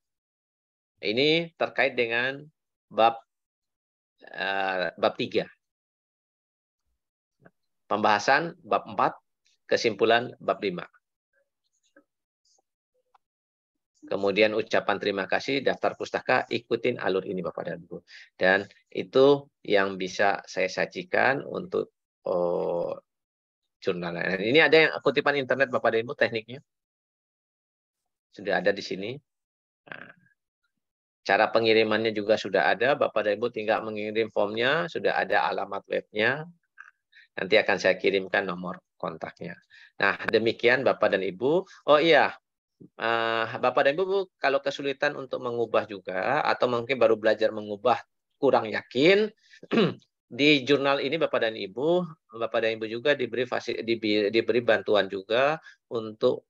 ini terkait dengan bab uh, bab 3. Pembahasan bab 4, kesimpulan bab 5. Kemudian ucapan terima kasih, daftar pustaka, ikutin alur ini Bapak dan ibu Dan itu yang bisa saya sajikan untuk oh, jurnal. Dan ini ada yang kutipan internet Bapak dan Ibu tekniknya. Sudah ada di sini. Nah. cara pengirimannya juga sudah ada. Bapak dan Ibu tinggal mengirim formnya, sudah ada alamat webnya. Nanti akan saya kirimkan nomor kontaknya. Nah, demikian Bapak dan Ibu. Oh iya, Eh, Bapak dan Ibu kalau kesulitan untuk mengubah juga atau mungkin baru belajar mengubah kurang yakin di jurnal ini Bapak dan Ibu, Bapak dan Ibu juga diberi fasi, diberi, diberi bantuan juga untuk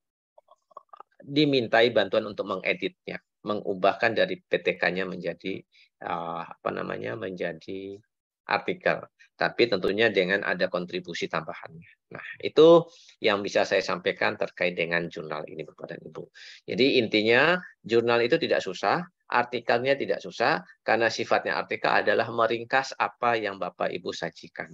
dimintai bantuan untuk mengeditnya, mengubahkan dari PTK-nya menjadi eh, apa namanya menjadi artikel, tapi tentunya dengan ada kontribusi tambahannya. Nah, itu yang bisa saya sampaikan terkait dengan jurnal ini Bapak dan Ibu. Jadi intinya jurnal itu tidak susah, artikelnya tidak susah karena sifatnya artikel adalah meringkas apa yang Bapak Ibu sajikan.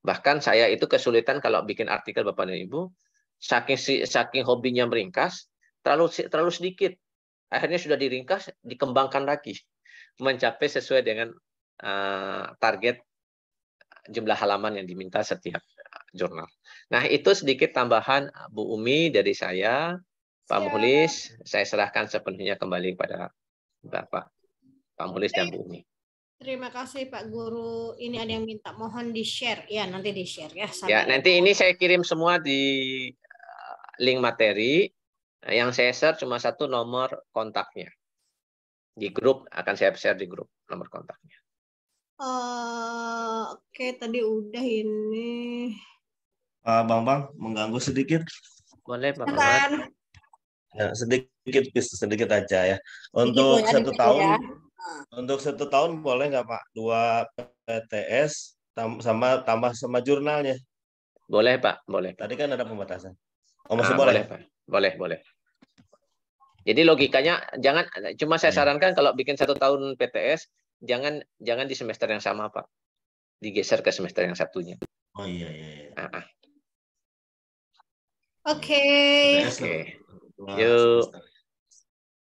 Bahkan saya itu kesulitan kalau bikin artikel Bapak dan Ibu, saking saking hobinya meringkas, terlalu terlalu sedikit. Akhirnya sudah diringkas, dikembangkan lagi mencapai sesuai dengan uh, target jumlah halaman yang diminta setiap jurnal. Nah, itu sedikit tambahan Bu Umi dari saya. Pak ya. Muhlis. saya serahkan sepenuhnya kembali kepada Bapak, Pak Muhlis dan Bu Umi. Terima kasih Pak Guru. Ini ada yang minta mohon di-share. Ya, nanti di-share ya. ya, nanti ini saya kirim semua di eh, link materi. Yang saya share cuma satu nomor kontaknya. Di grup, akan saya share di grup nomor kontaknya. Eh, oke, tadi udah ini. Uh, bang Bang, mengganggu sedikit. Boleh, Pak. Bang. Ya, sedikit, sedikit aja ya. Untuk sedikit satu tahun, ya. untuk satu tahun boleh nggak Pak? Dua PTS tam sama tambah sama jurnalnya. Boleh Pak, boleh. Tadi kan ada pembatasan. Oh, masih ah, boleh? Boleh, Pak. boleh, boleh. Jadi logikanya jangan cuma saya hmm. sarankan kalau bikin satu tahun PTS jangan jangan di semester yang sama pak digeser ke semester yang satunya oh iya iya, iya. Ah, ah. oke okay. oke okay. yuk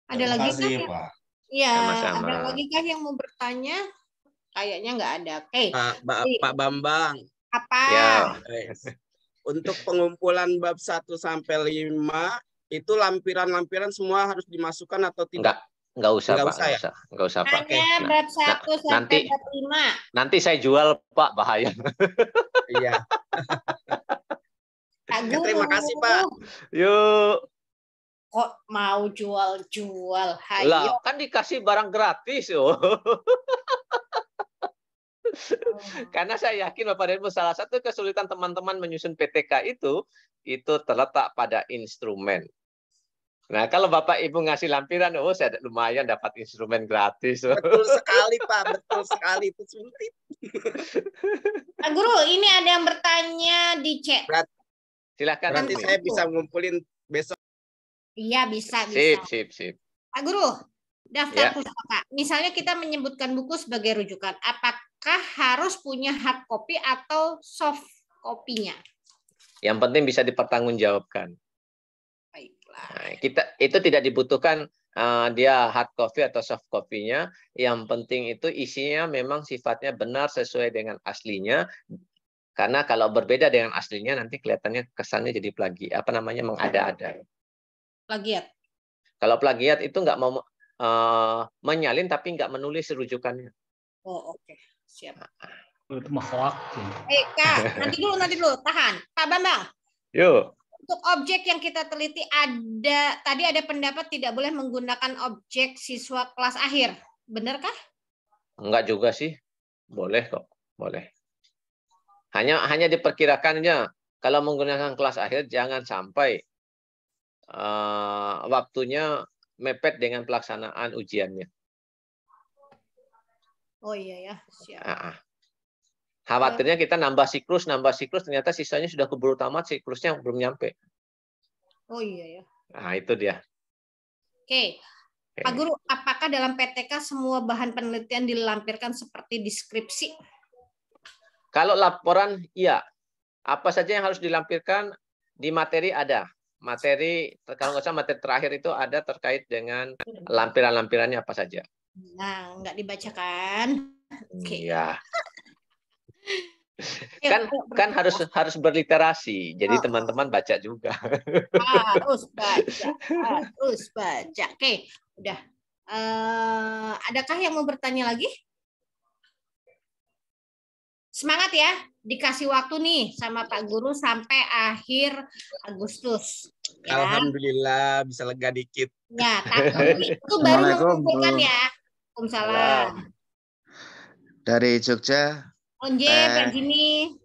ada lagi kasih, pak. ya Sama-sama. ada lagi kan yang mau bertanya kayaknya nggak ada oke pak ba, pak bambang apa ya. untuk pengumpulan bab 1 sampai 5 itu lampiran-lampiran semua harus dimasukkan atau tidak? Enggak usah, Pak. Usah, nggak ya? usah, nggak usah, Pak. nah, nah, nanti, Nanti saya jual, Pak, bahaya. Iya. ya, terima kasih, Pak. Yuk. Kok mau jual-jual? Hayo. Lah, kan dikasih barang gratis, yo. Karena saya yakin Bapak dan Ibu salah satu kesulitan teman-teman menyusun PTK itu itu terletak pada instrumen. Nah, kalau Bapak Ibu ngasih lampiran, oh saya lumayan dapat instrumen gratis. Betul sekali, Pak. Betul sekali. Itu suntik. Pak nah, Guru, ini ada yang bertanya di chat. Berat, Silahkan. Nanti saya bisa ngumpulin besok. Iya, bisa. bisa. Sip, sip, sip. Pak Guru, daftar ya. pustaka. Misalnya kita menyebutkan buku sebagai rujukan. Apakah harus punya hard copy atau soft copy-nya? Yang penting bisa dipertanggungjawabkan. Nah, nah, kita itu tidak dibutuhkan uh, dia hard copy atau soft copy-nya. Yang penting itu isinya memang sifatnya benar sesuai dengan aslinya. Karena kalau berbeda dengan aslinya nanti kelihatannya kesannya jadi plagi apa namanya mengada-ada. Plagiat. Kalau plagiat itu nggak mau uh, menyalin tapi nggak menulis rujukannya. Oh oke okay. siap. Itu mah ya. Eh kak nanti dulu nanti dulu tahan. Pak Bambang. Yuk untuk objek yang kita teliti ada tadi ada pendapat tidak boleh menggunakan objek siswa kelas akhir. Benarkah? Enggak juga sih. Boleh kok, boleh. Hanya hanya diperkirakannya kalau menggunakan kelas akhir jangan sampai uh, waktunya mepet dengan pelaksanaan ujiannya. Oh iya ya, siap. Ah, ah. Khawatirnya kita nambah siklus, nambah siklus, ternyata sisanya sudah keburu tamat, siklusnya belum nyampe. Oh iya ya. Nah itu dia. Oke. Okay. Pak Guru, apakah dalam PTK semua bahan penelitian dilampirkan seperti deskripsi? Kalau laporan, iya. Apa saja yang harus dilampirkan di materi ada. Materi, kalau nggak salah materi terakhir itu ada terkait dengan lampiran-lampirannya apa saja. Nah, nggak dibacakan. Oke. Okay. Iya kan iya, kan harus harus berliterasi jadi ah. teman-teman oh. baca juga harus ah, baca harus ah, baca oke udah uh, adakah yang mau bertanya lagi semangat ya dikasih waktu nih sama Pak Guru sampai akhir Agustus ya. Alhamdulillah bisa lega dikit ya itu baru mengumpulkan ya Waalaikumsalam dari Jogja Onje, Pak Jimmy.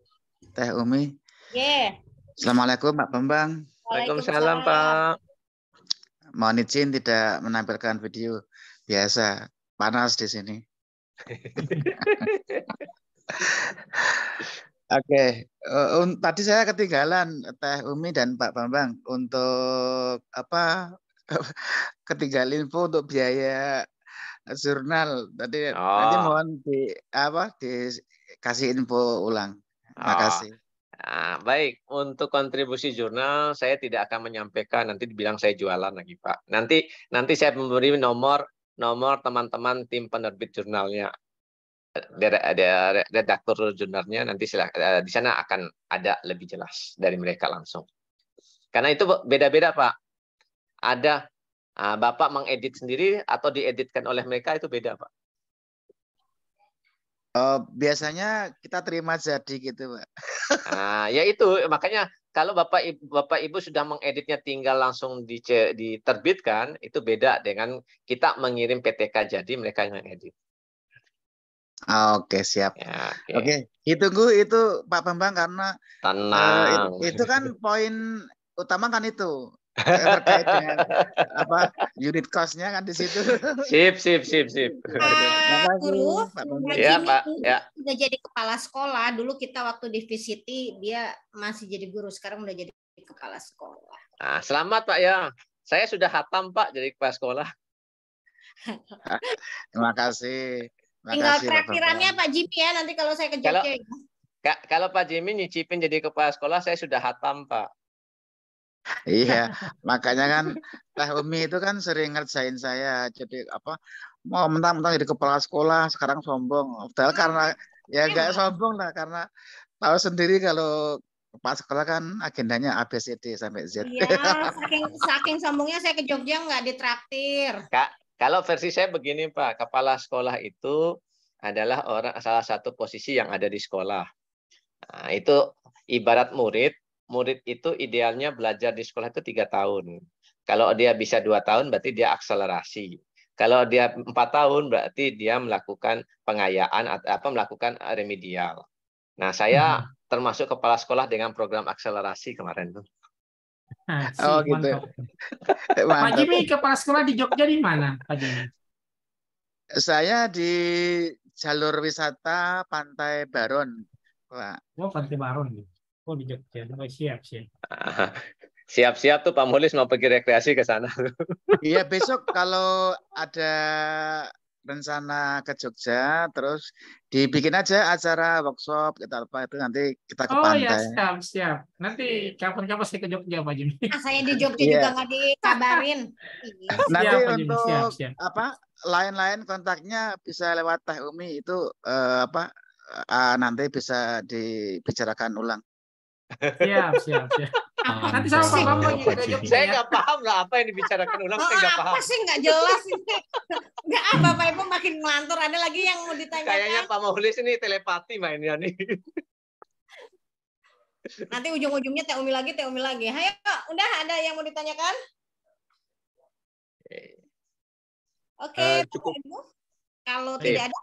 Teh Umi. Yeah. Assalamualaikum Pak Bambang. Waalaikumsalam Pak. Mohon izin tidak menampilkan video biasa. Panas di sini. Oke, okay. Eh, uh, tadi saya ketinggalan Teh Umi dan Pak Bambang untuk apa? ketinggalan info untuk biaya jurnal tadi oh. nanti mohon di apa di kasih info ulang. Terima oh. kasih. Nah, baik, untuk kontribusi jurnal saya tidak akan menyampaikan nanti dibilang saya jualan lagi Pak. Nanti nanti saya memberi nomor nomor teman-teman tim penerbit jurnalnya. Ada redaktur jurnalnya nanti silakan eh, di sana akan ada lebih jelas dari mereka langsung. Karena itu beda-beda Pak. Ada ah, Bapak mengedit sendiri atau dieditkan oleh mereka itu beda Pak. Oh, biasanya kita terima jadi gitu, Pak. Nah, ya itu makanya kalau Bapak Ibu, Bapak Ibu sudah mengeditnya tinggal langsung diterbitkan, itu beda dengan kita mengirim PTK jadi mereka yang edit. Ah, oke, okay, siap. Ya, Oke, okay. okay. ditunggu itu Pak Bambang karena eh, Tenang. Uh, itu, itu kan poin utama kan itu terkait dengan apa unit costnya kan di situ. Sip, sip, sip, sip. Pak Guru, ya Pak, ya. Udah jadi kepala sekolah. Dulu kita waktu di VCT dia masih jadi guru, sekarang udah jadi kepala sekolah. Nah, selamat Pak ya. Saya sudah hatam Pak jadi kepala sekolah. Terima kasih. Terima Tinggal traktirannya Pak Jimmy ya nanti kalau saya ke Jogja. Kalau, ya. kalau Pak Jimmy nyicipin jadi kepala sekolah, saya sudah hatam Pak iya, makanya kan Teh Umi itu kan sering ngerjain saya. Jadi apa mau mentang-mentang jadi kepala sekolah sekarang sombong. Padahal karena ya enggak iya, iya. sombong lah karena tahu sendiri kalau pas sekolah kan agendanya A B C D sampai Z. Iya, saking saking sombongnya saya ke Jogja nggak ditraktir. Kak, kalau versi saya begini Pak, kepala sekolah itu adalah orang salah satu posisi yang ada di sekolah. Nah, itu ibarat murid murid itu idealnya belajar di sekolah itu tiga tahun. Kalau dia bisa dua tahun, berarti dia akselerasi. Kalau dia empat tahun, berarti dia melakukan pengayaan atau apa melakukan remedial. Nah, saya hmm. termasuk kepala sekolah dengan program akselerasi kemarin tuh. Ah, oh gitu. Ya. Pak Jimmy kepala sekolah di Jogja di mana, Pak Jimmy? Saya di jalur wisata Pantai Baron, Pak. Oh, Pantai Baron. Oh di Jogja, oh, siap siap. Siap-siap tuh Pak Mulis mau pergi rekreasi ke sana. Iya besok kalau ada rencana ke Jogja, terus dibikin aja acara workshop kita apa itu nanti kita ke oh, iya, pantai. Oh ya siap siap. Nanti iya. kapan-kapan saya ke Jogja Pak Jimmy. Ah, saya di Jogja yeah. juga nggak dikabarin. Iya. nanti siap, untuk siap, siap. apa lain-lain kontaknya bisa lewat Teh Umi itu uh, apa Uh, nanti bisa dibicarakan ulang. Siap, siap, siap. Nanti sama Pak Bambang jawab Saya nggak paham lah apa yang dibicarakan ulang. Oh, saya nggak paham. Apa sih nggak jelas ini? Nggak apa Pak Ibu makin melantur Ada lagi yang mau ditanyakan. Kayaknya Pak Maulis ini telepati mainnya nih. Nanti ujung-ujungnya Teh Umi lagi, Teh Umi lagi. Ayo, udah ada yang mau ditanyakan? Oke, okay, uh, eh, cukup. Ibu. Kalau iya. tidak ada,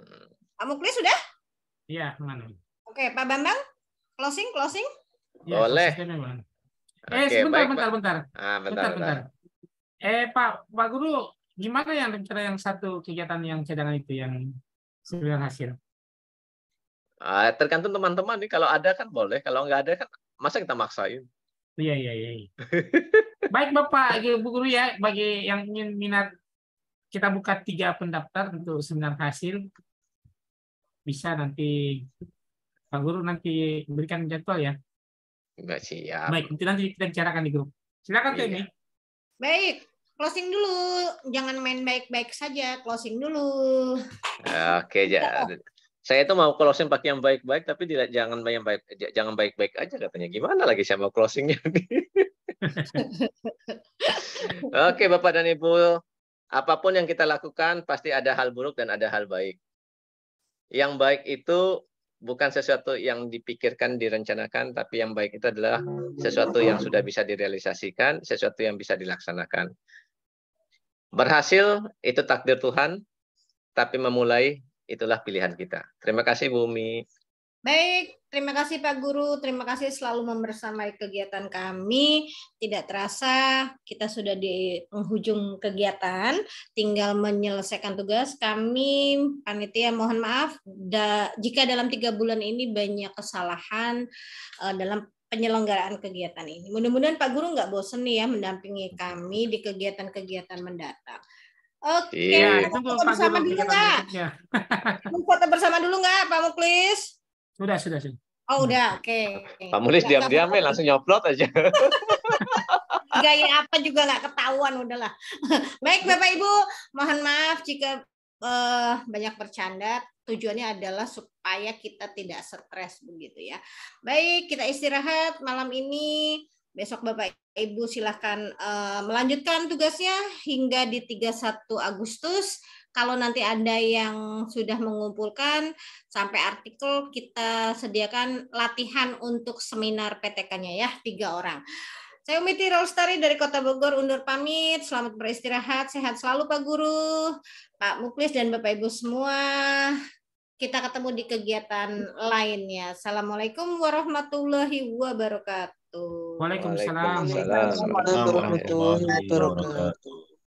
hmm. Pak Muklis sudah? Iya, mana Oke, okay, Pak Bambang? Closing, closing? Ya, Boleh. Eh, sebentar, baik, bentar, bentar. Ah, bentar, bentar, bentar. Eh, Pak, Pak Guru, gimana yang rencana yang satu kegiatan yang cadangan itu yang sudah hasil? Ah, tergantung teman-teman nih. Kalau ada kan boleh, kalau nggak ada kan masa kita maksain. Iya, iya, iya. iya. baik Bapak, Bu Guru ya, bagi yang ingin minat kita buka tiga pendaftar untuk seminar hasil bisa nanti Pak Guru nanti berikan jadwal ya. Enggak siap. Baik, nanti nanti kita bicarakan di grup. Silakan iya. Baik, closing dulu. Jangan main baik-baik saja, closing dulu. Oke, ya. Saya itu mau closing pakai yang baik-baik, tapi tidak jangan yang baik jangan baik-baik aja katanya. Gimana lagi saya mau closingnya? Oke, Bapak dan Ibu, apapun yang kita lakukan pasti ada hal buruk dan ada hal baik. Yang baik itu bukan sesuatu yang dipikirkan, direncanakan, tapi yang baik itu adalah sesuatu yang sudah bisa direalisasikan, sesuatu yang bisa dilaksanakan. Berhasil itu takdir Tuhan, tapi memulai itulah pilihan kita. Terima kasih Bumi. Baik, Terima kasih Pak Guru, terima kasih selalu membersamai kegiatan kami. Tidak terasa kita sudah di penghujung kegiatan, tinggal menyelesaikan tugas. Kami panitia mohon maaf da, jika dalam tiga bulan ini banyak kesalahan uh, dalam penyelenggaraan kegiatan ini. Mudah-mudahan Pak Guru nggak bosen nih ya mendampingi kami di kegiatan-kegiatan mendatang. Oke, okay. iya, foto bersama dulu nggak? foto bersama dulu nggak, Pak Muklis? Sudah, sudah, sudah. Oh, udah, oke. Okay. Pak Mulis diam-diam eh, langsung nyoplot aja. Gaya apa juga nggak ketahuan udahlah. Baik Bapak Ibu, mohon maaf jika uh, banyak bercanda. Tujuannya adalah supaya kita tidak stres begitu ya. Baik, kita istirahat malam ini. Besok Bapak Ibu silahkan uh, melanjutkan tugasnya hingga di 31 Agustus kalau nanti ada yang sudah mengumpulkan sampai artikel, kita sediakan latihan untuk seminar PTK-nya ya, tiga orang. Saya Umiti Tirolstari dari Kota Bogor undur pamit. Selamat beristirahat, sehat selalu Pak Guru, Pak Muklis dan Bapak Ibu semua. Kita ketemu di kegiatan lainnya. Assalamualaikum warahmatullahi wabarakatuh. Waalaikumsalam Waalaikumsalam. Waalaikumsalam.